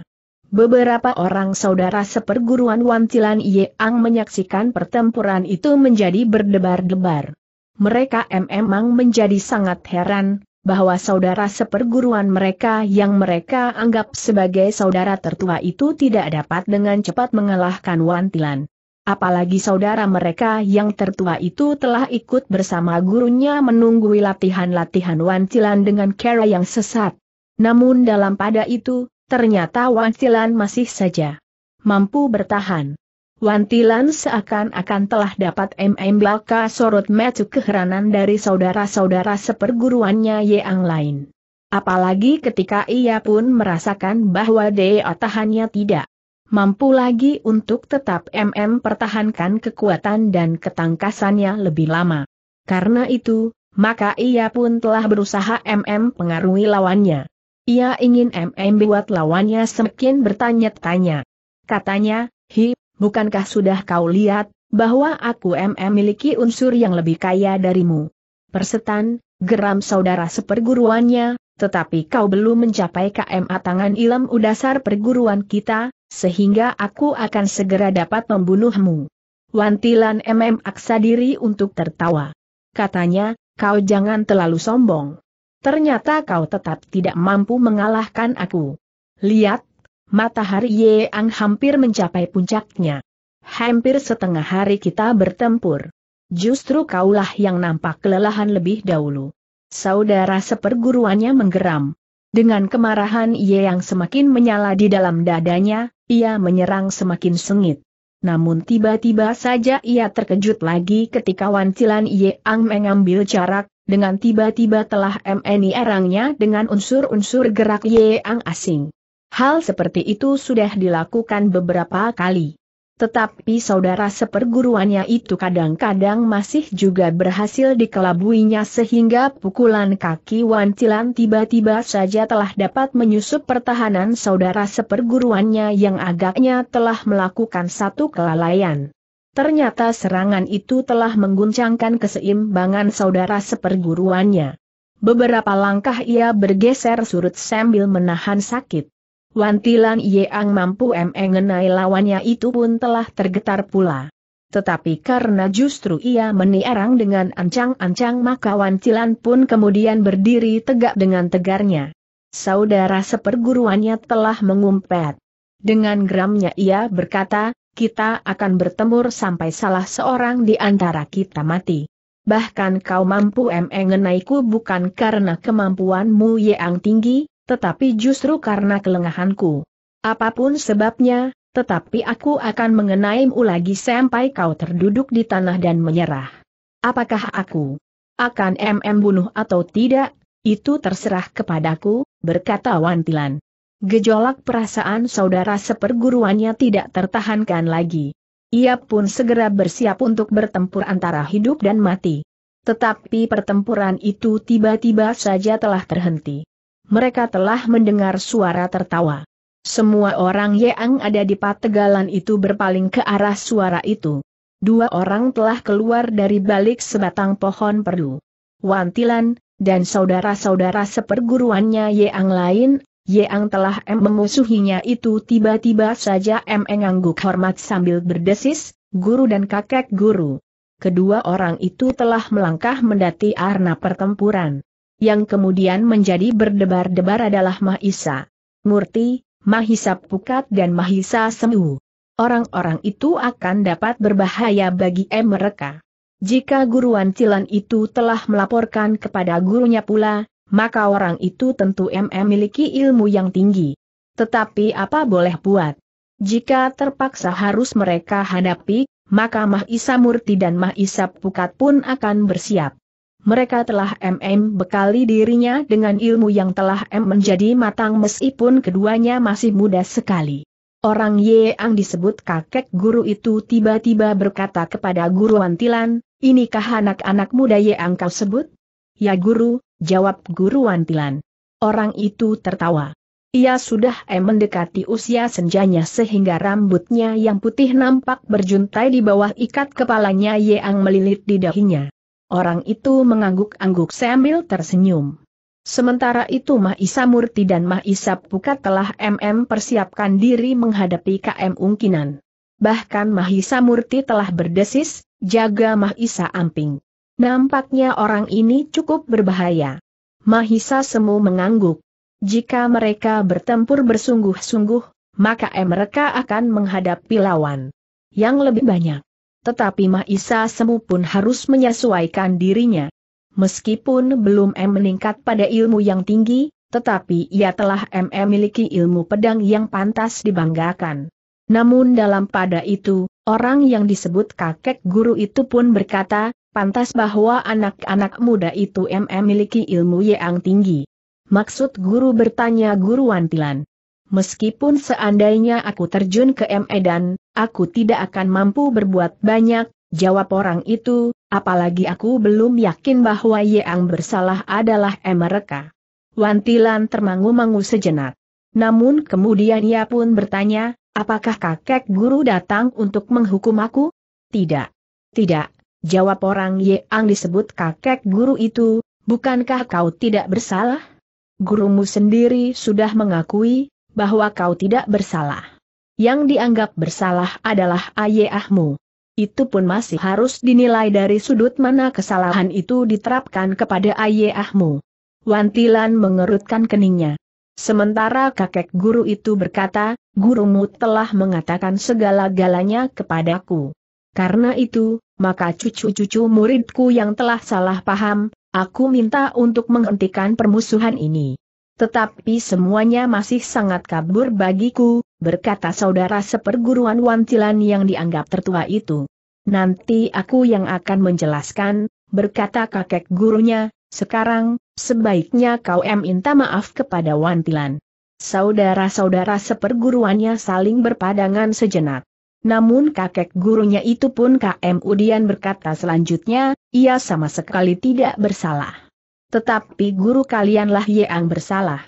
Beberapa orang saudara seperguruan Wantilan Yeang menyaksikan pertempuran itu menjadi berdebar-debar. Mereka memang menjadi sangat heran, bahwa saudara seperguruan mereka yang mereka anggap sebagai saudara tertua itu tidak dapat dengan cepat mengalahkan Wantilan. Apalagi saudara mereka yang tertua itu telah ikut bersama gurunya menunggui latihan-latihan Wantilan dengan cara yang sesat. Namun dalam pada itu, Ternyata Wantilan masih saja mampu bertahan. Wantilan seakan-akan telah dapat MM Blaka sorot metu keheranan dari saudara-saudara seperguruannya yang lain. Apalagi ketika ia pun merasakan bahwa daya tahannya tidak mampu lagi untuk tetap MM pertahankan kekuatan dan ketangkasannya lebih lama. Karena itu, maka ia pun telah berusaha MM pengaruhi lawannya. Ia ingin MM buat lawannya semakin bertanya-tanya. Katanya, Hi, bukankah sudah kau lihat, bahwa aku MM miliki unsur yang lebih kaya darimu? Persetan, geram saudara seperguruannya, tetapi kau belum mencapai KMA tangan ilmu udasar perguruan kita, sehingga aku akan segera dapat membunuhmu. Wantilan MM aksa diri untuk tertawa. Katanya, kau jangan terlalu sombong. Ternyata kau tetap tidak mampu mengalahkan aku. Lihat, matahari Ye ang hampir mencapai puncaknya. Hampir setengah hari kita bertempur. Justru kaulah yang nampak kelelahan lebih dahulu. Saudara seperguruannya menggeram. Dengan kemarahan Ye Yeang semakin menyala di dalam dadanya, ia menyerang semakin sengit. Namun tiba-tiba saja ia terkejut lagi ketika wancilan Ye Ang mengambil jarak, dengan tiba-tiba telah MNI erangnya dengan unsur-unsur gerak Yeang asing. Hal seperti itu sudah dilakukan beberapa kali. Tetapi saudara seperguruannya itu kadang-kadang masih juga berhasil dikelabuinya sehingga pukulan kaki wan cilan tiba-tiba saja telah dapat menyusup pertahanan saudara seperguruannya yang agaknya telah melakukan satu kelalaian. Ternyata serangan itu telah mengguncangkan keseimbangan saudara seperguruannya. Beberapa langkah ia bergeser surut sambil menahan sakit. Wantilan Yeang mampu mengenai lawannya itu pun telah tergetar pula. Tetapi karena justru ia meniarang dengan ancang-ancang maka Wantilan pun kemudian berdiri tegak dengan tegarnya. Saudara seperguruannya telah mengumpet. Dengan geramnya ia berkata, kita akan bertempur sampai salah seorang di antara kita mati. Bahkan kau mampu mengenaiku bukan karena kemampuanmu yang tinggi, tetapi justru karena kelengahanku. Apapun sebabnya, tetapi aku akan mengenaimu lagi sampai kau terduduk di tanah dan menyerah. Apakah aku akan MM bunuh atau tidak, itu terserah kepadaku, berkata Wantilan. Gejolak perasaan saudara seperguruannya tidak tertahankan lagi. Ia pun segera bersiap untuk bertempur antara hidup dan mati. Tetapi pertempuran itu tiba-tiba saja telah terhenti. Mereka telah mendengar suara tertawa. Semua orang yang ada di pategalan itu berpaling ke arah suara itu. Dua orang telah keluar dari balik sebatang pohon perlu. Wantilan, dan saudara-saudara seperguruannya Yeang lain yang telah M memusuhinya itu tiba-tiba saja M mengangguk hormat sambil berdesis, guru dan kakek guru. Kedua orang itu telah melangkah mendati arna pertempuran. Yang kemudian menjadi berdebar-debar adalah Mahisa. Murti, Mahisa Pukat dan Mahisa Semu. Orang-orang itu akan dapat berbahaya bagi M mereka. Jika guruan Cilan itu telah melaporkan kepada gurunya pula, maka orang itu tentu memiliki ilmu yang tinggi. Tetapi apa boleh buat? Jika terpaksa harus mereka hadapi, maka Mahisa Murti dan Mah Isa Pukat pun akan bersiap. Mereka telah MM bekali dirinya dengan ilmu yang telah M menjadi matang meskipun keduanya masih muda sekali. Orang yang disebut kakek guru itu tiba-tiba berkata kepada guru Wantilan, inikah anak-anak muda yang kau sebut? Ya guru, jawab Guru Wantilan. Orang itu tertawa. Ia sudah em eh, mendekati usia senjanya sehingga rambutnya yang putih nampak berjuntai di bawah ikat kepalanya yang melilit di dahinya. Orang itu mengangguk-angguk sambil tersenyum. Sementara itu Mahisa Murti dan Mahisa Pukat telah MM persiapkan diri menghadapi KM Ungkinan. Bahkan Mahisa Murti telah berdesis, jaga Mahisa Amping. Nampaknya orang ini cukup berbahaya. Mahisa Semu mengangguk. Jika mereka bertempur bersungguh-sungguh, maka mereka akan menghadapi lawan yang lebih banyak. Tetapi Mahisa Semu pun harus menyesuaikan dirinya. Meskipun belum M meningkat pada ilmu yang tinggi, tetapi ia telah M memiliki ilmu pedang yang pantas dibanggakan. Namun dalam pada itu, orang yang disebut kakek guru itu pun berkata, Pantas bahwa anak-anak muda itu memiliki ilmu yang tinggi. Maksud guru bertanya guru Wantilan. Meskipun seandainya aku terjun ke Medan, aku tidak akan mampu berbuat banyak, jawab orang itu, apalagi aku belum yakin bahwa yang bersalah adalah mereka. Wantilan termangu-mangu sejenak. Namun kemudian ia pun bertanya, apakah kakek guru datang untuk menghukum aku? Tidak. Tidak, Jawab orang Ye Ang disebut kakek guru itu, bukankah kau tidak bersalah? Gurumu sendiri sudah mengakui bahwa kau tidak bersalah. Yang dianggap bersalah adalah ayahmu. Itu pun masih harus dinilai dari sudut mana kesalahan itu diterapkan kepada ayahmu. Wantilan mengerutkan keningnya. Sementara kakek guru itu berkata, gurumu telah mengatakan segala-galanya kepadaku. Karena itu, maka cucu-cucu muridku yang telah salah paham, aku minta untuk menghentikan permusuhan ini. Tetapi semuanya masih sangat kabur bagiku, berkata saudara seperguruan wantilan yang dianggap tertua itu. Nanti aku yang akan menjelaskan, berkata kakek gurunya, sekarang, sebaiknya kau minta maaf kepada wantilan. Saudara-saudara seperguruannya saling berpadangan sejenak. Namun kakek gurunya itu pun KM Udian berkata selanjutnya, ia sama sekali tidak bersalah. Tetapi guru kalianlah Yeang bersalah.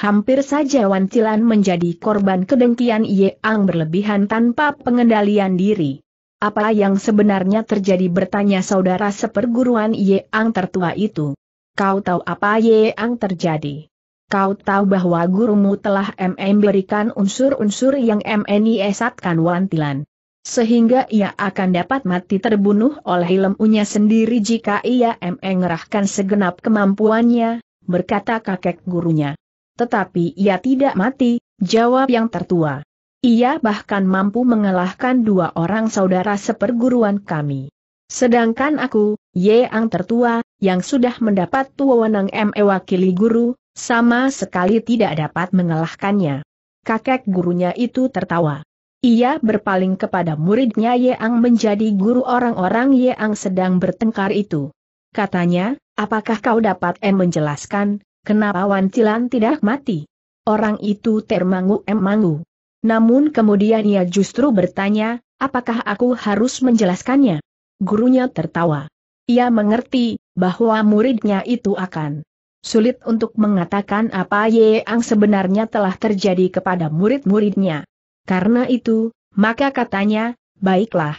Hampir saja Wan Cilan menjadi korban kedengkian Yeang berlebihan tanpa pengendalian diri. Apa yang sebenarnya terjadi bertanya saudara seperguruan Yeang tertua itu. Kau tahu apa Yeang terjadi? Kau tahu bahwa gurumu telah MM berikan unsur-unsur yang MNI esatkan wantilan. Sehingga ia akan dapat mati terbunuh oleh ilmunya sendiri jika ia MM ngerahkan segenap kemampuannya, berkata kakek gurunya. Tetapi ia tidak mati, jawab yang tertua. Ia bahkan mampu mengalahkan dua orang saudara seperguruan kami. Sedangkan aku, Yeang tertua, yang sudah mendapat tuwawanang ME wakili guru, sama sekali tidak dapat mengalahkannya. Kakek gurunya itu tertawa. Ia berpaling kepada muridnya Ye Ang menjadi guru orang-orang Ye Ang sedang bertengkar itu. Katanya, apakah kau dapat em menjelaskan, kenapa Cilan tidak mati? Orang itu termangu-emangu. Namun kemudian ia justru bertanya, apakah aku harus menjelaskannya? Gurunya tertawa. Ia mengerti, bahwa muridnya itu akan Sulit untuk mengatakan apa yang sebenarnya telah terjadi kepada murid-muridnya. Karena itu, maka katanya, baiklah.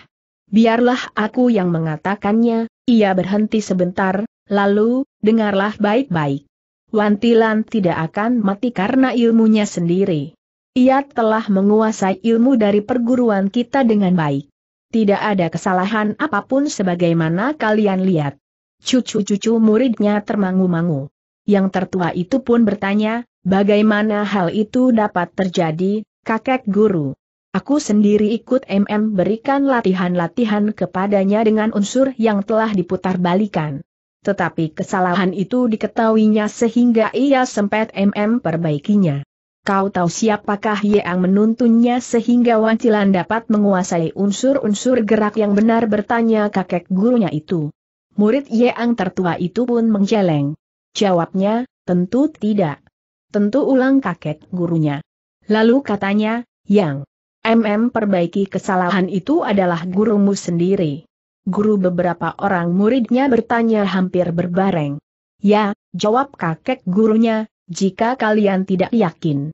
Biarlah aku yang mengatakannya, ia berhenti sebentar, lalu, dengarlah baik-baik. Wantilan tidak akan mati karena ilmunya sendiri. Ia telah menguasai ilmu dari perguruan kita dengan baik. Tidak ada kesalahan apapun sebagaimana kalian lihat. Cucu-cucu muridnya termangu-mangu. Yang tertua itu pun bertanya, bagaimana hal itu dapat terjadi, kakek guru? Aku sendiri ikut MM berikan latihan-latihan kepadanya dengan unsur yang telah diputar balikan. Tetapi kesalahan itu diketahuinya sehingga ia sempat MM perbaikinya. Kau tahu siapakah yang menuntunnya sehingga Wancilan dapat menguasai unsur-unsur gerak yang benar bertanya kakek gurunya itu. Murid yang tertua itu pun menjeleng. Jawabnya, tentu tidak. Tentu ulang kakek gurunya. Lalu katanya, yang MM perbaiki kesalahan itu adalah gurumu sendiri. Guru beberapa orang muridnya bertanya hampir berbareng. Ya, jawab kakek gurunya, jika kalian tidak yakin.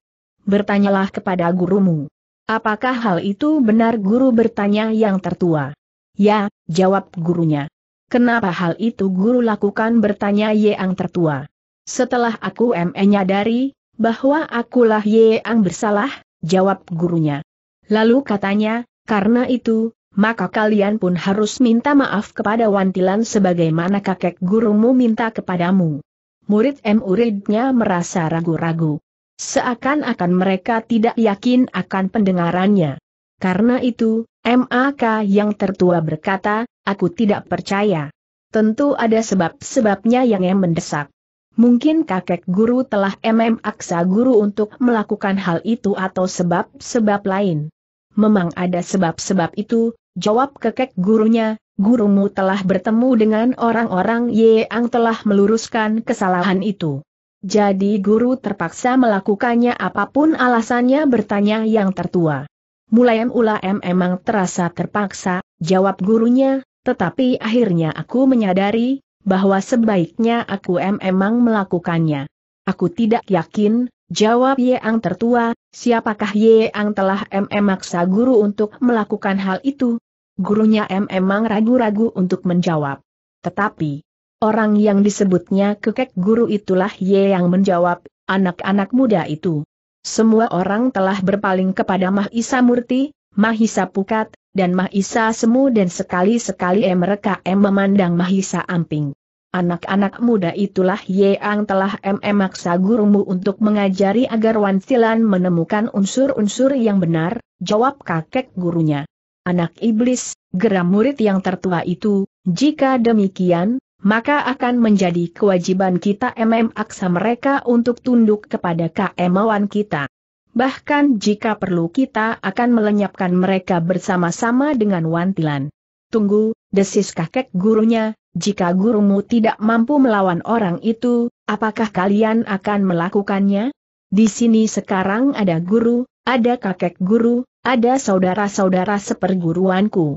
Bertanyalah kepada gurumu. Apakah hal itu benar guru bertanya yang tertua? Ya, jawab gurunya. Kenapa hal itu guru lakukan bertanya Yeang tertua. Setelah aku menyadari, bahwa akulah Yeang bersalah, jawab gurunya. Lalu katanya, karena itu, maka kalian pun harus minta maaf kepada Wantilan sebagaimana kakek gurumu minta kepadamu. Murid M Uridnya merasa ragu-ragu. Seakan-akan mereka tidak yakin akan pendengarannya. Karena itu, MAK yang tertua berkata, aku tidak percaya. Tentu ada sebab-sebabnya yang mendesak. Mungkin kakek guru telah MM aksa guru untuk melakukan hal itu atau sebab-sebab lain. Memang ada sebab-sebab itu, jawab kakek gurunya, gurumu telah bertemu dengan orang-orang yang telah meluruskan kesalahan itu. Jadi guru terpaksa melakukannya apapun alasannya bertanya yang tertua. Mulai MULAM emang terasa terpaksa, jawab gurunya, tetapi akhirnya aku menyadari, bahwa sebaiknya aku emang melakukannya. Aku tidak yakin, jawab Yeang tertua, siapakah Yeang telah memaksa guru untuk melakukan hal itu? Gurunya emang ragu-ragu untuk menjawab. Tetapi, orang yang disebutnya kekek guru itulah Yeang menjawab, anak-anak muda itu. Semua orang telah berpaling kepada Mahisa Murti, Mahisa Pukat, dan Mahisa Semu dan sekali-sekali mereka em memandang Mahisa Amping. Anak-anak muda itulah yang telah memaksa gurumu untuk mengajari agar Wansilan menemukan unsur-unsur yang benar, jawab kakek gurunya. Anak iblis, geram murid yang tertua itu, jika demikian, maka akan menjadi kewajiban kita MM aksa mereka untuk tunduk kepada keemauan kita. Bahkan jika perlu kita akan melenyapkan mereka bersama-sama dengan wantilan. Tunggu, desis kakek gurunya, jika gurumu tidak mampu melawan orang itu, apakah kalian akan melakukannya? Di sini sekarang ada guru, ada kakek guru, ada saudara-saudara seperguruanku.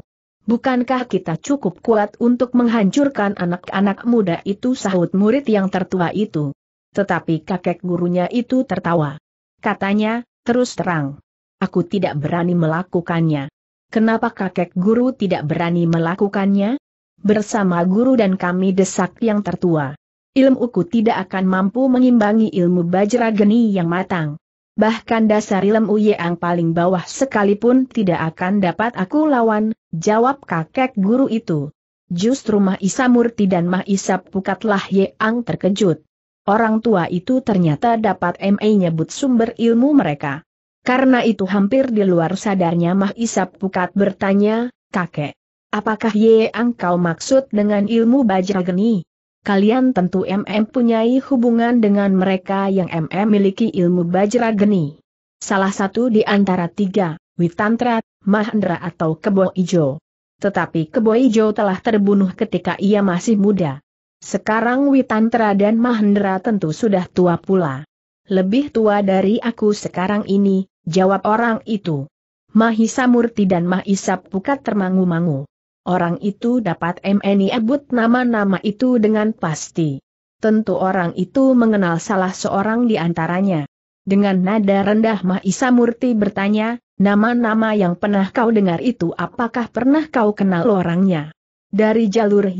Bukankah kita cukup kuat untuk menghancurkan anak-anak muda itu sahut murid yang tertua itu? Tetapi kakek gurunya itu tertawa. Katanya, terus terang. Aku tidak berani melakukannya. Kenapa kakek guru tidak berani melakukannya? Bersama guru dan kami desak yang tertua. Ilmu ku tidak akan mampu mengimbangi ilmu bajra geni yang matang bahkan dasar ilmu yang paling bawah sekalipun tidak akan dapat aku lawan, jawab kakek guru itu. Justru Mahisa Murti dan Mahisa Pukatlah Yeang terkejut. Orang tua itu ternyata dapat MA nyebut sumber ilmu mereka. Karena itu hampir di luar sadarnya Mahisa Pukat bertanya, kakek, apakah Yeang kau maksud dengan ilmu bajra geni? kalian tentu MM punyai hubungan dengan mereka yang MM miliki ilmu bajra geni. Salah satu di antara tiga, Witantra, Mahendra atau Kebo Ijo. Tetapi Kebo Ijo telah terbunuh ketika ia masih muda. Sekarang Witantra dan Mahendra tentu sudah tua pula. Lebih tua dari aku sekarang ini, jawab orang itu. Mahisa Murti dan Mahisa Pukat termangu-mangu. Orang itu dapat ebut nama-nama itu dengan pasti. Tentu orang itu mengenal salah seorang di antaranya. Dengan nada rendah Mahisa Murti bertanya, nama-nama yang pernah kau dengar itu apakah pernah kau kenal orangnya? Dari jalur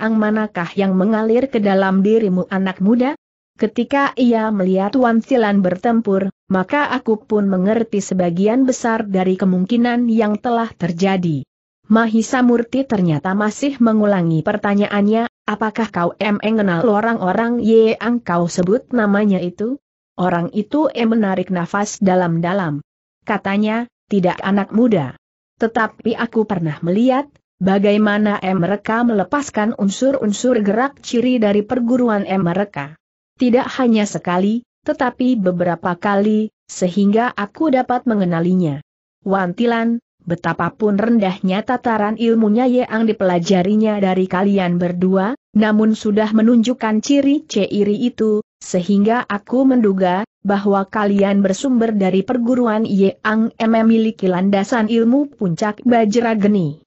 ang manakah yang mengalir ke dalam dirimu anak muda? Ketika ia melihat Wan Silan bertempur, maka aku pun mengerti sebagian besar dari kemungkinan yang telah terjadi. Mahisa Murti ternyata masih mengulangi pertanyaannya, apakah kau em mengenal orang-orang yang kau sebut namanya itu? Orang itu em menarik nafas dalam-dalam. Katanya, tidak anak muda. Tetapi aku pernah melihat, bagaimana em mereka melepaskan unsur-unsur gerak ciri dari perguruan em mereka. Tidak hanya sekali, tetapi beberapa kali, sehingga aku dapat mengenalinya. Wantilan, Betapapun rendahnya tataran ilmunya yang dipelajarinya dari kalian berdua, namun sudah menunjukkan ciri-ciri itu, sehingga aku menduga, bahwa kalian bersumber dari perguruan Yang memiliki landasan ilmu puncak Bajra Geni.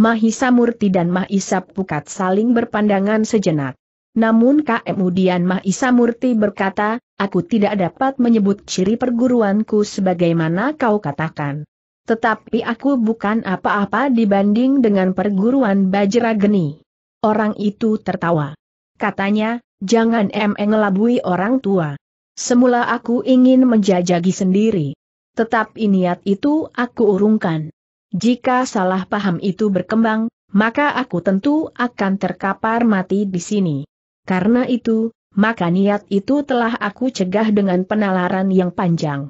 Mahisa Murti dan Mahisa Pukat saling berpandangan sejenak. Namun kemudian Mahisa Murti berkata, aku tidak dapat menyebut ciri perguruanku sebagaimana kau katakan. Tetapi aku bukan apa-apa dibanding dengan perguruan Bajra Geni. Orang itu tertawa. Katanya, jangan emeng labui orang tua. Semula aku ingin menjajagi sendiri. Tetapi niat itu aku urungkan. Jika salah paham itu berkembang, maka aku tentu akan terkapar mati di sini. Karena itu, maka niat itu telah aku cegah dengan penalaran yang panjang.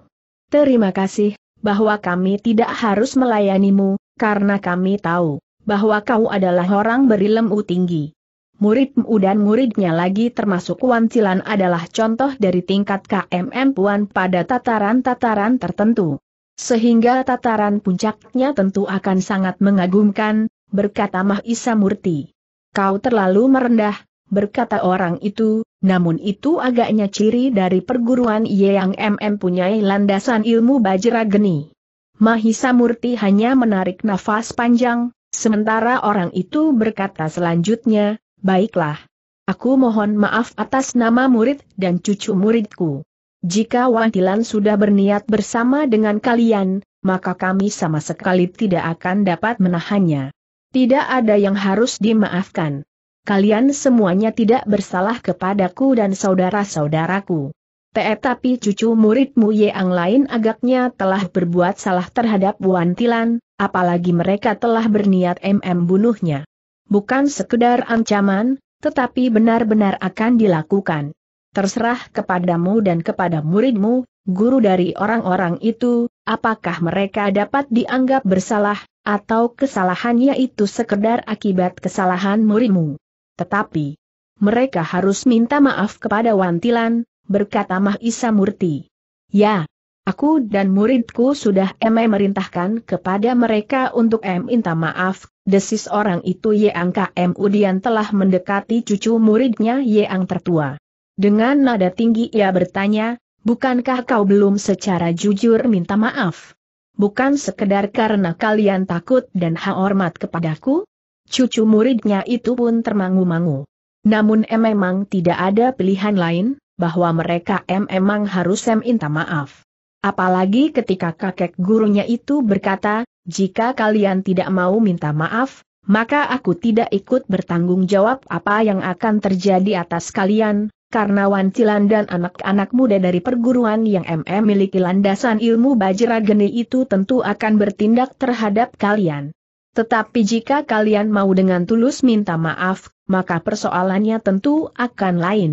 Terima kasih, bahwa kami tidak harus melayanimu, karena kami tahu bahwa kau adalah orang berilmu tinggi. Muridmu dan muridnya lagi termasuk Wan Cilan adalah contoh dari tingkat KMM Puan pada tataran-tataran tertentu. Sehingga tataran puncaknya tentu akan sangat mengagumkan, berkata Mahisa Murti. Kau terlalu merendah, berkata orang itu, namun itu agaknya ciri dari perguruan yang MM punyai landasan ilmu bajra geni. Mahisa Murti hanya menarik nafas panjang, sementara orang itu berkata selanjutnya, baiklah. Aku mohon maaf atas nama murid dan cucu muridku. Jika Wantilan sudah berniat bersama dengan kalian, maka kami sama sekali tidak akan dapat menahannya. Tidak ada yang harus dimaafkan kalian semuanya tidak bersalah kepadaku dan saudara-saudaraku. Tetapi cucu muridmu yang lain agaknya telah berbuat salah terhadap Wantilan, apalagi mereka telah berniat MM bunuhnya. Bukan sekedar ancaman, tetapi benar-benar akan dilakukan. Terserah kepadamu dan kepada muridmu, guru dari orang-orang itu, apakah mereka dapat dianggap bersalah, atau kesalahannya itu sekedar akibat kesalahan muridmu. Tetapi, mereka harus minta maaf kepada Wantilan, berkata Mahisa Murti. Ya, aku dan muridku sudah eme merintahkan kepada mereka untuk em minta maaf, desis orang itu Yang KM Udian telah mendekati cucu muridnya Yang tertua. Dengan nada tinggi ia bertanya, bukankah kau belum secara jujur minta maaf? Bukan sekedar karena kalian takut dan hormat kepadaku? Cucu muridnya itu pun termangu-mangu. Namun memang tidak ada pilihan lain, bahwa mereka memang harus minta maaf. Apalagi ketika kakek gurunya itu berkata, jika kalian tidak mau minta maaf, maka aku tidak ikut bertanggung jawab apa yang akan terjadi atas kalian, karena Wancilan dan anak-anak muda dari perguruan yang MM miliki landasan ilmu bajra geni itu tentu akan bertindak terhadap kalian. Tetapi jika kalian mau dengan tulus minta maaf, maka persoalannya tentu akan lain.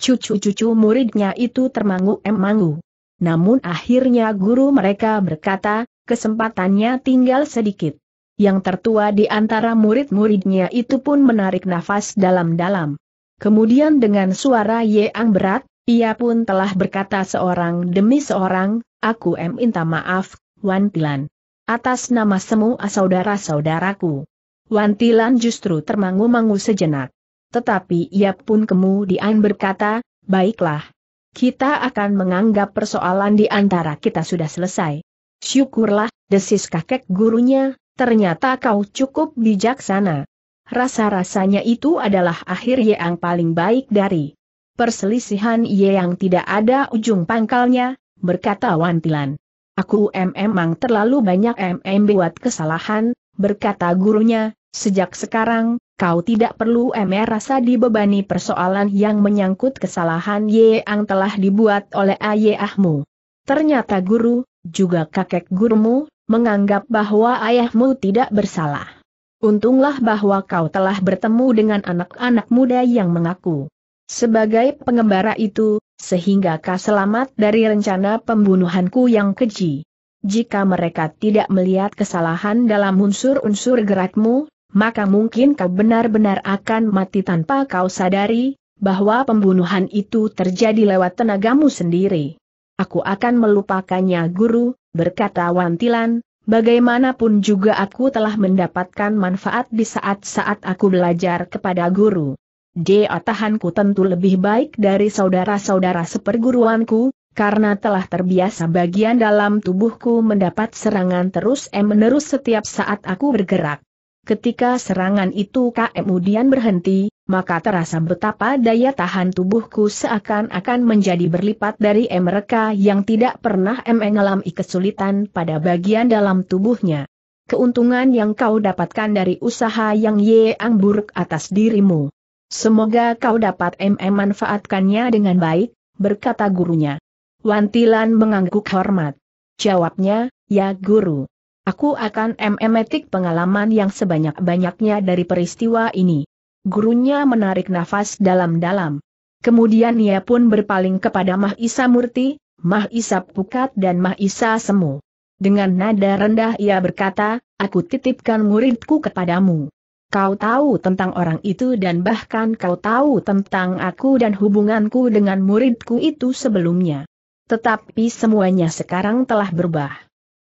Cucu-cucu muridnya itu termangu-emangu. Namun akhirnya guru mereka berkata, kesempatannya tinggal sedikit. Yang tertua di antara murid-muridnya itu pun menarik nafas dalam-dalam. Kemudian dengan suara yang berat, ia pun telah berkata seorang demi seorang, aku em minta maaf, Wan Pilan atas nama semua saudara-saudaraku. Wantilan justru termangu-mangu sejenak. Tetapi ia pun kemudian berkata, baiklah. Kita akan menganggap persoalan di antara kita sudah selesai. Syukurlah, desis kakek gurunya, ternyata kau cukup bijaksana. Rasa-rasanya itu adalah akhir yang paling baik dari perselisihan yang tidak ada ujung pangkalnya, berkata Wantilan. Aku memang terlalu banyak mm buat kesalahan, berkata gurunya, sejak sekarang, kau tidak perlu mm rasa dibebani persoalan yang menyangkut kesalahan yang telah dibuat oleh ayahmu. Ternyata guru, juga kakek gurumu, menganggap bahwa ayahmu tidak bersalah. Untunglah bahwa kau telah bertemu dengan anak-anak muda yang mengaku. Sebagai pengembara itu, sehingga kau selamat dari rencana pembunuhanku yang keji. Jika mereka tidak melihat kesalahan dalam unsur-unsur gerakmu, maka mungkin kau benar-benar akan mati tanpa kau sadari, bahwa pembunuhan itu terjadi lewat tenagamu sendiri. Aku akan melupakannya guru, berkata Wantilan, bagaimanapun juga aku telah mendapatkan manfaat di saat-saat aku belajar kepada guru dia tahanku tentu lebih baik dari saudara-saudara seperguruanku, karena telah terbiasa bagian dalam tubuhku mendapat serangan terus-menerus setiap saat aku bergerak. Ketika serangan itu kemudian berhenti, maka terasa betapa daya tahan tubuhku seakan-akan menjadi berlipat dari mereka yang tidak pernah mengalami kesulitan pada bagian dalam tubuhnya. Keuntungan yang kau dapatkan dari usaha yang yeang buruk atas dirimu. Semoga kau dapat MM manfaatkannya dengan baik, berkata gurunya. Wantilan mengangguk hormat. Jawabnya, ya guru. Aku akan MM pengalaman yang sebanyak-banyaknya dari peristiwa ini. Gurunya menarik nafas dalam-dalam. Kemudian ia pun berpaling kepada Mahisa Murti, Mahisa Pukat dan Mahisa Semu. Dengan nada rendah ia berkata, aku titipkan muridku kepadamu. Kau tahu tentang orang itu dan bahkan kau tahu tentang aku dan hubunganku dengan muridku itu sebelumnya. Tetapi semuanya sekarang telah berubah.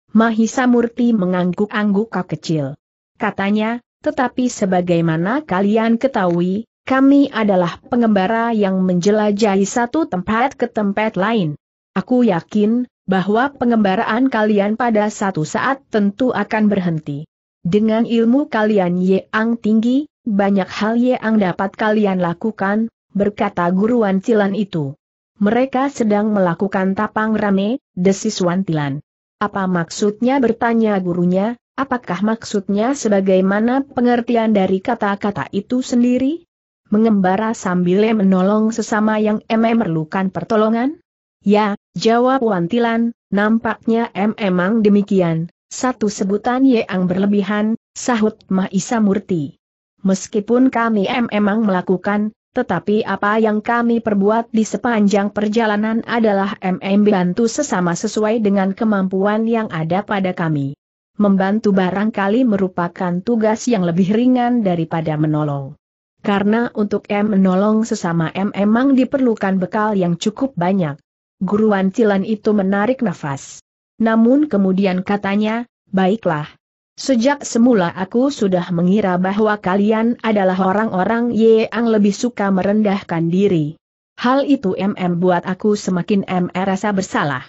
Mahisa Murti mengangguk-angguk kecil. Katanya, tetapi sebagaimana kalian ketahui, kami adalah pengembara yang menjelajahi satu tempat ke tempat lain. Aku yakin, bahwa pengembaraan kalian pada satu saat tentu akan berhenti. Dengan ilmu kalian ye ang tinggi, banyak hal ye ang dapat kalian lakukan, berkata guruan Cilan itu. Mereka sedang melakukan tapang rame, desis Wantilan. Apa maksudnya bertanya gurunya, apakah maksudnya sebagaimana pengertian dari kata-kata itu sendiri? Mengembara sambil menolong sesama yang memerlukan pertolongan? Ya, jawab Wantilan, nampaknya em emang demikian, satu sebutan yang berlebihan, sahut Mahisa Murti. Meskipun kami memang melakukan, tetapi apa yang kami perbuat di sepanjang perjalanan adalah MM bantu sesama sesuai dengan kemampuan yang ada pada kami. Membantu barangkali merupakan tugas yang lebih ringan daripada menolong. Karena untuk M menolong sesama M memang diperlukan bekal yang cukup banyak. Guruan Cilan itu menarik nafas. Namun kemudian katanya, baiklah. Sejak semula aku sudah mengira bahwa kalian adalah orang-orang yang lebih suka merendahkan diri. Hal itu MM buat aku semakin mm rasa bersalah.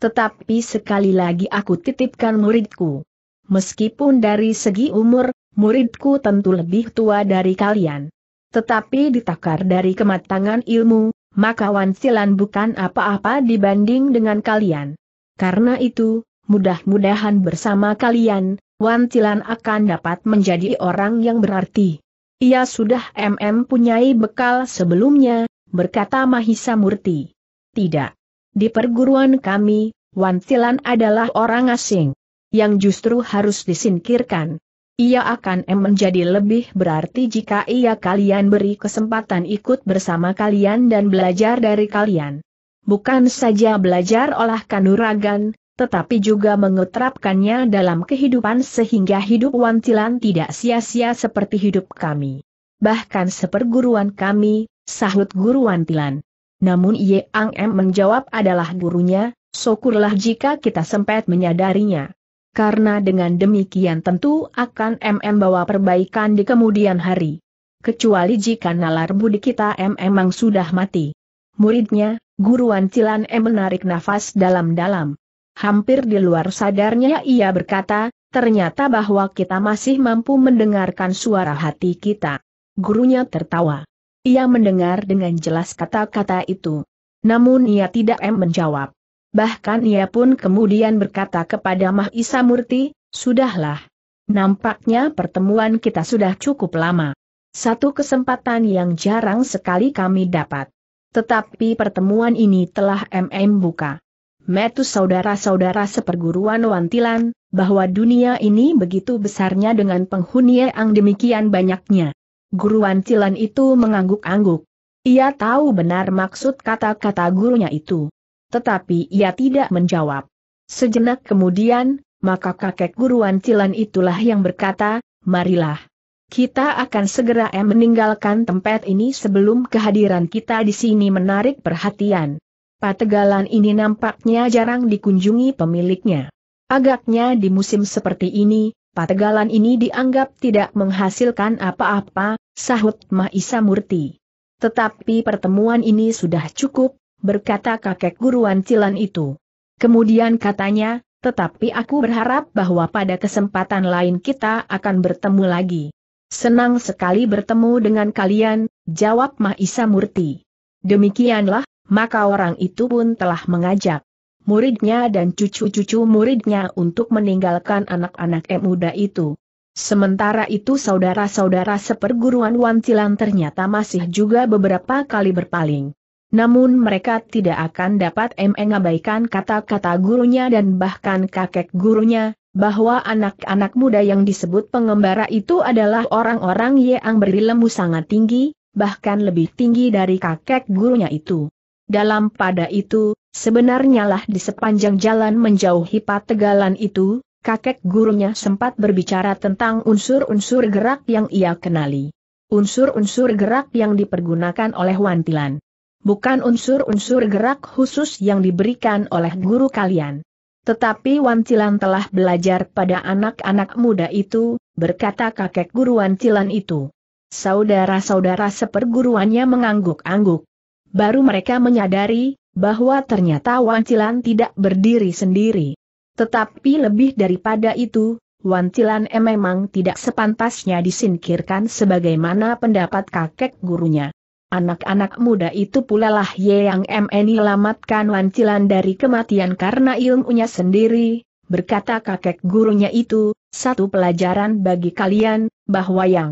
Tetapi sekali lagi aku titipkan muridku. Meskipun dari segi umur, muridku tentu lebih tua dari kalian. Tetapi ditakar dari kematangan ilmu, maka Wansilan bukan apa-apa dibanding dengan kalian. Karena itu, mudah-mudahan bersama kalian, Wantilan akan dapat menjadi orang yang berarti. Ia sudah MM punyai bekal sebelumnya, berkata Mahisa Murti. Tidak. Di perguruan kami, Wantilan adalah orang asing. Yang justru harus disingkirkan. Ia akan M menjadi lebih berarti jika ia kalian beri kesempatan ikut bersama kalian dan belajar dari kalian bukan saja belajar olah kanuragan, tetapi juga mengutrapkannya dalam kehidupan sehingga hidup wantilan tidak sia-sia seperti hidup kami. Bahkan seperguruan kami, sahut guru wantilan. Namun Ye Ang M menjawab adalah gurunya, syukurlah jika kita sempat menyadarinya. Karena dengan demikian tentu akan MM bawa perbaikan di kemudian hari. Kecuali jika nalar budi kita M memang sudah mati. Muridnya, Guru Cilan E menarik nafas dalam-dalam. Hampir di luar sadarnya ia berkata, ternyata bahwa kita masih mampu mendengarkan suara hati kita. Gurunya tertawa. Ia mendengar dengan jelas kata-kata itu. Namun ia tidak em menjawab. Bahkan ia pun kemudian berkata kepada Mahisa Murti, Sudahlah. Nampaknya pertemuan kita sudah cukup lama. Satu kesempatan yang jarang sekali kami dapat. Tetapi pertemuan ini telah MM buka. Metu saudara-saudara seperguruan wantilan, bahwa dunia ini begitu besarnya dengan penghuni yang demikian banyaknya. Guru wantilan itu mengangguk-angguk. Ia tahu benar maksud kata-kata gurunya itu. Tetapi ia tidak menjawab. Sejenak kemudian, maka kakek guru wantilan itulah yang berkata, marilah. Kita akan segera meninggalkan tempat ini sebelum kehadiran kita di sini menarik perhatian. Pategalan ini nampaknya jarang dikunjungi pemiliknya. Agaknya di musim seperti ini, pategalan ini dianggap tidak menghasilkan apa-apa, sahut Mahisa Murti. Tetapi pertemuan ini sudah cukup, berkata kakek guruan Cilan itu. Kemudian katanya, tetapi aku berharap bahwa pada kesempatan lain kita akan bertemu lagi. Senang sekali bertemu dengan kalian, jawab Mahisa Murti. Demikianlah, maka orang itu pun telah mengajak muridnya dan cucu-cucu muridnya untuk meninggalkan anak-anak muda itu. Sementara itu saudara-saudara seperguruan Wancilan ternyata masih juga beberapa kali berpaling. Namun mereka tidak akan dapat mengabaikan kata-kata gurunya dan bahkan kakek gurunya, bahwa anak-anak muda yang disebut pengembara itu adalah orang-orang yang berilmu sangat tinggi, bahkan lebih tinggi dari kakek gurunya itu. Dalam pada itu, sebenarnya lah di sepanjang jalan menjauhi pategalan itu, kakek gurunya sempat berbicara tentang unsur-unsur gerak yang ia kenali. Unsur-unsur gerak yang dipergunakan oleh wantilan. Bukan unsur-unsur gerak khusus yang diberikan oleh guru kalian. Tetapi Wan Cilan telah belajar pada anak-anak muda itu, berkata kakek guru Wan Cilan itu. Saudara-saudara seperguruannya mengangguk-angguk. Baru mereka menyadari, bahwa ternyata Wan Cilan tidak berdiri sendiri. Tetapi lebih daripada itu, Wan Cilan memang tidak sepantasnya disingkirkan sebagaimana pendapat kakek gurunya. Anak-anak muda itu pula lah yang MN lamatkan Wancilan dari kematian karena ilmunya sendiri, berkata kakek gurunya itu, satu pelajaran bagi kalian, bahwa yang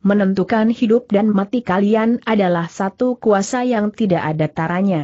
menentukan hidup dan mati kalian adalah satu kuasa yang tidak ada taranya.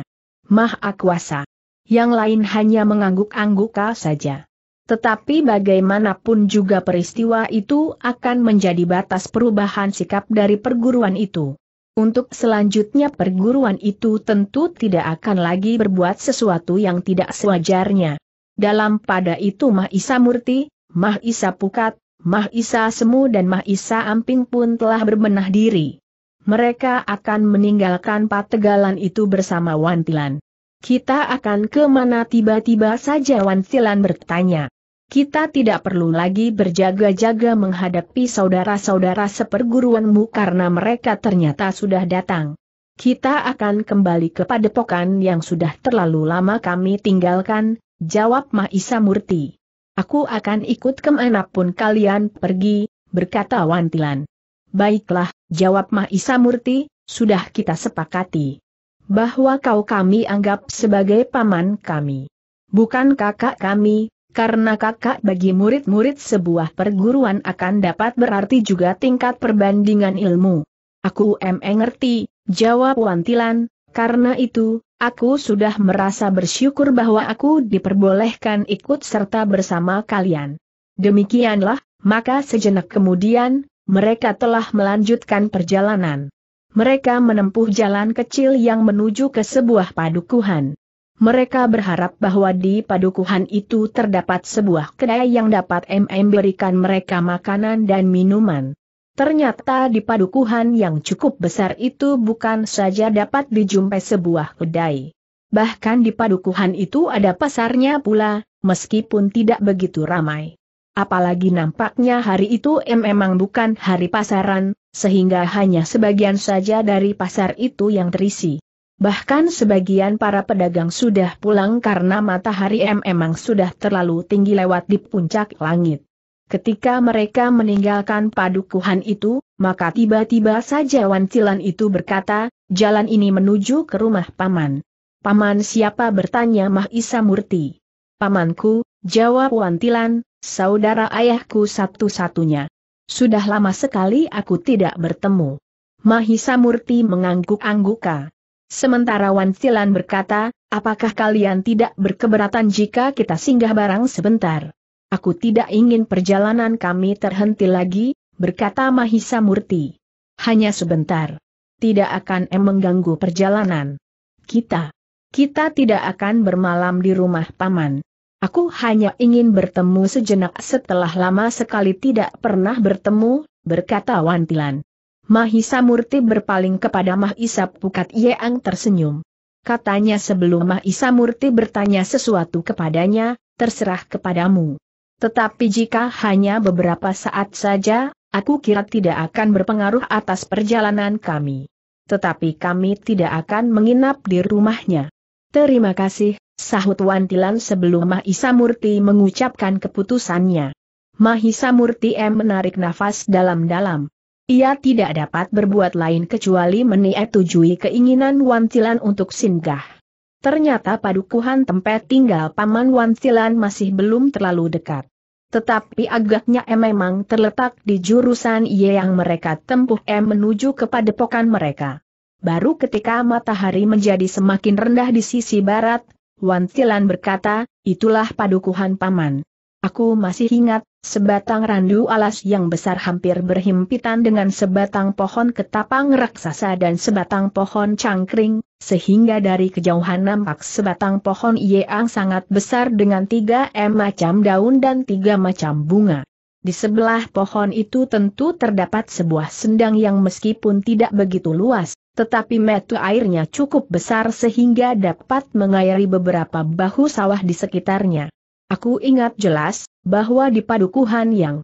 Maha kuasa. Yang lain hanya mengangguk-angguk saja. Tetapi bagaimanapun juga peristiwa itu akan menjadi batas perubahan sikap dari perguruan itu. Untuk selanjutnya perguruan itu tentu tidak akan lagi berbuat sesuatu yang tidak sewajarnya. Dalam pada itu Mahisa Murti, Mahisa Pukat, Mahisa Semu dan Mahisa Amping pun telah berbenah diri. Mereka akan meninggalkan pategalan itu bersama Wantilan. Kita akan kemana tiba-tiba saja Wantilan bertanya. Kita tidak perlu lagi berjaga-jaga menghadapi saudara-saudara seperguruanmu karena mereka ternyata sudah datang. Kita akan kembali ke padepokan yang sudah terlalu lama kami tinggalkan, jawab Mahisa Murti. Aku akan ikut kemanapun kalian pergi, berkata Wantilan. Baiklah, jawab Mahisa Murti, sudah kita sepakati. Bahwa kau kami anggap sebagai paman kami. Bukan kakak kami, karena kakak bagi murid-murid sebuah perguruan akan dapat berarti juga tingkat perbandingan ilmu. Aku mengerti, ngerti, jawab Wantilan, karena itu, aku sudah merasa bersyukur bahwa aku diperbolehkan ikut serta bersama kalian. Demikianlah, maka sejenak kemudian, mereka telah melanjutkan perjalanan. Mereka menempuh jalan kecil yang menuju ke sebuah padukuhan mereka berharap bahwa di padukuhan itu terdapat sebuah kedai yang dapat MM berikan mereka makanan dan minuman. Ternyata di padukuhan yang cukup besar itu bukan saja dapat dijumpai sebuah kedai. Bahkan di padukuhan itu ada pasarnya pula, meskipun tidak begitu ramai. Apalagi nampaknya hari itu memang bukan hari pasaran, sehingga hanya sebagian saja dari pasar itu yang terisi. Bahkan sebagian para pedagang sudah pulang karena matahari emang sudah terlalu tinggi lewat di puncak langit. Ketika mereka meninggalkan padukuhan itu, maka tiba-tiba saja wancilan itu berkata, jalan ini menuju ke rumah paman. Paman siapa bertanya Mahisa Murti. Pamanku, jawab wantilan, saudara ayahku satu-satunya. Sudah lama sekali aku tidak bertemu. Mahisa Murti mengangguk-angguka. Sementara Wan Silan berkata, apakah kalian tidak berkeberatan jika kita singgah barang sebentar? Aku tidak ingin perjalanan kami terhenti lagi, berkata Mahisa Murti. Hanya sebentar. Tidak akan em mengganggu perjalanan. Kita. Kita tidak akan bermalam di rumah paman. Aku hanya ingin bertemu sejenak setelah lama sekali tidak pernah bertemu, berkata Wantilan. Mahisa Murti berpaling kepada Mahisa Pukat Yeang tersenyum. Katanya sebelum Mahisa Murti bertanya sesuatu kepadanya, terserah kepadamu. Tetapi jika hanya beberapa saat saja, aku kira tidak akan berpengaruh atas perjalanan kami. Tetapi kami tidak akan menginap di rumahnya. Terima kasih, sahut Wantilan sebelum Mahisa Murti mengucapkan keputusannya. Mahisa Murti M menarik nafas dalam-dalam. Ia tidak dapat berbuat lain kecuali menyetujui keinginan Wantilan untuk singgah. Ternyata padukuhan tempat tinggal Paman Wantilan masih belum terlalu dekat. Tetapi agaknya M memang terletak di jurusan Ye yang mereka tempuh M menuju kepada padepokan mereka. Baru ketika matahari menjadi semakin rendah di sisi barat, Wantilan berkata, itulah padukuhan Paman. Aku masih ingat, Sebatang randu alas yang besar hampir berhimpitan dengan sebatang pohon ketapang raksasa dan sebatang pohon cangkring, sehingga dari kejauhan nampak sebatang pohon yang sangat besar dengan tiga M macam daun dan tiga macam bunga. Di sebelah pohon itu tentu terdapat sebuah sendang yang meskipun tidak begitu luas, tetapi metu airnya cukup besar sehingga dapat mengairi beberapa bahu sawah di sekitarnya. Aku ingat jelas, bahwa di padukuhan yang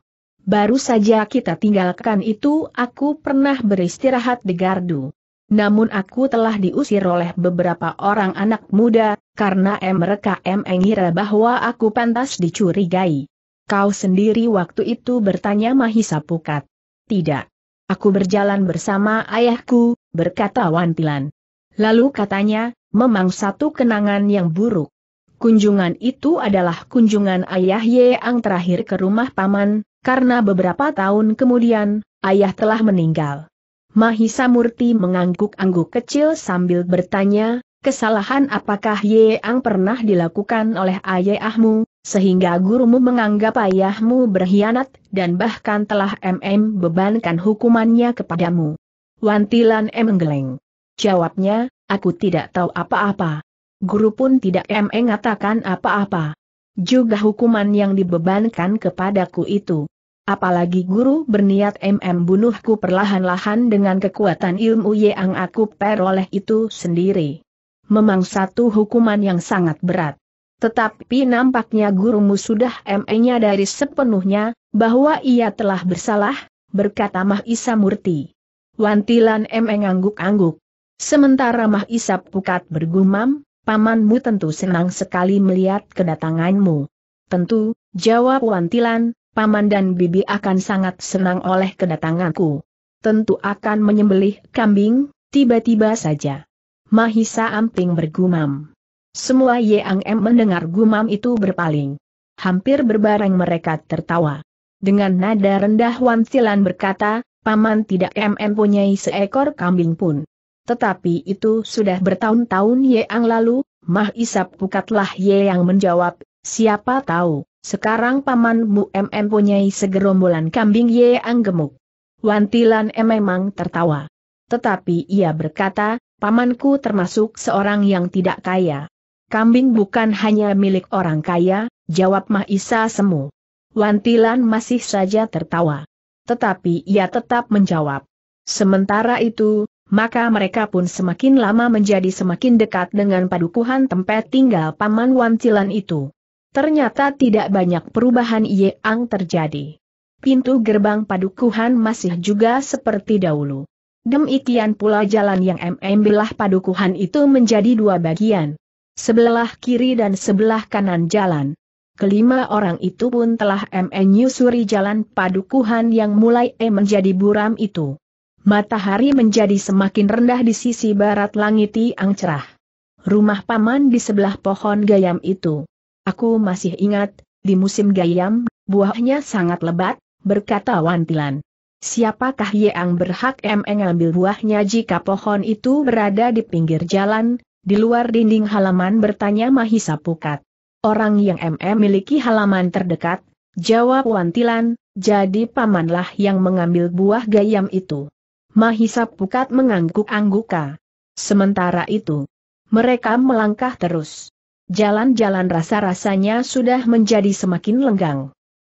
baru saja kita tinggalkan itu aku pernah beristirahat di gardu. Namun aku telah diusir oleh beberapa orang anak muda, karena mereka mengira bahwa aku pantas dicurigai. Kau sendiri waktu itu bertanya Mahisa Pukat. Tidak. Aku berjalan bersama ayahku, berkata Wantilan. Lalu katanya, memang satu kenangan yang buruk. Kunjungan itu adalah kunjungan ayah Yeang terakhir ke rumah paman, karena beberapa tahun kemudian, ayah telah meninggal. Mahisa Murti mengangguk-angguk kecil sambil bertanya, kesalahan apakah Yeang pernah dilakukan oleh ayahmu, sehingga gurumu menganggap ayahmu berkhianat dan bahkan telah MM bebankan hukumannya kepadamu. Wantilan M menggeleng. Jawabnya, aku tidak tahu apa-apa guru pun tidak mengatakan apa-apa. Juga hukuman yang dibebankan kepadaku itu. Apalagi guru berniat mm bunuhku perlahan-lahan dengan kekuatan ilmu yang aku peroleh itu sendiri. Memang satu hukuman yang sangat berat. Tetapi nampaknya gurumu sudah ME-nya dari sepenuhnya, bahwa ia telah bersalah, berkata Mahisa Murti. Wantilan ME ngangguk-angguk. Sementara Mahisa Pukat bergumam, pamanmu tentu senang sekali melihat kedatanganmu. Tentu, jawab Wantilan, paman dan bibi akan sangat senang oleh kedatanganku. Tentu akan menyembelih kambing, tiba-tiba saja. Mahisa Amping bergumam. Semua Yang M mendengar gumam itu berpaling. Hampir berbareng mereka tertawa. Dengan nada rendah Wantilan berkata, Paman tidak MM punyai seekor kambing pun. Tetapi itu sudah bertahun-tahun yang lalu, Mah Isap Pukatlah Ye yang menjawab, siapa tahu, sekarang pamanmu MM punyai segerombolan kambing Ye yang gemuk. Wantilan M memang tertawa. Tetapi ia berkata, pamanku termasuk seorang yang tidak kaya. Kambing bukan hanya milik orang kaya, jawab Mah Isa semu. Wantilan masih saja tertawa. Tetapi ia tetap menjawab. Sementara itu, maka mereka pun semakin lama menjadi semakin dekat dengan padukuhan tempat tinggal Paman Wancilan itu. Ternyata tidak banyak perubahan yang terjadi. Pintu gerbang padukuhan masih juga seperti dahulu. Demikian pula jalan yang MM bilah padukuhan itu menjadi dua bagian. Sebelah kiri dan sebelah kanan jalan. Kelima orang itu pun telah menyusuri jalan padukuhan yang mulai menjadi buram itu. Matahari menjadi semakin rendah di sisi barat langit yang cerah. Rumah paman di sebelah pohon gayam itu. Aku masih ingat, di musim gayam, buahnya sangat lebat, berkata Wantilan. Siapakah yang berhak mengambil buahnya jika pohon itu berada di pinggir jalan, di luar dinding halaman bertanya Mahisa Pukat. Orang yang MM miliki halaman terdekat, jawab Wantilan, jadi pamanlah yang mengambil buah gayam itu. Mahisa Pukat mengangguk-angguka. Sementara itu, mereka melangkah terus. Jalan-jalan rasa-rasanya sudah menjadi semakin lenggang.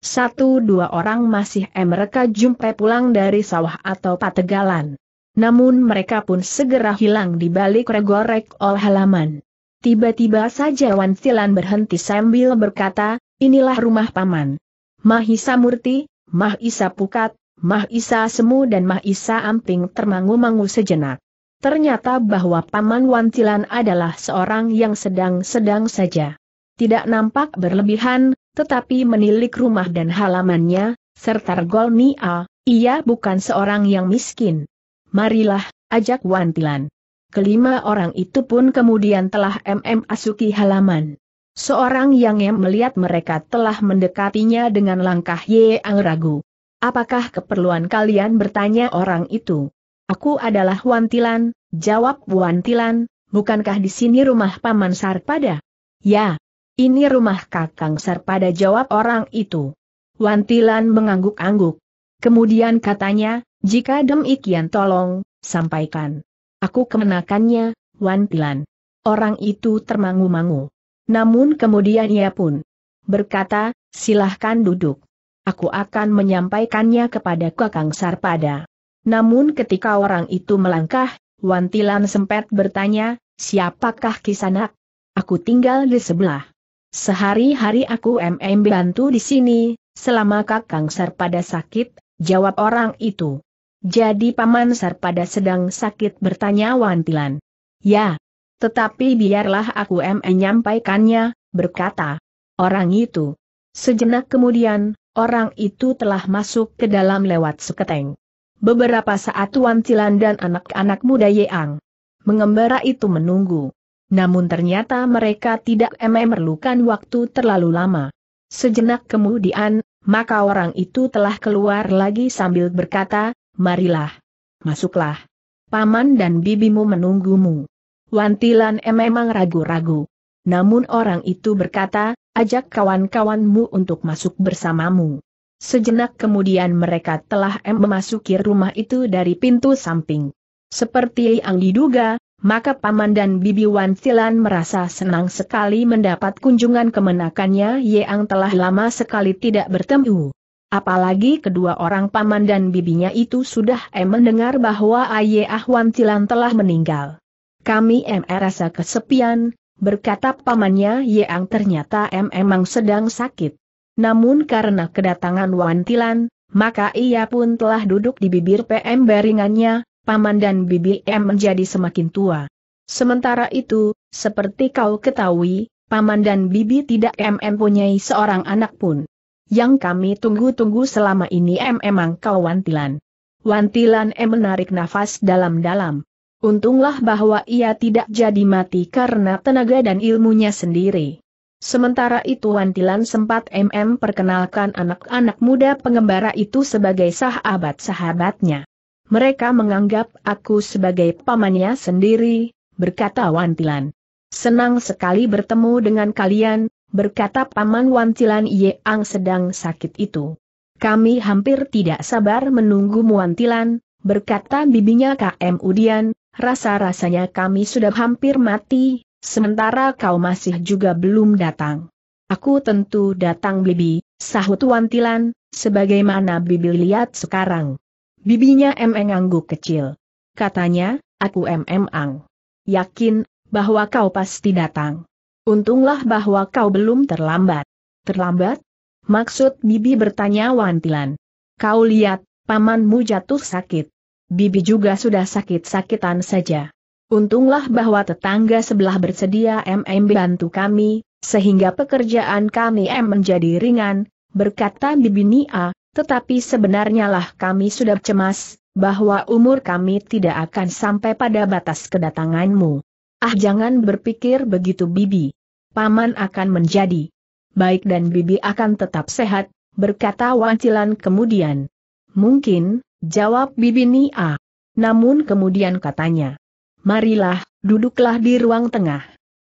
Satu dua orang masih eh mereka jumpai pulang dari sawah atau pategalan. Namun mereka pun segera hilang di balik regorek ol halaman. Tiba-tiba saja Wan Silan berhenti sambil berkata, inilah rumah paman. Mahisa Murti, Mahisa Pukat, Mahisa Semu dan Mahisa Amping termangu-mangu sejenak. Ternyata bahwa Paman Wantilan adalah seorang yang sedang-sedang saja. Tidak nampak berlebihan, tetapi menilik rumah dan halamannya, serta Golnia, ia bukan seorang yang miskin. Marilah, ajak Wantilan. Kelima orang itu pun kemudian telah MM asuki halaman. Seorang yang m melihat mereka telah mendekatinya dengan langkah yang ragu. Apakah keperluan kalian bertanya orang itu? Aku adalah Wantilan, jawab Wantilan, bukankah di sini rumah Paman Sarpada? Ya, ini rumah Kakang Sarpada jawab orang itu. Wantilan mengangguk-angguk. Kemudian katanya, jika demikian tolong, sampaikan. Aku kemenakannya, Wantilan. Orang itu termangu-mangu. Namun kemudian ia pun berkata, silahkan duduk. Aku akan menyampaikannya kepada Kakang Sarpada. Namun ketika orang itu melangkah, Wantilan sempat bertanya, siapakah Kisanak? Aku tinggal di sebelah. Sehari-hari aku MM bantu di sini, selama Kakang Sarpada sakit, jawab orang itu. Jadi Paman Sarpada sedang sakit bertanya Wantilan. Ya, tetapi biarlah aku MM menyampaikannya, berkata orang itu. Sejenak kemudian, orang itu telah masuk ke dalam lewat seketeng. Beberapa saat Tuan Cilan dan anak-anak muda Yeang mengembara itu menunggu. Namun ternyata mereka tidak memerlukan waktu terlalu lama. Sejenak kemudian, maka orang itu telah keluar lagi sambil berkata, Marilah. Masuklah. Paman dan bibimu menunggumu. Wantilan memang ragu-ragu. Namun orang itu berkata, ajak kawan-kawanmu untuk masuk bersamamu. Sejenak kemudian mereka telah memasuki rumah itu dari pintu samping. Seperti yang diduga, maka Paman dan Bibi Wan Silan merasa senang sekali mendapat kunjungan kemenakannya yang telah lama sekali tidak bertemu. Apalagi kedua orang Paman dan bibinya itu sudah em mendengar bahwa Ayah Wan Silan telah meninggal. Kami em merasa kesepian, berkata pamannya Yeang ternyata M emang sedang sakit. Namun karena kedatangan Wantilan, maka ia pun telah duduk di bibir PM baringannya, paman dan bibi M menjadi semakin tua. Sementara itu, seperti kau ketahui, paman dan bibi tidak M mempunyai seorang anak pun. Yang kami tunggu-tunggu selama ini M emang kau Wantilan. Wantilan M menarik nafas dalam-dalam. Untunglah bahwa ia tidak jadi mati karena tenaga dan ilmunya sendiri. Sementara itu Wantilan sempat MM perkenalkan anak-anak muda pengembara itu sebagai sahabat-sahabatnya. Mereka menganggap aku sebagai pamannya sendiri, berkata Wantilan. Senang sekali bertemu dengan kalian, berkata paman Wantilan ang sedang sakit itu. Kami hampir tidak sabar menunggu Wantilan, berkata bibinya KM Udian, rasa-rasanya kami sudah hampir mati, sementara kau masih juga belum datang. Aku tentu datang Bibi, sahut Wantilan, sebagaimana Bibi lihat sekarang. Bibinya emeng angguk kecil. Katanya, aku emeng ang. Yakin, bahwa kau pasti datang. Untunglah bahwa kau belum terlambat. Terlambat? Maksud Bibi bertanya Wantilan. Kau lihat, pamanmu jatuh sakit. Bibi juga sudah sakit-sakitan saja. Untunglah bahwa tetangga sebelah bersedia MM bantu kami, sehingga pekerjaan kami M menjadi ringan, berkata Bibi Nia, tetapi sebenarnya lah kami sudah cemas, bahwa umur kami tidak akan sampai pada batas kedatanganmu. Ah jangan berpikir begitu Bibi. Paman akan menjadi baik dan Bibi akan tetap sehat, berkata Wancilan kemudian. Mungkin, Jawab bibi Nia. Namun kemudian katanya, Marilah, duduklah di ruang tengah.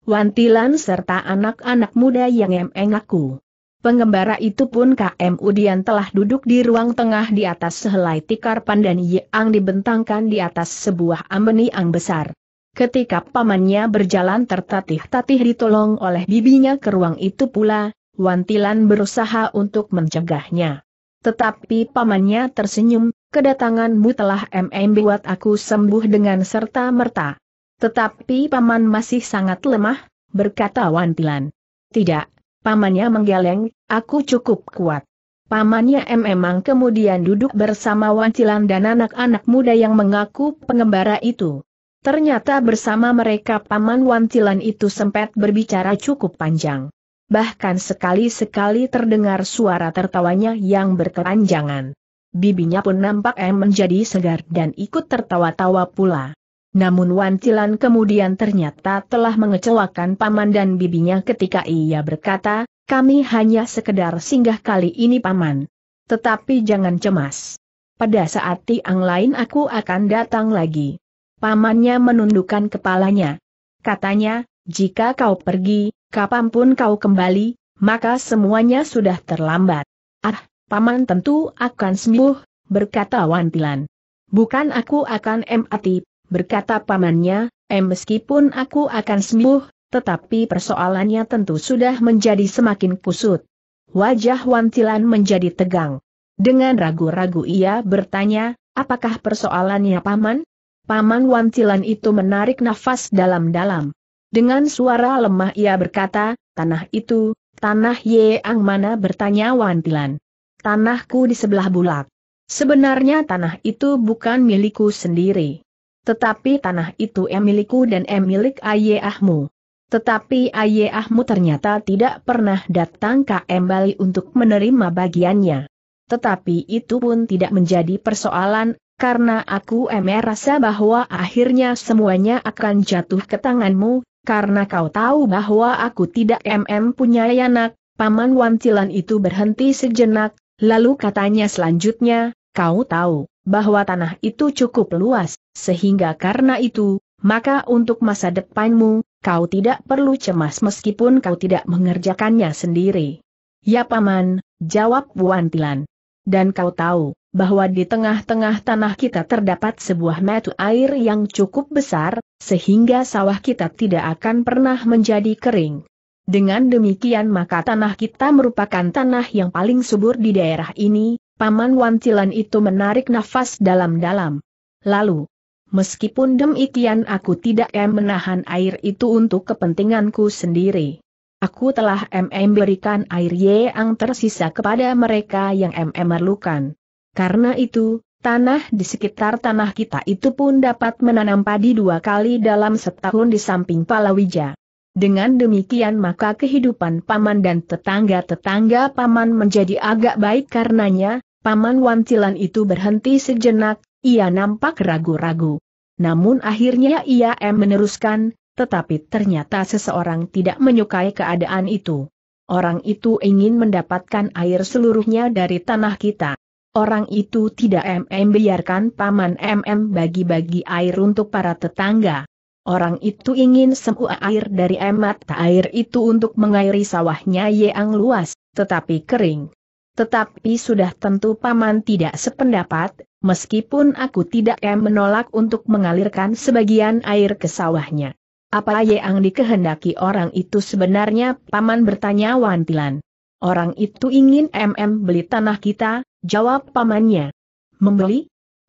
Wantilan serta anak-anak muda yang emeng aku. Pengembara itu pun KM Udian telah duduk di ruang tengah di atas sehelai tikar pandan yang dibentangkan di atas sebuah ambeni yang besar. Ketika pamannya berjalan tertatih-tatih ditolong oleh bibinya ke ruang itu pula, Wantilan berusaha untuk mencegahnya. Tetapi pamannya tersenyum, kedatanganmu telah buat aku sembuh dengan serta-merta. Tetapi paman masih sangat lemah, berkata Wantilan. Tidak, pamannya menggeleng, aku cukup kuat. Pamannya M memang kemudian duduk bersama Wantilan dan anak-anak muda yang mengaku pengembara itu. Ternyata bersama mereka Paman Wantilan itu sempat berbicara cukup panjang. Bahkan sekali-sekali terdengar suara tertawanya yang berkeranjangan bibinya pun nampak M menjadi segar dan ikut tertawa-tawa pula. Namun Wan Tilan kemudian ternyata telah mengecewakan paman dan bibinya ketika ia berkata, kami hanya sekedar singgah kali ini paman. Tetapi jangan cemas. Pada saat tiang lain aku akan datang lagi. Pamannya menundukkan kepalanya. Katanya, jika kau pergi, kapanpun kau kembali, maka semuanya sudah terlambat. Ah, Paman tentu akan sembuh, berkata Wantilan. Bukan aku akan mati, berkata pamannya, em meskipun aku akan sembuh, tetapi persoalannya tentu sudah menjadi semakin kusut. Wajah Wantilan menjadi tegang. Dengan ragu-ragu ia bertanya, apakah persoalannya paman? Paman Wantilan itu menarik nafas dalam-dalam. Dengan suara lemah ia berkata, tanah itu, tanah Yeang mana bertanya Wantilan tanahku di sebelah bulak. Sebenarnya tanah itu bukan milikku sendiri. Tetapi tanah itu em milikku dan em milik ayahmu. Tetapi ayahmu ternyata tidak pernah datang ke embali untuk menerima bagiannya. Tetapi itu pun tidak menjadi persoalan, karena aku em rasa bahwa akhirnya semuanya akan jatuh ke tanganmu, karena kau tahu bahwa aku tidak mm punya anak, Paman Wantilan itu berhenti sejenak, Lalu katanya selanjutnya, kau tahu, bahwa tanah itu cukup luas, sehingga karena itu, maka untuk masa depanmu, kau tidak perlu cemas meskipun kau tidak mengerjakannya sendiri. Ya paman, jawab Wantilan. Dan kau tahu, bahwa di tengah-tengah tanah kita terdapat sebuah metu air yang cukup besar, sehingga sawah kita tidak akan pernah menjadi kering. Dengan demikian maka tanah kita merupakan tanah yang paling subur di daerah ini, Paman wancilan itu menarik nafas dalam-dalam. Lalu, meskipun demikian aku tidak em menahan air itu untuk kepentinganku sendiri. Aku telah MM berikan air yang tersisa kepada mereka yang MM merlukan. Karena itu, tanah di sekitar tanah kita itu pun dapat menanam padi dua kali dalam setahun di samping Palawija. Dengan demikian maka kehidupan paman dan tetangga-tetangga paman menjadi agak baik karenanya, paman Wancilan itu berhenti sejenak, ia nampak ragu-ragu. Namun akhirnya ia M meneruskan, tetapi ternyata seseorang tidak menyukai keadaan itu. Orang itu ingin mendapatkan air seluruhnya dari tanah kita. Orang itu tidak em biarkan paman em bagi-bagi air untuk para tetangga. Orang itu ingin semua air dari emat air itu untuk mengairi sawahnya yang luas, tetapi kering. Tetapi sudah tentu paman tidak sependapat, meskipun aku tidak em menolak untuk mengalirkan sebagian air ke sawahnya. Apa yang dikehendaki orang itu sebenarnya? Paman bertanya Wantilan. Orang itu ingin MM beli tanah kita, jawab pamannya. Membeli?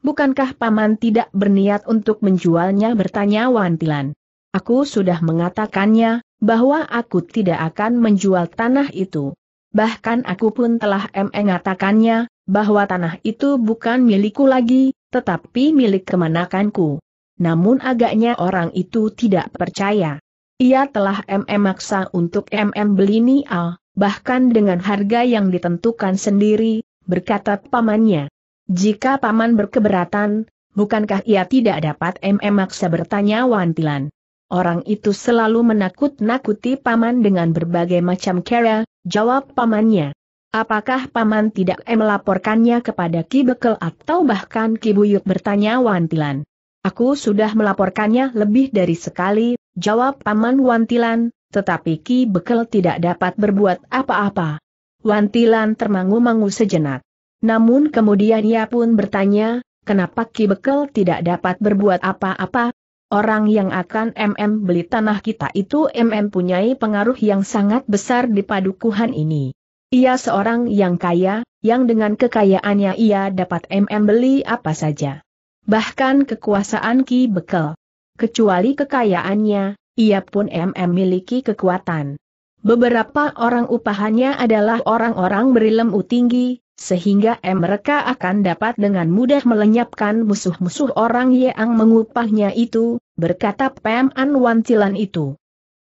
Bukankah paman tidak berniat untuk menjualnya bertanya Wantilan? Aku sudah mengatakannya, bahwa aku tidak akan menjual tanah itu. Bahkan aku pun telah mengatakannya, bahwa tanah itu bukan milikku lagi, tetapi milik kemanakanku. Namun agaknya orang itu tidak percaya. Ia telah MM maksa untuk MM beli Nial, bahkan dengan harga yang ditentukan sendiri, berkata pamannya. Jika paman berkeberatan, bukankah ia tidak dapat MM maksa bertanya wantilan? Orang itu selalu menakut-nakuti paman dengan berbagai macam cara, jawab pamannya. Apakah paman tidak melaporkannya kepada Ki Bekel atau bahkan Ki Buyut bertanya Wantilan? Aku sudah melaporkannya lebih dari sekali, jawab paman Wantilan, tetapi Ki Bekel tidak dapat berbuat apa-apa. Wantilan termangu-mangu sejenak. Namun kemudian ia pun bertanya, kenapa Ki Bekel tidak dapat berbuat apa-apa? Orang yang akan MM beli tanah kita itu MM punyai pengaruh yang sangat besar di padukuhan ini. Ia seorang yang kaya, yang dengan kekayaannya ia dapat MM beli apa saja. Bahkan kekuasaan Ki Bekel. Kecuali kekayaannya, ia pun MM miliki kekuatan. Beberapa orang upahannya adalah orang-orang berilmu tinggi, sehingga mereka akan dapat dengan mudah melenyapkan musuh-musuh orang yang mengupahnya itu, berkata Pem An itu.